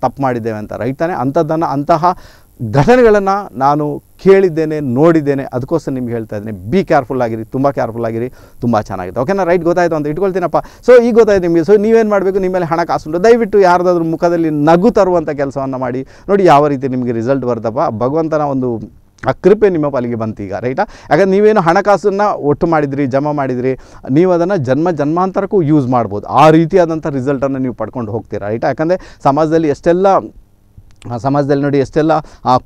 ತಪ್ಪು ಮಾಡಿದ್ದೇವೆ ಅಂತ ರೈತಾನೆ ಅಂಥದ್ದನ್ನು ಅಂತಹ ಘಟನೆಗಳನ್ನು ನಾನು ಕೇಳಿದ್ದೇನೆ ನೋಡಿದ್ದೇನೆ ಅದಕ್ಕೋಸ್ಕರ ನಿಮ್ಗೆ ಹೇಳ್ತಾ ಇದ್ದೀನಿ ಬಿ ಕೇರ್ಫುಲ್ ಆಗಿರಿ ತುಂಬ ಕೇರ್ಫುಲ್ ಆಗಿರಿ ತುಂಬ ಚೆನ್ನಾಗಿದೆ ಓಕೆನಾ ರೈಟ್ ಗೊತ್ತಾಯಿತು ಅಂತ ಇಟ್ಕೊಳ್ತೀನಪ್ಪ ಸೊ ಈಗ ಗೊತ್ತಾಯ್ತು ನಿಮಗೆ ಸೊ ನೀವೇನು ಮಾಡಬೇಕು ನಿಮ್ಮಲ್ಲಿ ಹಣ ಕಾಸುಂಟು ದಯವಿಟ್ಟು ಯಾರದಾದ್ರೂ ಮುಖದಲ್ಲಿ ನಗು ತರುವಂಥ ಕೆಲಸವನ್ನು ಮಾಡಿ ನೋಡಿ ಯಾವ ರೀತಿ ನಿಮಗೆ ರಿಸಲ್ಟ್ ಬರ್ತಪ್ಪ ಭಗವಂತನ ಒಂದು ಆ ಕೃಪೆ ನಿಮ್ಮ ಪಾಲಿಗೆ ಬಂತು ಈಗ ರೈಟಾ ಯಾಕಂದ್ರೆ ನೀವೇನು ಹಣಕಾಸನ್ನು ಒಟ್ಟು ಮಾಡಿದ್ರಿ ಜಮಾ ಮಾಡಿದ್ರಿ ನೀವು ಅದನ್ನು ಜನ್ಮ ಜನ್ಮಾಂತರಕ್ಕೂ ಯೂಸ್ ಮಾಡ್ಬೋದು ಆ ರೀತಿಯಾದಂಥ ರಿಸಲ್ಟನ್ನು ನೀವು ಪಡ್ಕೊಂಡು ಹೋಗ್ತೀರಾ ರೈಟಾ ಯಾಕಂದರೆ ಸಮಾಜದಲ್ಲಿ ಎಷ್ಟೆಲ್ಲ ಆ ಸಮಾಜದಲ್ಲಿ ನೋಡಿ ಎಷ್ಟೆಲ್ಲ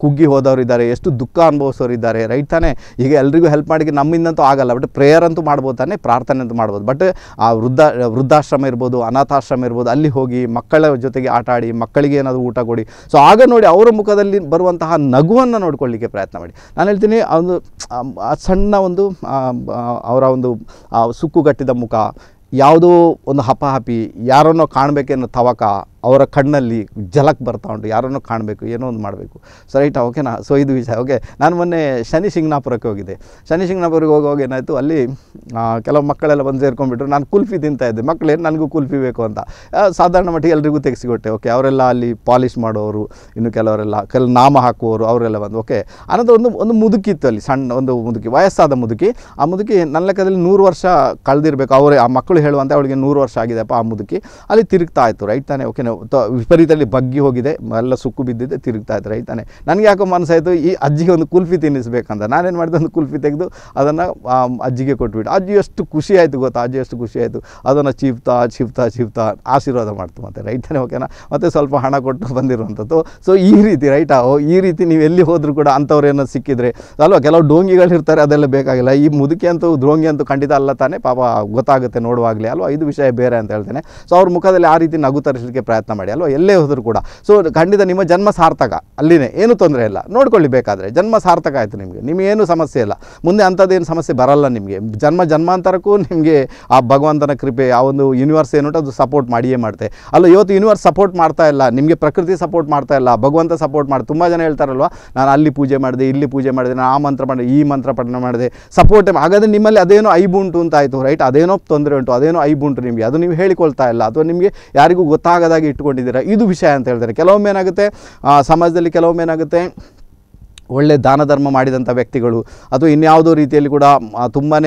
ಕುಗ್ಗಿ ಇದ್ದಾರೆ ಎಷ್ಟು ದುಃಖ ಅನುಭವಿಸೋರು ಇದ್ದಾರೆ ರೈಟ್ ತಾನೇ ಈಗ ಎಲ್ರಿಗೂ ಹೆಲ್ಪ್ ಮಾಡಿ ನಮ್ಮಿಂದಂತೂ ಆಗಲ್ಲ ಬಟ್ ಪ್ರೇಯರ್ ಅಂತೂ ಮಾಡ್ಬೋದು ತಾನೇ ಪ್ರಾರ್ಥನೆ ಅಂತೂ ಮಾಡ್ಬೋದು ಬಟ್ ಆ ವೃದ್ಧ ವೃದ್ಧಾಶ್ರಮ ಇರ್ಬೋದು ಅನಾಥಾಶ್ರಮ ಇರ್ಬೋದು ಅಲ್ಲಿ ಹೋಗಿ ಮಕ್ಕಳ ಜೊತೆಗೆ ಆಟ ಮಕ್ಕಳಿಗೆ ಏನಾದರೂ ಊಟ ಕೊಡಿ ಸೊ ಆಗ ನೋಡಿ ಅವರ ಮುಖದಲ್ಲಿ ಬರುವಂತಹ ನಗುವನ್ನು ನೋಡ್ಕೊಳ್ಳಿಕ್ಕೆ ಪ್ರಯತ್ನ ಮಾಡಿ ನಾನು ಹೇಳ್ತೀನಿ ಆ ಸಣ್ಣ ಒಂದು ಅವರ ಒಂದು ಸುಕ್ಕುಗಟ್ಟಿದ ಮುಖ ಯಾವುದೋ ಒಂದು ಹಪಹಪಿ ಯಾರನ್ನೋ ಕಾಣಬೇಕೆನ್ನೋ ತವಕ ಅವರ ಕಣ್ಣಲ್ಲಿ ಜಲಕ್ಕೆ ಬರ್ತಾ ಉಂಟು ಯಾರನ್ನೂ ಕಾಣಬೇಕು ಏನೋ ಒಂದು ಮಾಡಬೇಕು ಸೊ ರೈಟ್ ಓಕೆನಾ ಸೊ ಇದು ವಿಷಯ ಓಕೆ ನಾನು ಮೊನ್ನೆ ಶನಿ ಶಿಂಗ್ನಾಪುರಕ್ಕೆ ಹೋಗಿದ್ದೆ ಶನಿ ಶಿಂಗ್ನಾಪುರಕ್ಕೆ ಹೋಗುವಾಗ ಏನಾಯಿತು ಅಲ್ಲಿ ಕೆಲವು ಮಕ್ಕಳೆಲ್ಲ ಬಂದು ಸೇರ್ಕೊಂಡ್ಬಿಟ್ರು ನಾನು ಕುಲ್ಫಿ ತಿಂತಾ ಇದ್ದೆ ಮಕ್ಕಳೇನು ನನಗೂ ಕುಲ್ಫಿ ಬೇಕು ಅಂತ ಸಾಧಾರಣ ಮಟ್ಟಿಗೆ ಎಲ್ರಿಗೂ ತೆಗೆಸಿಕೊಟ್ಟೆ ಓಕೆ ಅವರೆಲ್ಲ ಅಲ್ಲಿ ಪಾಲಿಷ್ ಮಾಡೋರು ಇನ್ನು ಕೆಲವರೆಲ್ಲ ಕೆಲವು ನಾಮ ಹಾಕುವವರು ಅವರೆಲ್ಲ ಬಂದು ಓಕೆ ಅನ್ನೋದು ಒಂದು ಒಂದು ಮುದುಕಿತ್ತು ಅಲ್ಲಿ ಸಣ್ಣ ಒಂದು ಮುದುಕಿ ವಯಸ್ಸಾದ ಮುದುಕಿ ಆ ಮುದುಕಿ ನನ್ನ ಲೆಕ್ಕದಲ್ಲಿ ನೂರು ವರ್ಷ ಕಳೆದಿರಬೇಕು ಅವರೇ ಆ ಮಕ್ಕಳು ಹೇಳುವಂತೆ ಅವಳಿಗೆ ನೂರು ವರ್ಷ ಆಗಿದೆಪ್ಪ ಆ ಮುದುಕಿ ಅಲ್ಲಿ ತಿರುಗ್ತಾ ಇತ್ತು ರೈಟ್ ತಾನೇ ಓಕೆ ಏನು ವಿಪರೀತದಲ್ಲಿ ಬಗ್ಗಿ ಹೋಗಿದೆ ಎಲ್ಲ ಸುಕ್ಕು ಬಿದ್ದಿದ್ದೆ ತಿರುಗ್ತಾ ಇದ್ದಾರೆ ಐತಾನೆ ನನಗೆ ಯಾಕೋ ಮನಸ್ಸಾಯಿತು ಈ ಅಜ್ಜಿಗೆ ಒಂದು ಕುಲ್ಫಿ ತಿನ್ನಿಸ್ಬೇಕಂತ ನಾನೇನು ಮಾಡಿದೆ ಒಂದು ಕುಲ್ಫಿ ತೆಗೆದು ಅದನ್ನು ಅಜ್ಜಿಗೆ ಕೊಟ್ಬಿಟ್ಟು ಅಜ್ಜಿ ಎಷ್ಟು ಖುಷಿ ಆಯಿತು ಗೊತ್ತಾ ಅಜ್ಜಿ ಎಷ್ಟು ಖುಷಿ ಆಯಿತು ಅದನ್ನು ಚೀಪ್ತಾ ಚೀಪ್ತಾ ಚೀಪ್ತಾ ಆಶೀರ್ವಾದ ಮಾಡ್ತು ಮತ್ತೆ ರೈತಾನೆ ಓಕೆನಾ ಮತ್ತು ಸ್ವಲ್ಪ ಹಣ ಕೊಟ್ಟು ಬಂದಿರುವಂಥದ್ದು ಸೊ ಈ ರೀತಿ ರೈಟಾ ಈ ರೀತಿ ನೀವು ಎಲ್ಲಿ ಹೋದರೂ ಕೂಡ ಅಂಥವ್ರು ಏನೋ ಸಿಕ್ಕಿದ್ರೆ ಅಲ್ವಾ ಕೆಲವು ಡೋಂಗಿಗಳು ಇರ್ತಾರೆ ಅದೆಲ್ಲ ಬೇಕಾಗಿಲ್ಲ ಈ ಮುದುಕಿ ಅಂತೂ ದ್ರೋಂಗಿ ಅಂತೂ ಖಂಡಿತ ಅಲ್ಲ ತಾನೇ ಪಾಪ ಗೊತ್ತಾಗುತ್ತೆ ನೋಡುವಾಗಲೇ ಅಲ್ವಾ ಇದು ವಿಷಯ ಬೇರೆ ಅಂತ ಹೇಳ್ತೇನೆ ಸೊ ಅವ್ರ ಮುಖದಲ್ಲಿ ಆ ರೀತಿ ನಗು ತರಿಸಲಿಕ್ಕೆ ಪ್ರಯತ್ನ ಪ್ರಯತ್ನ ಮಾಡಿ ಅಲ್ವಾ ಎಲ್ಲೇ ಹೋದರೂ ಕೂಡ ಸೊ ಖಂಡಿತ ನಿಮ್ಮ ಜನ್ಮ ಸಾರ್ಥಕ ಅಲ್ಲಿನೇ ಏನು ತೊಂದರೆ ಇಲ್ಲ ನೋಡ್ಕೊಳ್ಳಿ ಬೇಕಾದರೆ ಜನ್ಮ ಸಾರ್ಥಕ ಆಯಿತು ನಿಮಗೆ ನಿಮಗೇನು ಸಮಸ್ಯೆ ಇಲ್ಲ ಮುಂದೆ ಅಂಥದ್ದೇನು ಸಮಸ್ಯೆ ಬರಲ್ಲ ನಿಮಗೆ ಜನ್ಮ ಜನ್ಮಾಂತರಕ್ಕೂ ನಿಮಗೆ ಆ ಭಗವಂತನ ಕೃಪೆ ಆ ಒಂದು ಯೂನಿವರ್ಸ್ ಏನುಂಟು ಅದು ಸಪೋರ್ಟ್ ಮಾಡಿಯೇ ಮಾಡುತ್ತೆ ಅಲ್ಲ ಇವತ್ತು ಯೂನಿವರ್ಸ್ ಸಪೋರ್ಟ್ ಮಾಡ್ತಾ ಇಲ್ಲ ನಿಮಗೆ ಪ್ರಕೃತಿ ಸಪೋರ್ಟ್ ಮಾಡ್ತಾ ಇಲ್ಲ ಭಗವಂತ ಸಪೋರ್ಟ್ ಮಾಡಿ ತುಂಬ ಜನ ಹೇಳ್ತಾರಲ್ವ ನಾನು ಅಲ್ಲಿ ಪೂಜೆ ಮಾಡಿದೆ ಇಲ್ಲಿ ಪೂಜೆ ಮಾಡಿದೆ ನಾನು ಆ ಮಂತ್ರ ಮಾಡಿದೆ ಈ ಮಂತ್ರ ಪಠನ ಮಾಡಿದೆ ಸಪೋರ್ಟ್ ಹಾಗಾದರೆ ನಿಮ್ಮಲ್ಲಿ ಅದೇನೋ ಐಬುಂಟು ಅಂತ ಆಯಿತು ರೈಟ್ ಅದೇನೋ ತೊಂದರೆ ಉಂಟು ಅದೇನೋ ಐಬುಂಟು ನಿಮಗೆ ಅದು ನೀವು ಹೇಳಿಕೊಳ್ತಾ ಇಲ್ಲ ಅಥವಾ ನಿಮಗೆ ಯಾರಿಗೂ ಗೊತ್ತಾಗದಾಗಿ ಇಟ್ಕೊಂಡಿದ್ದೀರಾ ಇದು ವಿಷಯ ಅಂತ ಹೇಳ್ತಾರೆ ಕೆಲವೊಮ್ಮೆ ಏನಾಗುತ್ತೆ ಸಮಾಜದಲ್ಲಿ ಕೆಲವೊಮ್ಮೆ ಏನಾಗುತ್ತೆ ಒಳ್ಳೆ ದಾನ ಧರ್ಮ ಮಾಡಿದಂಥ ವ್ಯಕ್ತಿಗಳು ಅಥವಾ ಇನ್ಯಾವುದೋ ರೀತಿಯಲ್ಲಿ ಕೂಡ ತುಂಬಾ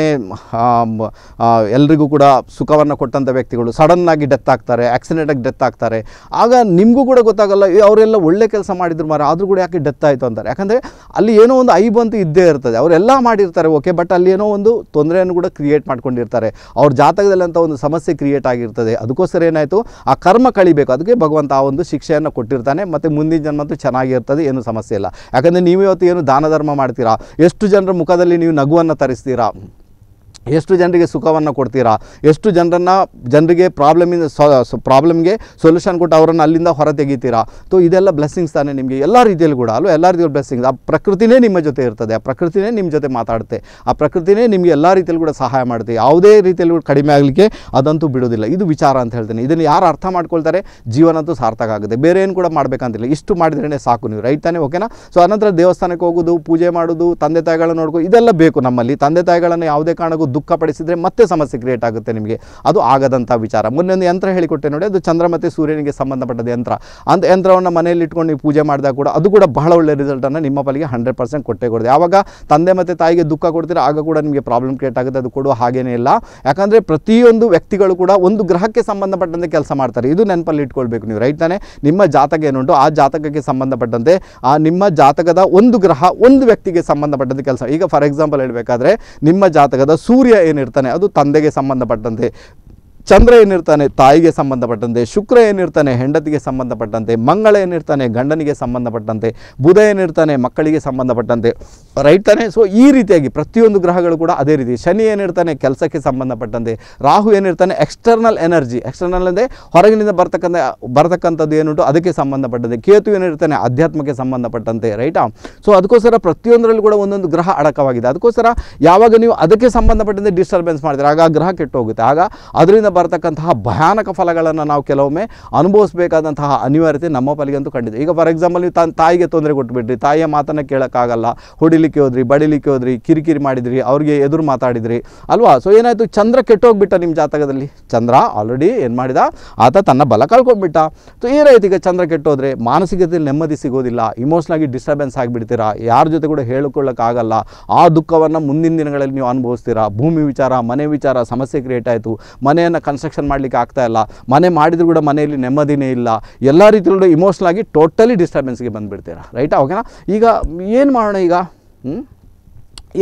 ಎಲ್ರಿಗೂ ಕೂಡ ಸುಖವನ್ನು ಕೊಟ್ಟಂಥ ವ್ಯಕ್ತಿಗಳು ಸಡನ್ನಾಗಿ ಡೆತ್ ಆಗ್ತಾರೆ ಆಕ್ಸಿಡೆಂಟಾಗಿ ಡೆತ್ ಆಗ್ತಾರೆ ಆಗ ನಿಮಗೂ ಕೂಡ ಗೊತ್ತಾಗಲ್ಲ ಅವರೆಲ್ಲ ಒಳ್ಳೆ ಕೆಲಸ ಮಾಡಿದ್ರು ಮಾರ ಆದರೂ ಕೂಡ ಯಾಕೆ ಡೆತ್ ಆಯಿತು ಅಂತಾರೆ ಯಾಕಂದರೆ ಅಲ್ಲಿ ಏನೋ ಒಂದು ಐಬಂತು ಇದ್ದೇ ಇರ್ತದೆ ಅವರೆಲ್ಲ ಮಾಡಿರ್ತಾರೆ ಓಕೆ ಬಟ್ ಅಲ್ಲಿ ಏನೋ ಒಂದು ತೊಂದರೆಯನ್ನು ಕೂಡ ಕ್ರಿಯೇಟ್ ಮಾಡ್ಕೊಂಡಿರ್ತಾರೆ ಅವ್ರ ಜಾತಕದಲ್ಲಿ ಅಂತ ಒಂದು ಸಮಸ್ಯೆ ಕ್ರಿಯೇಟ್ ಆಗಿರ್ತದೆ ಅದಕ್ಕೋಸ್ಕರ ಏನಾಯಿತು ಆ ಕರ್ಮ ಕಳಿಬೇಕು ಅದಕ್ಕೆ ಭಗವಂತ ಆ ಒಂದು ಶಿಕ್ಷೆಯನ್ನು ಕೊಟ್ಟಿರ್ತಾನೆ ಮತ್ತು ಮುಂದಿನ ಜನ್ಮಂತೂ ಚೆನ್ನಾಗಿರ್ತದೆ ಏನೂ ಸಮಸ್ಯೆ ಇಲ್ಲ ಯಾಕಂದರೆ ನೀವೇ ಏನು ದಾನ ಧರ್ಮ ಮಾಡ್ತೀರಾ ಎಷ್ಟು ಜನರ ಮುಖದಲ್ಲಿ ನೀವು ನಗುವನ್ನು ತರಿಸ್ತೀರಾ ಎಷ್ಟು ಜನರಿಗೆ ಸುಖವನ್ನು ಕೊಡ್ತೀರಾ ಎಷ್ಟು ಜನರನ್ನು ಜನರಿಗೆ ಪ್ರಾಬ್ಲಮಿಂದ ಪ್ರಾಬ್ಲಮ್ಗೆ ಸೊಲ್ಯೂಷನ್ ಕೊಟ್ಟು ಅವರನ್ನು ಅಲ್ಲಿಂದ ಹೊರ ತೆಗಿತೀರಾ ಸೊ ಇದೆಲ್ಲ ಬ್ಲೆಸ್ಸಿಂಗ್ಸ್ ತಾನೇ ನಿಮಗೆ ಎಲ್ಲ ರೀತಿಯಲ್ಲಿ ಕೂಡ ಅಲ್ವ ಎಲ್ಲ ರೀತಿಯಲ್ಲಿ ಬ್ಲೆಸ್ಸಿಂಗ್ಸ್ ಆ ಪ್ರಕೃತಿನೇ ನಿಮ್ಮ ಜೊತೆ ಇರ್ತದೆ ಆ ಪ್ರಕೃತಿನೇ ನಿಮ್ಮ ಜೊತೆ ಮಾತಾಡುತ್ತೆ ಆ ಪ್ರಕೃತಿನೇ ನಿಮಗೆ ಎಲ್ಲ ರೀತಿಯಲ್ಲಿ ಕೂಡ ಸಹಾಯ ಮಾಡುತ್ತೆ ಯಾವುದೇ ರೀತಿಯಲ್ಲಿ ಕೂಡ ಕಡಿಮೆ ಆಗಲಿಕ್ಕೆ ಅದಂತೂ ಬಿಡೋದಿಲ್ಲ ಇದು ವಿಚಾರ ಅಂತ ಹೇಳ್ತೇನೆ ಇದನ್ನು ಯಾರು ಅರ್ಥ ಮಾಡ್ಕೊಳ್ತಾರೆ ಜೀವನಂತೂ ಸಾರ್ಥಕ ಆಗುತ್ತೆ ಬೇರೆ ಏನು ಕೂಡ ಮಾಡಬೇಕಂತಿಲ್ಲ ಇಷ್ಟು ಮಾಡಿದ್ರೇ ಸಾಕು ನೀವು ರೈಟ್ ತಾನೇ ಓಕೆನಾ ಸೊ ಅನಂತರ ದೇವಸ್ಥಾನಕ್ಕೆ ಹೋಗೋದು ಪೂಜೆ ಮಾಡೋದು ತಂದೆ ತಾಯಿಗಳನ್ನ ನೋಡ್ಕೋ ಇದೆಲ್ಲ ಬೇಕು ನಮ್ಮಲ್ಲಿ ತಂದೆ ತಾಯಿಗಳನ್ನು ಯಾವುದೇ ಕಾರಣಕ್ಕೂ ಪಡಿಸಿದರೆ ಮತ್ತೆ ಸಮಸ್ಯೆ ಕ್ರಿಯೇಟ್ ಆಗುತ್ತೆ ನಿಮಗೆ ಅದು ಆಗದಂಥ ವಿಚಾರ ಮೊನ್ನೆ ಯಂತ್ರ ಹೇಳಿಕೊಟ್ಟೆ ನೋಡಿ ಅದು ಚಂದ್ರ ಮತ್ತು ಸೂರ್ಯನಿಗೆ ಸಂಬಂಧಪಟ್ಟದ ಯಂತ್ರ ಅಂತ ಯಂತ್ರವನ್ನು ಮನೆಯಲ್ಲಿ ಇಟ್ಕೊಂಡು ನೀವು ಪೂಜೆ ಮಾಡಿದಾಗ ಕೂಡ ಅದು ಕೂಡ ಬಹಳ ಒಳ್ಳೆ ರಿಸಲ್ಟನ್ನು ನಿಮ್ಮ ಪಾಲಿಗೆ ಹಂಡ್ರೆಡ್ ಪರ್ಸೆಂಟ್ ಕೊಟ್ಟೇ ಕೊಡಿದೆ ಆವಾಗ ತಂದೆ ಮತ್ತು ತಾಯಿಗೆ ದುಃಖ ಕೊಡ್ತೀರ ಆಗ ಕೂಡ ನಿಮಗೆ ಪ್ರಾಬ್ಲಮ್ ಕ್ರಿಯೇಟ್ ಆಗುತ್ತೆ ಅದು ಕೊಡುವ ಹಾಗೇನೇ ಇಲ್ಲ ಯಾಕಂದರೆ ಪ್ರತಿಯೊಂದು ವ್ಯಕ್ತಿಗಳು ಕೂಡ ಒಂದು ಗ್ರಹಕ್ಕೆ ಸಂಬಂಧಪಟ್ಟಂತೆ ಕೆಲಸ ಮಾಡ್ತಾರೆ ಇದು ನೆನಪಲ್ಲಿ ಇಟ್ಕೊಳ್ಬೇಕು ನೀವು ರೈಟ್ ತಾನೆ ನಿಮ್ಮ ಜಾತಕ ಏನುಂಟು ಆ ಜಾತಕಕ್ಕೆ ಸಂಬಂಧಪಟ್ಟಂತೆ ಆ ನಿಮ್ಮ ಜಾತಕದ ಒಂದು ಗ್ರಹ ಒಂದು ವ್ಯಕ್ತಿಗೆ ಸಂಬಂಧಪಟ್ಟಂತೆ ಕೆಲಸ ಈಗ ಫಾರ್ ಎಕ್ಸಾಂಪಲ್ ಹೇಳಬೇಕಾದ್ರೆ ನಿಮ್ಮ ಜಾತಕದ ಸೂರ್ಯ ಸೂರ್ಯ ಏನಿರ್ತಾನೆ ಅದು ತಂದೆಗೆ ಸಂಬಂಧಪಟ್ಟಂತೆ ಚಂದ್ರ ಏನಿರ್ತಾನೆ ತಾಯಿಗೆ ಸಂಬಂಧಪಟ್ಟಂತೆ ಶುಕ್ರ ಏನಿರ್ತಾನೆ ಹೆಂಡತಿಗೆ ಸಂಬಂಧಪಟ್ಟಂತೆ ಮಂಗಳ ಏನಿರ್ತಾನೆ ಗಂಡನಿಗೆ ಸಂಬಂಧಪಟ್ಟಂತೆ ಬುಧ ಏನಿರ್ತಾನೆ ಮಕ್ಕಳಿಗೆ ಸಂಬಂಧಪಟ್ಟಂತೆ ರೈಟ್ ತಾನೆ ಸೊ ಈ ರೀತಿಯಾಗಿ ಪ್ರತಿಯೊಂದು ಗ್ರಹಗಳು ಕೂಡ ಅದೇ ರೀತಿ ಶನಿ ಏನಿರ್ತಾನೆ ಕೆಲಸಕ್ಕೆ ಸಂಬಂಧಪಟ್ಟಂತೆ ರಾಹು ಏನಿರ್ತಾನೆ ಎಕ್ಸ್ಟರ್ನಲ್ ಎನರ್ಜಿ ಎಕ್ಸ್ಟರ್ನಲ್ ಅಂದರೆ ಹೊರಗಿನಿಂದ ಬರ್ತಕ್ಕಂಥ ಬರ್ತಕ್ಕಂಥದ್ದು ಏನುಂಟು ಅದಕ್ಕೆ ಸಂಬಂಧಪಟ್ಟಂತೆ ಕೇತು ಏನಿರ್ತಾನೆ ಅಧ್ಯಾತ್ಮಕ್ಕೆ ಸಂಬಂಧಪಟ್ಟಂತೆ ರೈಟಾ ಸೊ ಅದಕ್ಕೋಸ್ಕರ ಪ್ರತಿಯೊಂದರಲ್ಲೂ ಕೂಡ ಒಂದೊಂದು ಗ್ರಹ ಅಡಕವಾಗಿದೆ ಅದಕ್ಕೋಸ್ಕರ ಯಾವಾಗ ನೀವು ಅದಕ್ಕೆ ಸಂಬಂಧಪಟ್ಟಂತೆ ಡಿಸ್ಟರ್ಬೆನ್ಸ್ ಮಾಡಿದರೆ ಆಗ ಗ್ರಹ ಕೆಟ್ಟು ಹೋಗುತ್ತೆ ಆಗ ಅದರಿಂದ ಬರತಕ್ಕಂತಹ ಭಯಾನಕ ಫಲಗಳನ್ನು ನಾವು ಕೆಲವೊಮ್ಮೆ ಅನುಭವಿಸಬೇಕಾದಂತಹ ಅನಿವಾರ್ಯತೆ ನಮ್ಮ ಪಾಲಿಗಂತೂ ಕಂಡಿದೆ ಈಗ ಫಾರ್ ಎಕ್ಸಾಂಪಲ್ ನೀವು ತನ್ನ ತಾಯಿಗೆ ತೊಂದರೆ ಕೊಟ್ಬಿಟ್ರಿ ತಾಯಿಯ ಮಾತನ್ನು ಕೇಳೋಕ್ಕಾಗಲ್ಲ ಹೊಡಿಲಿಕ್ಕೆ ಹೋದ್ರಿ ಬಡಿಲಿಕ್ಕೆ ಹೋದ್ರಿ ಕಿರಿಕಿರಿ ಮಾಡಿದ್ರಿ ಅವ್ರಿಗೆ ಎದುರು ಮಾತಾಡಿದ್ರಿ ಅಲ್ವಾ ಸೊ ಏನಾಯಿತು ಚಂದ್ರ ಕೆಟ್ಟೋಗ್ಬಿಟ್ಟ ನಿಮ್ಮ ಜಾತಕದಲ್ಲಿ ಚಂದ್ರ ಆಲ್ರೆಡಿ ಏನು ಮಾಡಿದ ಆತ ತನ್ನ ಬಲ ಕಳ್ಕೊಂಡ್ಬಿಟ್ಟ ಸೊ ಏನಾಯ್ತು ಈಗ ಚಂದ್ರ ಕೆಟ್ಟೋದ್ರೆ ಮಾನಸಿಕತೆಯಲ್ಲಿ ನೆಮ್ಮದಿ ಸಿಗೋದಿಲ್ಲ ಇಮೋಷನಾಗಿ ಡಿಸ್ಟರ್ಬೆನ್ಸ್ ಆಗಿಬಿಡ್ತೀರಾ ಯಾರ ಜೊತೆ ಕೂಡ ಹೇಳಿಕೊಳ್ಳೋಕ್ಕಾಗಲ್ಲ ಆ ದುಃಖವನ್ನು ಮುಂದಿನ ದಿನಗಳಲ್ಲಿ ನೀವು ಅನುಭವಿಸ್ತೀರಾ ಭೂಮಿ ವಿಚಾರ ಮನೆ ವಿಚಾರ ಸಮಸ್ಯೆ ಕ್ರಿಯೇಟ್ ಆಯಿತು ಮನೆಯನ್ನು ಕನ್ಸ್ಟ್ರಕ್ಷನ್ ಮಾಡಲಿಕ್ಕೆ ಆಗ್ತಾ ಇಲ್ಲ ಮನೆ ಮಾಡಿದ್ರು ಕೂಡ ಮನೆಯಲ್ಲಿ ನೆಮ್ಮದಿನೇ ಇಲ್ಲ ಎಲ್ಲ ರೀತಿಯಲ್ಲೂ ಇಮೋಷ್ನಲ್ ಆಗಿ ಟೋಟಲಿ ಡಿಸ್ಟರ್ಬೆನ್ಸ್ಗೆ ಬಂದುಬಿಡ್ತೀರಾ ರೈಟಾ ಓಕೆನಾ ಈಗ ಏನು ಮಾಡೋಣ ಈಗ ಹ್ಞೂ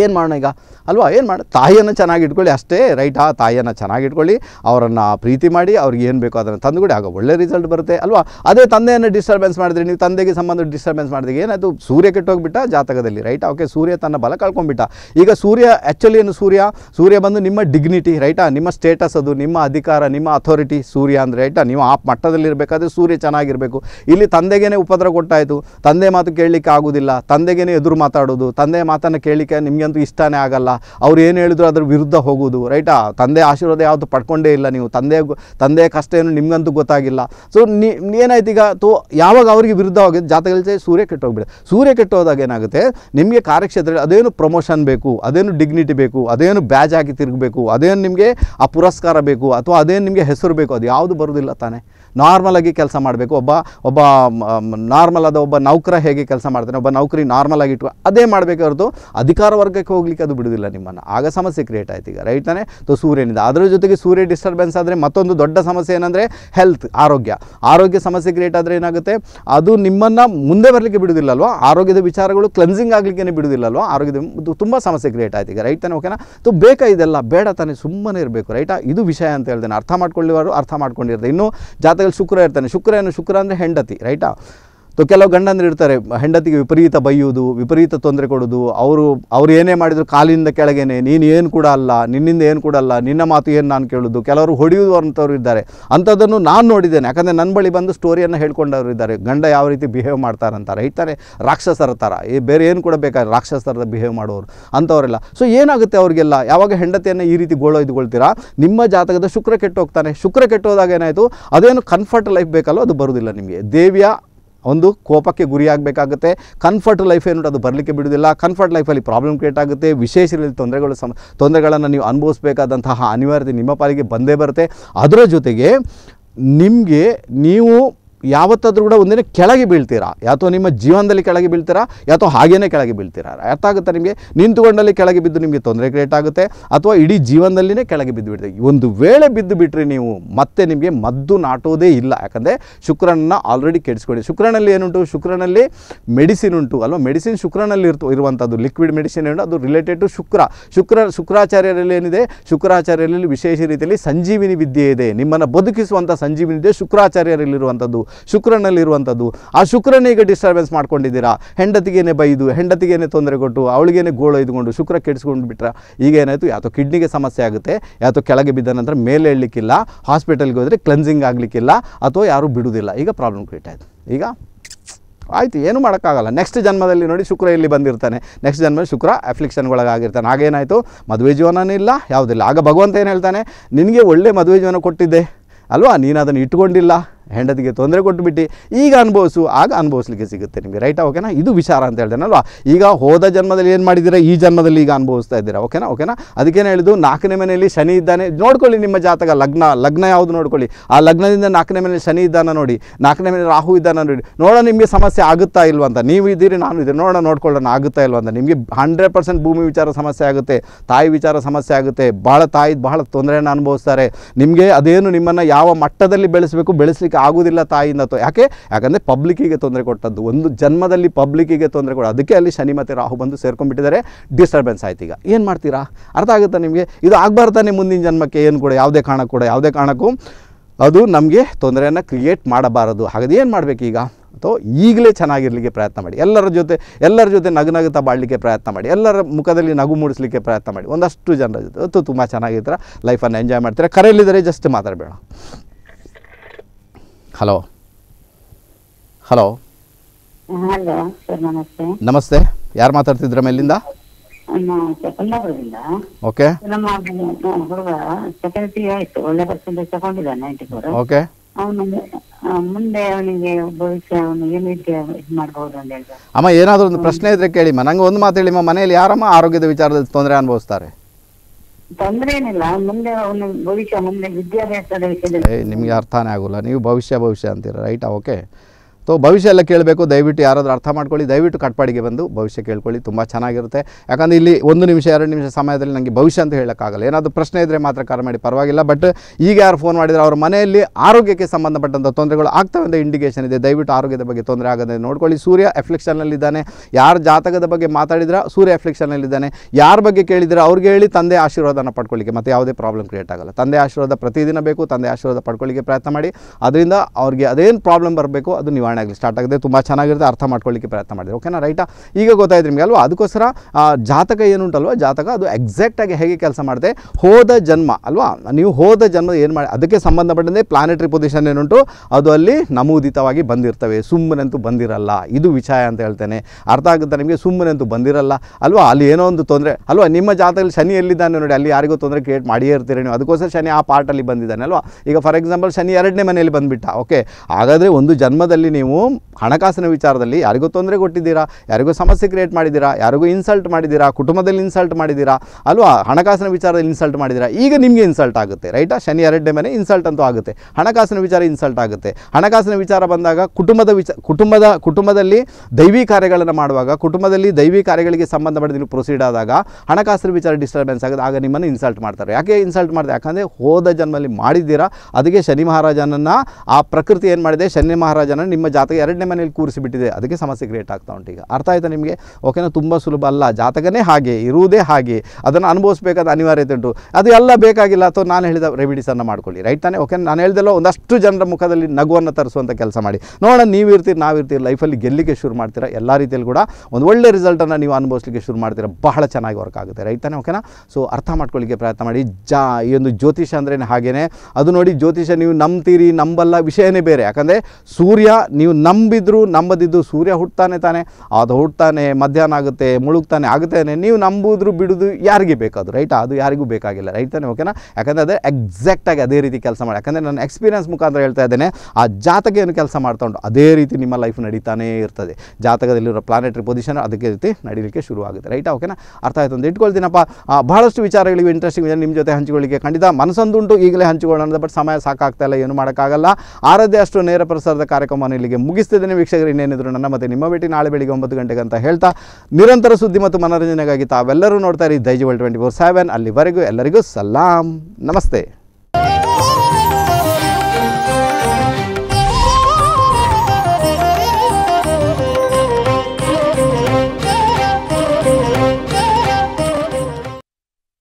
ಏನು ಮಾಡೋಣ ಈಗ ಅಲ್ವಾ ಏನು ಮಾಡ್ತ ತಾಯಿಯನ್ನು ಚೆನ್ನಾಗಿ ಇಟ್ಕೊಳ್ಳಿ ಅಷ್ಟೇ ರೈಟಾ ತಾಯಿಯನ್ನು ಚೆನ್ನಾಗಿ ಇಟ್ಕೊಳ್ಳಿ ಅವರನ್ನು ಪ್ರೀತಿ ಮಾಡಿ ಅವ್ರಿಗೆ ಏನು ಬೇಕೋ ಅದನ್ನು ತಂದೆಗೂ ಆಗ ಒಳ್ಳೆ ರಿಸಲ್ಟ್ ಬರುತ್ತೆ ಅಲ್ವಾ ಅದೇ ತಂದೆಯನ್ನು ಡಿಸ್ಟರ್ಬೆನ್ಸ್ ಮಾಡಿದ್ರೆ ನೀವು ತಂದೆಗೆ ಸಂಬಂಧ ಡಿಸ್ಟರ್ಬೆನ್ಸ್ ಮಾಡಿದಾಗ ಏನಾಯಿತು ಸೂರ್ಯ ಕೆಟ್ಟೋಗ್ಬಿಟ್ಟ ಜಾತಕದಲ್ಲಿ ರೈಟ್ ಓಕೆ ಸೂರ್ಯ ತನ್ನ ಬಲ ಕಳ್ಕೊಂಡ್ಬಿಟ್ಟ ಈಗ ಸೂರ್ಯ ಆ್ಯಕ್ಚುಲಿ ಏನು ಸೂರ್ಯ ಸೂರ್ಯ ಬಂದು ನಿಮ್ಮ ಡಿಗ್ನಿಟಿ ರೈಟಾ ನಿಮ್ಮ ಸ್ಟೇಟಸ್ ಅದು ನಿಮ್ಮ ಅಧಿಕಾರ ನಿಮ್ಮ ಅಥಾರಿಟಿ ಸೂರ್ಯ ಅಂದರೆ ರೈಟಾ ನೀವು ಆ ಮಟ್ಟದಲ್ಲಿ ಇರಬೇಕಾದ್ರೆ ಸೂರ್ಯ ಚೆನ್ನಾಗಿರಬೇಕು ಇಲ್ಲಿ ತಂದೆಗೇ ಉಪದ್ರ ಕೊಟ್ಟಾಯಿತು ತಂದೆ ಮಾತು ಕೇಳಲಿಕ್ಕೆ ಆಗೋದಿಲ್ಲ ತಂದೆಗೇ ಎದುರು ಮಾತಾಡೋದು ತಂದೆ ಮಾತನ್ನು ಕೇಳಲಿಕ್ಕೆ ನಿಮಗೆ ನನಗಂತೂ ಇಷ್ಟನೇ ಆಗಲ್ಲ ಅವ್ರು ಏನು ಹೇಳಿದ್ರು ಅದ್ರ ವಿರುದ್ಧ ಹೋಗೋದು ರೈಟಾ ತಂದೆ ಆಶೀರ್ವಾದ ಯಾವುದು ಪಡ್ಕೊಂಡೇ ಇಲ್ಲ ನೀವು ತಂದೆ ತಂದೆಯ ಕಷ್ಟ ಏನು ನಿಮ್ಗಂತೂ ಗೊತ್ತಾಗಿಲ್ಲ ಸೊ ನಿ ಏನಾಯ್ತು ಈಗ ತೋ ಯಾವಾಗ ಅವರಿಗೆ ವಿರುದ್ಧ ಹೋಗಿದ್ದು ಜಾತಕಲ್ಸೆ ಸೂರ್ಯ ಕೆಟ್ಟೋಗ್ಬಿಡಿ ಸೂರ್ಯ ಹೋದಾಗ ಏನಾಗುತ್ತೆ ನಿಮಗೆ ಕಾರ್ಯಕ್ಷೇತ್ರದಲ್ಲಿ ಅದೇನು ಪ್ರಮೋಷನ್ ಬೇಕು ಅದೇನು ಡಿಗ್ನಿಟಿ ಬೇಕು ಅದೇನು ಬ್ಯಾಜ್ ಹಾಕಿ ತಿರುಗಬೇಕು ಅದೇನು ನಿಮಗೆ ಆ ಪುರಸ್ಕಾರ ಬೇಕು ಅಥವಾ ಅದೇನು ನಿಮಗೆ ಹೆಸರು ಬೇಕು ಅದು ಯಾವುದು ಬರೋದಿಲ್ಲ ತಾನೇ ಆಗಿ ಕೆಲಸ ಮಾಡಬೇಕು ಒಬ್ಬ ಒಬ್ಬ ನಾರ್ಮಲ್ ಆದ ಒಬ್ಬ ನೌಕರ ಹೇಗೆ ಕೆಲಸ ಮಾಡ್ತಾನೆ ಒಬ್ಬ ನೌಕರಿ ನಾರ್ಮಲ್ ಆಗಿ ಅದೇ ಮಾಡಬೇಕಾದ್ರು ಅಧಿಕಾರ ವರ್ಗ ಹೋಗ್ಲಿಕ್ಕೆ ಅದು ಬಿಡುವುದಿಲ್ಲ ನಿಮ್ಮನ್ನು ಆಗ ಸಮಸ್ಯೆ ಕ್ರಿಯೇಟ್ ಆಯ್ತು ಈಗ ರೈಟ್ ತಾನೆ ಸೊ ಸೂರ್ಯನಿಂದ ಅದರ ಜೊತೆಗೆ ಸೂರ್ಯ ಡಿಸ್ಟರ್ಬೆನ್ಸ್ ಆದರೆ ಮತ್ತೊಂದು ದೊಡ್ಡ ಸಮಸ್ಯೆ ಏನಂದರೆ ಹೆಲ್ತ್ ಆರೋಗ್ಯ ಆರೋಗ್ಯ ಸಮಸ್ಯೆ ಕ್ರಿಯೇಟ್ ಆದರೆ ಏನಾಗುತ್ತೆ ಅದು ನಿಮ್ಮನ್ನು ಮುಂದೆ ಬರಲಿಕ್ಕೆ ಬಿಡುವುದಿಲ್ಲಲ್ವ ಆರೋಗ್ಯದ ವಿಚಾರಗಳು ಕ್ಲೆನ್ಸಿಂಗ್ ಆಗಲಿಕ್ಕೆ ಬಿಡುವುದಿಲ್ಲಲ್ವ ಆರೋಗ್ಯದ ತುಂಬ ಸಮಸ್ಯೆ ಕ್ರಿಯೇಟ್ ಆಯ್ತು ಈಗ ರೈಟ್ ತಾನೆ ಓಕೆನಾ ಸೊ ಬೇಕಾ ಇದೆಲ್ಲ ಬೇಡ ತಾನೆ ಸುಮ್ಮನೆ ಇರಬೇಕು ರೈಟಾ ಇದು ವಿಷಯ ಅಂತ ಹೇಳ್ತೇನೆ ಅರ್ಥ ಮಾಡ್ಕೊಳ್ಳಿವರು ಅರ್ಥ ಮಾಡ್ಕೊಂಡಿರ್ತಾರೆ ಇನ್ನು ಜಾತಕದಲ್ಲಿ ಶುಕ್ರ ಇರ್ತಾನೆ ಶುಕ್ರ ಏನು ಶುಕ್ರ ಅಂದರೆ ಹೆಂಡತಿ ರೈಟಾ ಕೆಲವು ಗಂಡಂದ್ರೆ ಇರ್ತಾರೆ ಹೆಂಡತಿಗೆ ವಿಪರೀತ ಬೈಯುವುದು ವಿಪರೀತ ತೊಂದರೆ ಕೊಡೋದು ಅವರು ಅವ್ರು ಏನೇ ಮಾಡಿದ್ರು ಕಾಲಿಂದ ಕೆಳಗೇನೆ ನೀನು ಏನು ಕೂಡ ಅಲ್ಲ ನಿನ್ನಿಂದ ಏನು ಕೂಡ ಅಲ್ಲ ನಿನ್ನ ಮಾತು ಏನು ನಾನು ಕೇಳೋದು ಕೆಲವರು ಹೊಡೆಯುವುದು ಅಂಥವ್ರು ಇದ್ದಾರೆ ಅಂಥದ್ದನ್ನು ನಾನು ನೋಡಿದ್ದೇನೆ ಯಾಕಂದರೆ ನನ್ನ ಬಳಿ ಬಂದು ಸ್ಟೋರಿಯನ್ನು ಹೇಳ್ಕೊಂಡವರು ಇದ್ದಾರೆ ಗಂಡ ಯಾವ ರೀತಿ ಬಿಹೇವ್ ಮಾಡ್ತಾರೆ ಅಂತಾರೆ ಇರ್ತಾರೆ ರಾಕ್ಷಸರ ಥರ ಬೇರೆ ಏನು ಕೂಡ ಬೇಕಾದ್ರೆ ರಾಕ್ಷಸರದ ಬಿಹೇವ್ ಮಾಡೋರು ಅಂಥವರೆಲ್ಲ ಸೊ ಏನಾಗುತ್ತೆ ಅವರಿಗೆಲ್ಲ ಯಾವಾಗ ಹೆಂಡತಿಯನ್ನು ಈ ರೀತಿ ಗೋಳೋ ಇದ್ಕೊಳ್ತೀರಾ ನಿಮ್ಮ ಜಾತಕದ ಶುಕ್ರ ಕೆಟ್ಟು ಹೋಗ್ತಾನೆ ಶುಕ್ರ ಕೆಟ್ಟೋದಾಗ ಏನಾಯಿತು ಅದೇನು ಕನ್ಫರ್ಟ್ ಲೈಫ್ ಬೇಕಲ್ಲೋ ಅದು ಬರೋದಿಲ್ಲ ನಿಮಗೆ ದೇವಿಯ ಒಂದು ಕೋಪಕ್ಕೆ ಗುರಿಯಾಗಬೇಕಾಗುತ್ತೆ ಕಂಫರ್ಟ್ ಲೈಫ್ ಏನು ಅದು ಬರಲಿಕ್ಕೆ ಬಿಡುವುದಿಲ್ಲ ಕಂಫರ್ಟ್ ಲೈಫಲ್ಲಿ ಪ್ರಾಬ್ಲಮ್ ಕ್ರಿಯೇಟ್ ಆಗುತ್ತೆ ವಿಶೇಷ ರೀತಿ ತೊಂದರೆಗಳು ಸಮ ತೊಂದರೆಗಳನ್ನು ನೀವು ಅನುಭವಿಸಬೇಕಾದಂತಹ ಅನಿವಾರ್ಯತೆ ನಿಮ್ಮ ಪಾಲಿಗೆ ಬಂದೇ ಬರುತ್ತೆ ಅದರ ಜೊತೆಗೆ ನಿಮಗೆ ನೀವು ಯಾವತ್ತಾದರೂ ಕೂಡ ಒಂದಿನ ಕೆಳಗೆ ಬೀಳ್ತೀರಾ ಯಾತೋ ನಿಮ್ಮ ಜೀವನದಲ್ಲಿ ಕೆಳಗೆ ಬೀಳ್ತೀರಾ ಯಾತೋ ಹಾಗೇನೆ ಕೆಳಗೆ ಬೀಳ್ತೀರಾ ಆಗುತ್ತೆ ನಿಮಗೆ ನಿಂತುಕೊಂಡಲ್ಲಿ ಕೆಳಗೆ ಬಿದ್ದು ನಿಮಗೆ ತೊಂದರೆ ಕ್ರಿಯೇಟ್ ಆಗುತ್ತೆ ಅಥವಾ ಇಡೀ ಜೀವನದಲ್ಲಿನೇ ಕೆಳಗೆ ಬಿದ್ದು ಬಿಡ್ತೀವಿ ಒಂದು ವೇಳೆ ಬಿದ್ದು ಬಿಟ್ಟರೆ ನೀವು ಮತ್ತೆ ನಿಮಗೆ ಮದ್ದು ನಾಟೋದೇ ಇಲ್ಲ ಯಾಕಂದರೆ ಶುಕ್ರನನ್ನು ಆಲ್ರೆಡಿ ಕೆಡಿಸ್ಕೊಳ್ಳಿ ಶುಕ್ರನಲ್ಲಿ ಏನುಂಟು ಶುಕ್ರನಲ್ಲಿ ಮೆಡಿಸಿನ್ ಉಂಟು ಅಲ್ವಾ ಮೆಡಿಸಿನ್ ಶುಕ್ರನಲ್ಲಿ ಇರ್ತು ಇರುವಂಥದ್ದು ಲಿಕ್ವಿಡ್ ಮೆಡಿಸಿನ್ ಏನು ಅದು ರಿಲೇಟೆಡ್ ಟು ಶುಕ್ರ ಶುಕ್ರ ಶುಕ್ರಾಚಾರ್ಯರಲ್ಲಿ ಏನಿದೆ ಶುಕ್ರಾಚಾರ್ಯರಲ್ಲಿ ವಿಶೇಷ ರೀತಿಯಲ್ಲಿ ಸಂಜೀವಿನಿ ವಿದ್ಯೆ ಇದೆ ನಿಮ್ಮನ್ನು ಬದುಕಿಸುವಂಥ ಸಂಜೀವಿನಿ ಇದೆ ಶುಕ್ರಾಚಾರ್ಯರಲ್ಲಿರುವಂಥದ್ದು ಶುಕ್ರನಲ್ಲಿರುವಂಥದ್ದು ಆ ಈಗ ಡಿಸ್ಟರ್ಬೆನ್ಸ್ ಮಾಡ್ಕೊಂಡಿದ್ದೀರಾ ಹೆಂಡತಿಗೇನೆ ಬೈದು ಹೆಂಡತಿಗೇನೆ ತೊಂದರೆ ಕೊಟ್ಟು ಅವಳಿಗೇನೆ ಗೋಳು ಇದ್ಕೊಂಡು ಶುಕ್ರ ಕೆಡಿಸ್ಕೊಂಡು ಬಿಟ್ರೆ ಈಗ ಏನಾಯಿತು ಯಾತೋ ಕಿಡ್ನಿಗೆ ಸಮಸ್ಯೆ ಆಗುತ್ತೆ ಯಾತೋ ಕೆಳಗೆ ಬಿದ್ದ ನಂತರ ಮೇಲೆ ಹೇಳಲಿಕ್ಕಿಲ್ಲ ಹಾಸ್ಪಿಟಲ್ಗೆ ಹೋದರೆ ಕ್ಲೆನ್ಸಿಂಗ್ ಆಗಲಿಕ್ಕಿಲ್ಲ ಅಥವಾ ಯಾರೂ ಬಿಡುವುದಿಲ್ಲ ಈಗ ಪ್ರಾಬ್ಲಮ್ ಕ್ರಿಯೇಟ್ ಆಯಿತು ಈಗ ಆಯಿತು ಏನು ಮಾಡೋಕ್ಕಾಗಲ್ಲ ನೆಕ್ಸ್ಟ್ ಜನ್ಮದಲ್ಲಿ ನೋಡಿ ಶುಕ್ರ ಇಲ್ಲಿ ಬಂದಿರ್ತಾನೆ ನೆಕ್ಸ್ಟ್ ಜನ್ಮದಲ್ಲಿ ಶುಕ್ರ ಅಫ್ಲಿಕ್ಷನ್ಗೊಳಗಾಗಿರ್ತಾನೆ ಆಗೇನಾಯಿತು ಮದುವೆ ಜೀವನನೇ ಇಲ್ಲ ಯಾವುದಿಲ್ಲ ಆಗ ಭಗವಂತ ಏನು ಹೇಳ್ತಾನೆ ನಿನಗೆ ಒಳ್ಳೆ ಮದುವೆ ಜೀವನ ಕೊಟ್ಟಿದ್ದೆ ಅಲ್ವಾ ನೀನು ಅದನ್ನು ಇಟ್ಕೊಂಡಿಲ್ಲ ಹೆಂಡತಿಗೆ ತೊಂದರೆ ಕೊಟ್ಟುಬಿಟ್ಟು ಈಗ ಅನುಭವಿಸು ಆಗ ಅನುಭವಿಸ್ಲಿಕ್ಕೆ ಸಿಗುತ್ತೆ ನಿಮಗೆ ರೈಟಾ ಓಕೆನಾ ಇದು ವಿಚಾರ ಅಂತ ಹೇಳ್ದೇನಲ್ವಾ ಈಗ ಹೋದ ಜನ್ಮದಲ್ಲಿ ಏನು ಮಾಡಿದ್ದೀರ ಈ ಜನ್ಮದಲ್ಲಿ ಈಗ ಅನುಭವಿಸ್ತಾ ಇದ್ದೀರಾ ಓಕೆನಾ ಓಕೆನಾ ಅದಕ್ಕೇನು ಹೇಳಿದ್ದು ನಾಲ್ಕನೇ ಮನೆಯಲ್ಲಿ ಶನಿ ಇದ್ದಾನೆ ನೋಡ್ಕೊಳ್ಳಿ ನಿಮ್ಮ ಜಾತಕ ಲಗ್ನ ಲಗ್ನ ಯಾವುದು ನೋಡ್ಕೊಳ್ಳಿ ಆ ಲಗ್ನದಿಂದ ನಾಲ್ಕನೇ ಮನೆಯಲ್ಲಿ ಶನಿ ಇದ್ದಾನ ನೋಡಿ ನಾಲ್ಕನೇ ಮನೆಯಲ್ಲಿ ರಾಹು ಇದ್ದಾನ ನೋಡಿ ನೋಡೋಣ ನಿಮಗೆ ಸಮಸ್ಯೆ ಆಗುತ್ತಾ ಇಲ್ವಂತ ನೀವು ಇದ್ದೀರಿ ನಾನು ಇದ್ದೀರಿ ನೋಡೋಣ ನೋಡ್ಕೊಳ್ಳೋಣ ಆಗುತ್ತಾ ಇಲ್ವಂತ ನಿಮಗೆ ಹಂಡ್ರೆಡ್ ಪರ್ಸೆಂಟ್ ಭೂಮಿ ವಿಚಾರ ಸಮಸ್ಯೆ ಆಗುತ್ತೆ ತಾಯಿ ವಿಚಾರ ಸಮಸ್ಯೆ ಆಗುತ್ತೆ ಭಾಳ ತಾಯಿ ಭಾಳ ತೊಂದರೆಯನ್ನು ಅನುಭವಿಸ್ತಾರೆ ನಿಮಗೆ ಅದೇನು ನಿಮ್ಮನ್ನು ಯಾವ ಮಟ್ಟದಲ್ಲಿ ಬೆಳೆಸಬೇಕು ಬೆಳೆಸಲಿಕ್ಕೆ ಆಗೋದಿಲ್ಲ ತಾಯಿಯಿಂದ ಅಥವಾ ಯಾಕೆ ಯಾಕಂದರೆ ಪಬ್ಲಿಕ್ಕಿಗೆ ತೊಂದರೆ ಕೊಟ್ಟದ್ದು ಒಂದು ಜನ್ಮದಲ್ಲಿ ಪಬ್ಲಿಕ್ಕಿಗೆ ತೊಂದರೆ ಕೊಡೋ ಅದಕ್ಕೆ ಅಲ್ಲಿ ಶನಿ ಮತ್ತು ರಾಹು ಬಂದು ಸೇರ್ಕೊಂಡ್ಬಿಟ್ಟಿದ್ದಾರೆ ಡಿಸ್ಟರ್ಬೆನ್ಸ್ ಆಯ್ತು ಈಗ ಏನು ಮಾಡ್ತೀರಾ ಅರ್ಥ ಆಗುತ್ತಾ ನಿಮಗೆ ಇದು ಆಗ್ಬಾರ್ದಾನೆ ಮುಂದಿನ ಜನ್ಮಕ್ಕೆ ಏನು ಕೂಡ ಯಾವುದೇ ಕಾರಣ ಕೂಡ ಯಾವುದೇ ಕಾರಣಕ್ಕೂ ಅದು ನಮಗೆ ತೊಂದರೆಯನ್ನು ಕ್ರಿಯೇಟ್ ಮಾಡಬಾರದು ಹಾಗಾದ್ರೆ ಏನು ಮಾಡಬೇಕೀಗ ಅಥವಾ ಈಗಲೇ ಚೆನ್ನಾಗಿರಲಿಕ್ಕೆ ಪ್ರಯತ್ನ ಮಾಡಿ ಎಲ್ಲರ ಜೊತೆ ಎಲ್ಲರ ಜೊತೆ ನಗುತ್ತಾ ಬಾಳಲಿಕ್ಕೆ ಪ್ರಯತ್ನ ಮಾಡಿ ಎಲ್ಲರ ಮುಖದಲ್ಲಿ ನಗು ಮೂಡಿಸಲಿಕ್ಕೆ ಪ್ರಯತ್ನ ಮಾಡಿ ಒಂದಷ್ಟು ಜನರ ಜೊತೆ ಅಥವಾ ತುಂಬ ಚೆನ್ನಾಗಿರ್ತಾರೆ ಲೈಫನ್ನು ಎಂಜಾಯ್ ಮಾಡ್ತಾರೆ ಕರೆಯಲ್ಲಿದ್ದರೆ ಜಸ್ಟ್ ಮಾತಾಡಬೇಡ ಹಲೋ ಹಲೋ ಹಲೋ ಸರ್ ನಮಸ್ತೆ ನಮಸ್ತೆ ಯಾರು ಮಾತಾಡ್ತಿದ್ರ ಮೇಲಿಂದ ಓಕೆ ನಮ್ಮ ಹುಡುಗ ಸೆಕೆಂಡ್ ಪಿ ಆಯ್ತು ಒಳ್ಳೆ ಪರ್ಸೆಂಟೇಜ್ ತಗೊಂಡಿದ್ದ ನೈಂಟಿ ಓಕೆ ಅವನು ಮುಂದೆ ಅವನಿಗೆ ಭವಿಷ್ಯ ಅವನು ಏನು ರೀತಿ ಇದು ಮಾಡ್ಬೋದು ಅಂತ ಹೇಳ್ತಾರೆ ಅಮ್ಮ ಏನಾದ್ರೂ ಒಂದು ಪ್ರಶ್ನೆ ಇದ್ರೆ ಕೇಳಿಮ್ಮ ನಂಗೆ ಒಂದು ಮಾತು ಹೇಳಿಮ್ಮ ಮನೆಯಲ್ಲಿ ಯಾರಮ್ಮ ಆರೋಗ್ಯದ ವಿಚಾರದಲ್ಲಿ ತೊಂದರೆ ಅನುಭವಿಸ್ತಾರೆ ತೊಂದರೆ ಏನಿಲ್ಲ ಮುಂದೆ ಭವಿಷ್ಯ ಮುಂದೆ ವಿದ್ಯಾಭ್ಯಾಸದ ವಿಷಯದಲ್ಲಿ ಅರ್ಥನೇ ಆಗುಲ್ಲ ನೀವು ಭವಿಷ್ಯ ಭವಿಷ್ಯ ಅಂತೀರ ರೈಟ್ ಓಕೆ ಸೊ ಭವಿಷ್ಯ ಎಲ್ಲ ಕೇಳಬೇಕು ದಯವಿಟ್ಟು ಯಾರಾದರೂ ಅರ್ಥ ಮಾಡ್ಕೊಳ್ಳಿ ದಯವಿಟ್ಟು ಕಟ್ಪಾಡಿಗೆ ಬಂದು ಭವಿಷ್ಯ ಕೇಳ್ಕೊಳ್ಳಿ ತುಂಬ ಚೆನ್ನಾಗಿರುತ್ತೆ ಯಾಕಂದರೆ ಇಲ್ಲಿ ಒಂದು ನಿಮಿಷ ಎರಡು ನಿಮಿಷ ಸಮಯದಲ್ಲಿ ನನಗೆ ಭವಿಷ್ಯ ಅಂತ ಹೇಳೋಕ್ಕಾಗಲ್ಲ ಏನಾದರೂ ಪ್ರಶ್ನೆ ಇದ್ದರೆ ಮಾತ್ರ ಕರೆ ಮಾಡಿ ಪರವಾಗಿಲ್ಲ ಬಟ್ ಈಗ ಯಾರು ಫೋನ್ ಮಾಡಿದರೆ ಅವ್ರ ಮನೆಯಲ್ಲಿ ಆರೋಗ್ಯಕ್ಕೆ ಸಂಬಂಧಪಟ್ಟಂಥ ತೊಂದರೆಗಳು ಆಗ್ತವೆ ಅಂತ ಇಂಡಿಕೇಷನ್ ಇದೆ ದಯವಿಟ್ಟು ಆರೋಗ್ಯದ ಬಗ್ಗೆ ತೊಂದರೆ ಆಗದೆ ನೋಡ್ಕೊಳ್ಳಿ ಸೂರ್ಯ ಎಫ್ಲೆಕ್ಷನ್ನಲ್ಲಿದ್ದಾನೆ ಯಾರ ಜಾತಕದ ಬಗ್ಗೆ ಮಾತಾಡಿದ್ರೆ ಸೂರ್ಯ ಎಫ್ಲೆಕ್ಷನ್ನಲ್ಲಿದ್ದಾನೆ ಯಾರ ಬಗ್ಗೆ ಕೇಳಿದರೆ ಅವ್ರಿಗೆ ಹೇಳಿ ತಂದೆ ಆಶೀರ್ವಾದನ ಪಡ್ಕೊಳ್ಳಿಕ್ಕೆ ಮತ್ತು ಯಾವುದೇ ಪ್ರಾಬ್ಲಮ್ ಕ್ರಿಯೇಟ್ ಆಗಲ್ಲ ತಂದೆ ಆಶೀರ್ವಾದ ಪ್ರತಿದಿನ ಬೇಕು ತಂದೆ ಆಶೀರ್ವಾದ ಪಡ್ಕೊಳ್ಳಿಕ್ಕೆ ಪ್ರಯತ್ನ ಮಾಡಿ ಅದರಿಂದ ಅವ್ರಿಗೆ ಅದೇನು ಪ್ರಾಬ್ಲಮ್ ಬರಬೇಕು ಅದು ನಿವಾರಣೆ ಆಗಲಿ ಸ್ಟಾರ್ಟ್ ಆಗದೆ ತುಂಬ ಚೆನ್ನಾಗಿರುತ್ತೆ ಅರ್ಥ ಮಾಡ್ಕೊಳ್ಳಿಕ್ಕೆ ಪ್ರಯತ್ನ ಮಾಡಿದೆ ಓಕೆನಾ ರೈಟಾ ಈಗ ಗೊತ್ತಾಯ್ತು ನಿಮಗೆ ಅಲ್ವಾ ಅದಕ್ಕೋಸ್ಕರ ಜಾತಕ ಏನು ಜಾತಕ ಅದು ಆಗಿ ಹೇಗೆ ಕೆಲಸ ಮಾಡಿದೆ ಹೋದ ಜನ್ಮ ಅಲ್ವಾ ನೀವು ಹೋದ ಜನ್ಮ ಏನು ಮಾಡಿ ಅದಕ್ಕೆ ಸಂಬಂಧಪಟ್ಟಂತೆ ಪ್ಲಾನೆಟರಿ ಪೊಸಿಷನ್ ಏನುಂಟು ಅದು ಅಲ್ಲಿ ನಮೂದಿತವಾಗಿ ಬಂದಿರ್ತವೆ ಸುಮ್ಮನೆಂತೂ ಬಂದಿರಲ್ಲ ಇದು ವಿಷಯ ಅಂತ ಹೇಳ್ತೇನೆ ಅರ್ಥ ಆಗುತ್ತೆ ನಿಮಗೆ ಸುಮ್ಮನೆಂತೂ ಬಂದಿರಲ್ಲ ಅಲ್ವಾ ಅಲ್ಲಿ ಏನೋ ಒಂದು ತೊಂದರೆ ಅಲ್ವಾ ನಿಮ್ಮ ಜಾತಕದಲ್ಲಿ ಶನಿ ಎಲ್ಲಿದ್ದಾನೆ ನೋಡಿ ಅಲ್ಲಿ ಯಾರಿಗೂ ತೊಂದರೆ ಕ್ರಿಯೇಟ್ ಮಾಡಿಯೇ ಇರ್ತೀರಿ ನೀವು ಅದಕ್ಕೋಸ್ಕರ ಶನಿ ಆ ಪಾರ್ಟಲ್ಲಿ ಬಂದಿದ್ದಾನೆ ಅಲ್ವಾ ಈಗ ಫಾರ್ ಎಕ್ಸಾಂಪಲ್ ಶನಿ ಎರಡನೇ ಮನೆಯಲ್ಲಿ ಬಂದುಬಿಟ್ಟ ಓಕೆ ಹಾಗಾದರೆ ಒಂದು ಜನ್ಮದಲ್ಲಿ ನೀವು ಹಣಕಾಸಿನ ವಿಚಾರದಲ್ಲಿ ಯಾರಿಗೂ ತೊಂದರೆ ಕೊಟ್ಟಿದ್ದೀರಾ ಯಾರಿಗೂ ಸಮಸ್ಯೆ ಕ್ರಿಯೇಟ್ ಮಾಡಿದ್ದೀರಾ ಯಾರಿಗೂ ಇನ್ಸಲ್ಟ್ ಮಾಡಿದ್ದೀರಾ ಕುಟುಂಬದಲ್ಲಿ ಇನ್ಸಲ್ಟ್ ಮಾಡಿದ್ದೀರಾ ಅಲ್ವಾ ಹಣಕಾಸಿನ ವಿಚಾರದಲ್ಲಿ ಇನ್ಸಲ್ಟ್ ಮಾಡಿದ್ದೀರಾ ಈಗ ನಿಮಗೆ ಇನ್ಸಲ್ಟ್ ಆಗುತ್ತೆ ರೈಟಾ ಶನಿ ಎರಡನೇ ಮನೆ ಇನ್ಸಲ್ಟ್ ಅಂತೂ ಆಗುತ್ತೆ ಹಣಕಾಸಿನ ವಿಚಾರ ಇನ್ಸಲ್ಟ್ ಆಗುತ್ತೆ ಹಣಕಾಸಿನ ವಿಚಾರ ಬಂದಾಗ ಕುಟುಂಬದ ವಿಚಾರ ಕುಟುಂಬದ ಕುಟುಂಬದಲ್ಲಿ ದೈವಿ ಕಾರ್ಯಗಳನ್ನು ಮಾಡುವಾಗ ಕುಟುಂಬದಲ್ಲಿ ದೈವಿ ಕಾರ್ಯಗಳಿಗೆ ಸಂಬಂಧಪಟ್ಟ ನೀವು ಪ್ರೊಸೀಡ್ ಆದಾಗ ಹಣಕಾಸಿನ ವಿಚಾರ ಡಿಸ್ಟರ್ಬೆನ್ಸ್ ಆಗುತ್ತೆ ಆಗ ನಿಮ್ಮನ್ನು ಇನ್ಸಲ್ಟ್ ಮಾಡ್ತಾರೆ ಯಾಕೆ ಇನ್ಸಲ್ಟ್ ಮಾಡ್ತಾರೆ ಯಾಕಂದರೆ ಹೋದ ಜನ್ಮಲ್ಲಿ ಮಾಡಿದ್ದೀರಾ ಅದಕ್ಕೆ ಶನಿ ಮಹಾರಾಜನನ್ನು ಆ ಪ್ರಕೃತಿ ಏನು ಮಾಡಿದೆ ಶನಿ ಮಹಾರಾಜನ ನಿಮ್ಮ ಜಾತಕ ಎರಡನೇ ಮನೆಯಲ್ಲಿ ಕೂರಿಸಿಬಿಟ್ಟಿದೆ ಅದಕ್ಕೆ ಸಮಸ್ಯೆ ಕ್ರಿಯೇಟ್ ಆಗ್ತಾ ಉಂಟು ಈಗ ಅರ್ಥ ಆಯಿತಾ ನಿಮಗೆ ಓಕೆನಾ ತುಂಬ ಸುಲಭ ಅಲ್ಲ ಜಾತಕನೇ ಹಾಗೆ ಇರುವುದೇ ಹಾಗೆ ಅದನ್ನು ಅನುಭವಿಸಬೇಕಾದ ಅನಿವಾರ್ಯತೆ ಉಂಟು ಅದು ಎಲ್ಲ ಬೇಕಾಗಿಲ್ಲ ಅಥವಾ ನಾನು ಹೇಳಿದ ರೆಮಿಡೀಸನ್ನು ಮಾಡ್ಕೊಳ್ಳಿ ರೈಟ್ ತಾನೆ ಓಕೆ ನಾನು ಹೇಳ್ದೆಲ್ಲ ಒಂದಷ್ಟು ಜನರ ಮುಖದಲ್ಲಿ ನಗುವನ್ನು ತರಿಸುವಂಥ ಕೆಲಸ ಮಾಡಿ ನೋಡೋಣ ನೀವು ಇರ್ತೀರಿ ಇರ್ತೀರಿ ಲೈಫಲ್ಲಿ ಗೆಲ್ಲಿಗೆ ಶುರು ಮಾಡ್ತೀರಾ ಎಲ್ಲ ರೀತಿಯಲ್ಲಿ ಕೂಡ ಒಂದು ಒಳ್ಳೆ ರಿಸಲ್ಟನ್ನು ನೀವು ಅನುಭವಿಸಲಿಕ್ಕೆ ಶುರು ಮಾಡ್ತೀರಾ ಬಹಳ ಚೆನ್ನಾಗಿ ವರ್ಕ್ ಆಗುತ್ತೆ ರೈಟ್ ತಾನೇ ಓಕೆನಾ ಸೊ ಅರ್ಥ ಮಾಡ್ಕೊಳ್ಳಿಕ್ಕೆ ಪ್ರಯತ್ನ ಮಾಡಿ ಜಾ ಈ ಒಂದು ಜ್ಯೋತಿಷ ಅಂದ್ರೇನೆ ಹಾಗೇ ಅದು ನೋಡಿ ಜ್ಯೋತಿಷ ನೀವು ನಂಬ್ತೀರಿ ನಂಬಲ್ಲ ವಿಷಯನೇ ಬೇರೆ ಯಾಕಂದರೆ ಸೂರ್ಯ ನೀವು ನಂಬಿದ್ರು ನಂಬದಿದ್ದು ಸೂರ್ಯ ಹುಟ್ತಾನೆ ತಾನೆ ಅದು ಹುಟ್ತಾನೆ ಮಧ್ಯಾಹ್ನ ಆಗುತ್ತೆ ಮುಳುಗ್ತಾನೆ ಆಗುತ್ತಾನೆ ನೀವು ನಂಬುದ್ರು ಬಿಡುದು ಯಾರಿಗೆ ಬೇಕಾದ್ರು ರೈಟ್ ಅದು ಯಾರಿಗೂ ಬೇಕಾಗಿಲ್ಲ ರೈಟ್ ತಾನೆ ಓಕೆನಾ ಯಾಕಂದರೆ ಅದೇ ಎಕ್ಸಾಕ್ಟಾಗಿ ಅದೇ ರೀತಿ ಕೆಲಸ ಮಾಡಿ ಯಾಕಂದರೆ ನನ್ನ ಎಕ್ಸ್ಪೀರಿಯನ್ಸ್ ಮುಖಾಂತರ ಹೇಳ್ತಾ ಇದ್ದೇನೆ ಆ ಜಾತಕ ಏನು ಕೆಲಸ ಮಾಡ್ತಾ ಅದೇ ರೀತಿ ನಿಮ್ಮ ಲೈಫ್ ನಡೀತಾನೇ ಇರ್ತದೆ ಜಾತಕದಲ್ಲಿರೋ ಪ್ಲಾನೆಟರಿ ಪೊಸಿಷನ್ ಅದಕ್ಕೆ ರೀತಿ ನಡೀಲಿಕ್ಕೆ ಶುರು ಆಗುತ್ತೆ ರೈಟಾ ಓಕೆನಾ ಅರ್ಥ ಆಯ್ತು ಅಂತ ಇಟ್ಕೊಳ್ತೀನಪ್ಪ ಬಹಳಷ್ಟು ವಿಚಾರಗಳಿಗೂ ಇಂಟ್ರೆಸ್ಟಿಂಗ್ ನಿಮ್ಮ ಜೊತೆ ಹಂಚಿಕೊಳ್ಳಿಕ್ಕೆ ಖಂಡಿತ ಮನಸ್ಸೊಂದುಂಟು ಈಗಲೇ ಹಂಚಿಕೊಳ್ಳೋಣ ಬಟ್ ಸಮಯ ಸಾಕಾಗ್ತಾ ಇಲ್ಲ ಏನು ಮಾಡೋಕ್ಕಾಗಲ್ಲ ಆರದೇ ಅಷ್ಟು ನೇರ ಪ್ರಸಾರದ ಕಾರ್ಯಕ್ರಮ ಇಲ್ಲಿಗೆ ಮುಗಿಸ್ತಿದ್ದೇನೆ ವೀಕ್ಷಕರು ಇನ್ನೇನಿದ್ರು ನನ್ನ ಮತ್ತೆ ನಿಮ್ಮ ಭೇಟಿ ನಾಳೆ ಬೆಳಿಗ್ಗೆ ಒಂಬತ್ತು ಗಂಟೆಗೆ ಅಂತ ಹೇಳ್ತಾ ನಿರಂತರ ಸುದ್ದಿ ಮತ್ತು ಮನೋರಂಜನೆಗಾಗಿ ತಾವೆಲ್ಲರೂ ನೋಡ್ತಾ ಇರಿ Daijiworld twenty four seven ಅಲ್ಲಿವರೆಗೂ ಎಲ್ಲರಿಗೂ ಸಲಾಂ ನಮಸ್ತೆ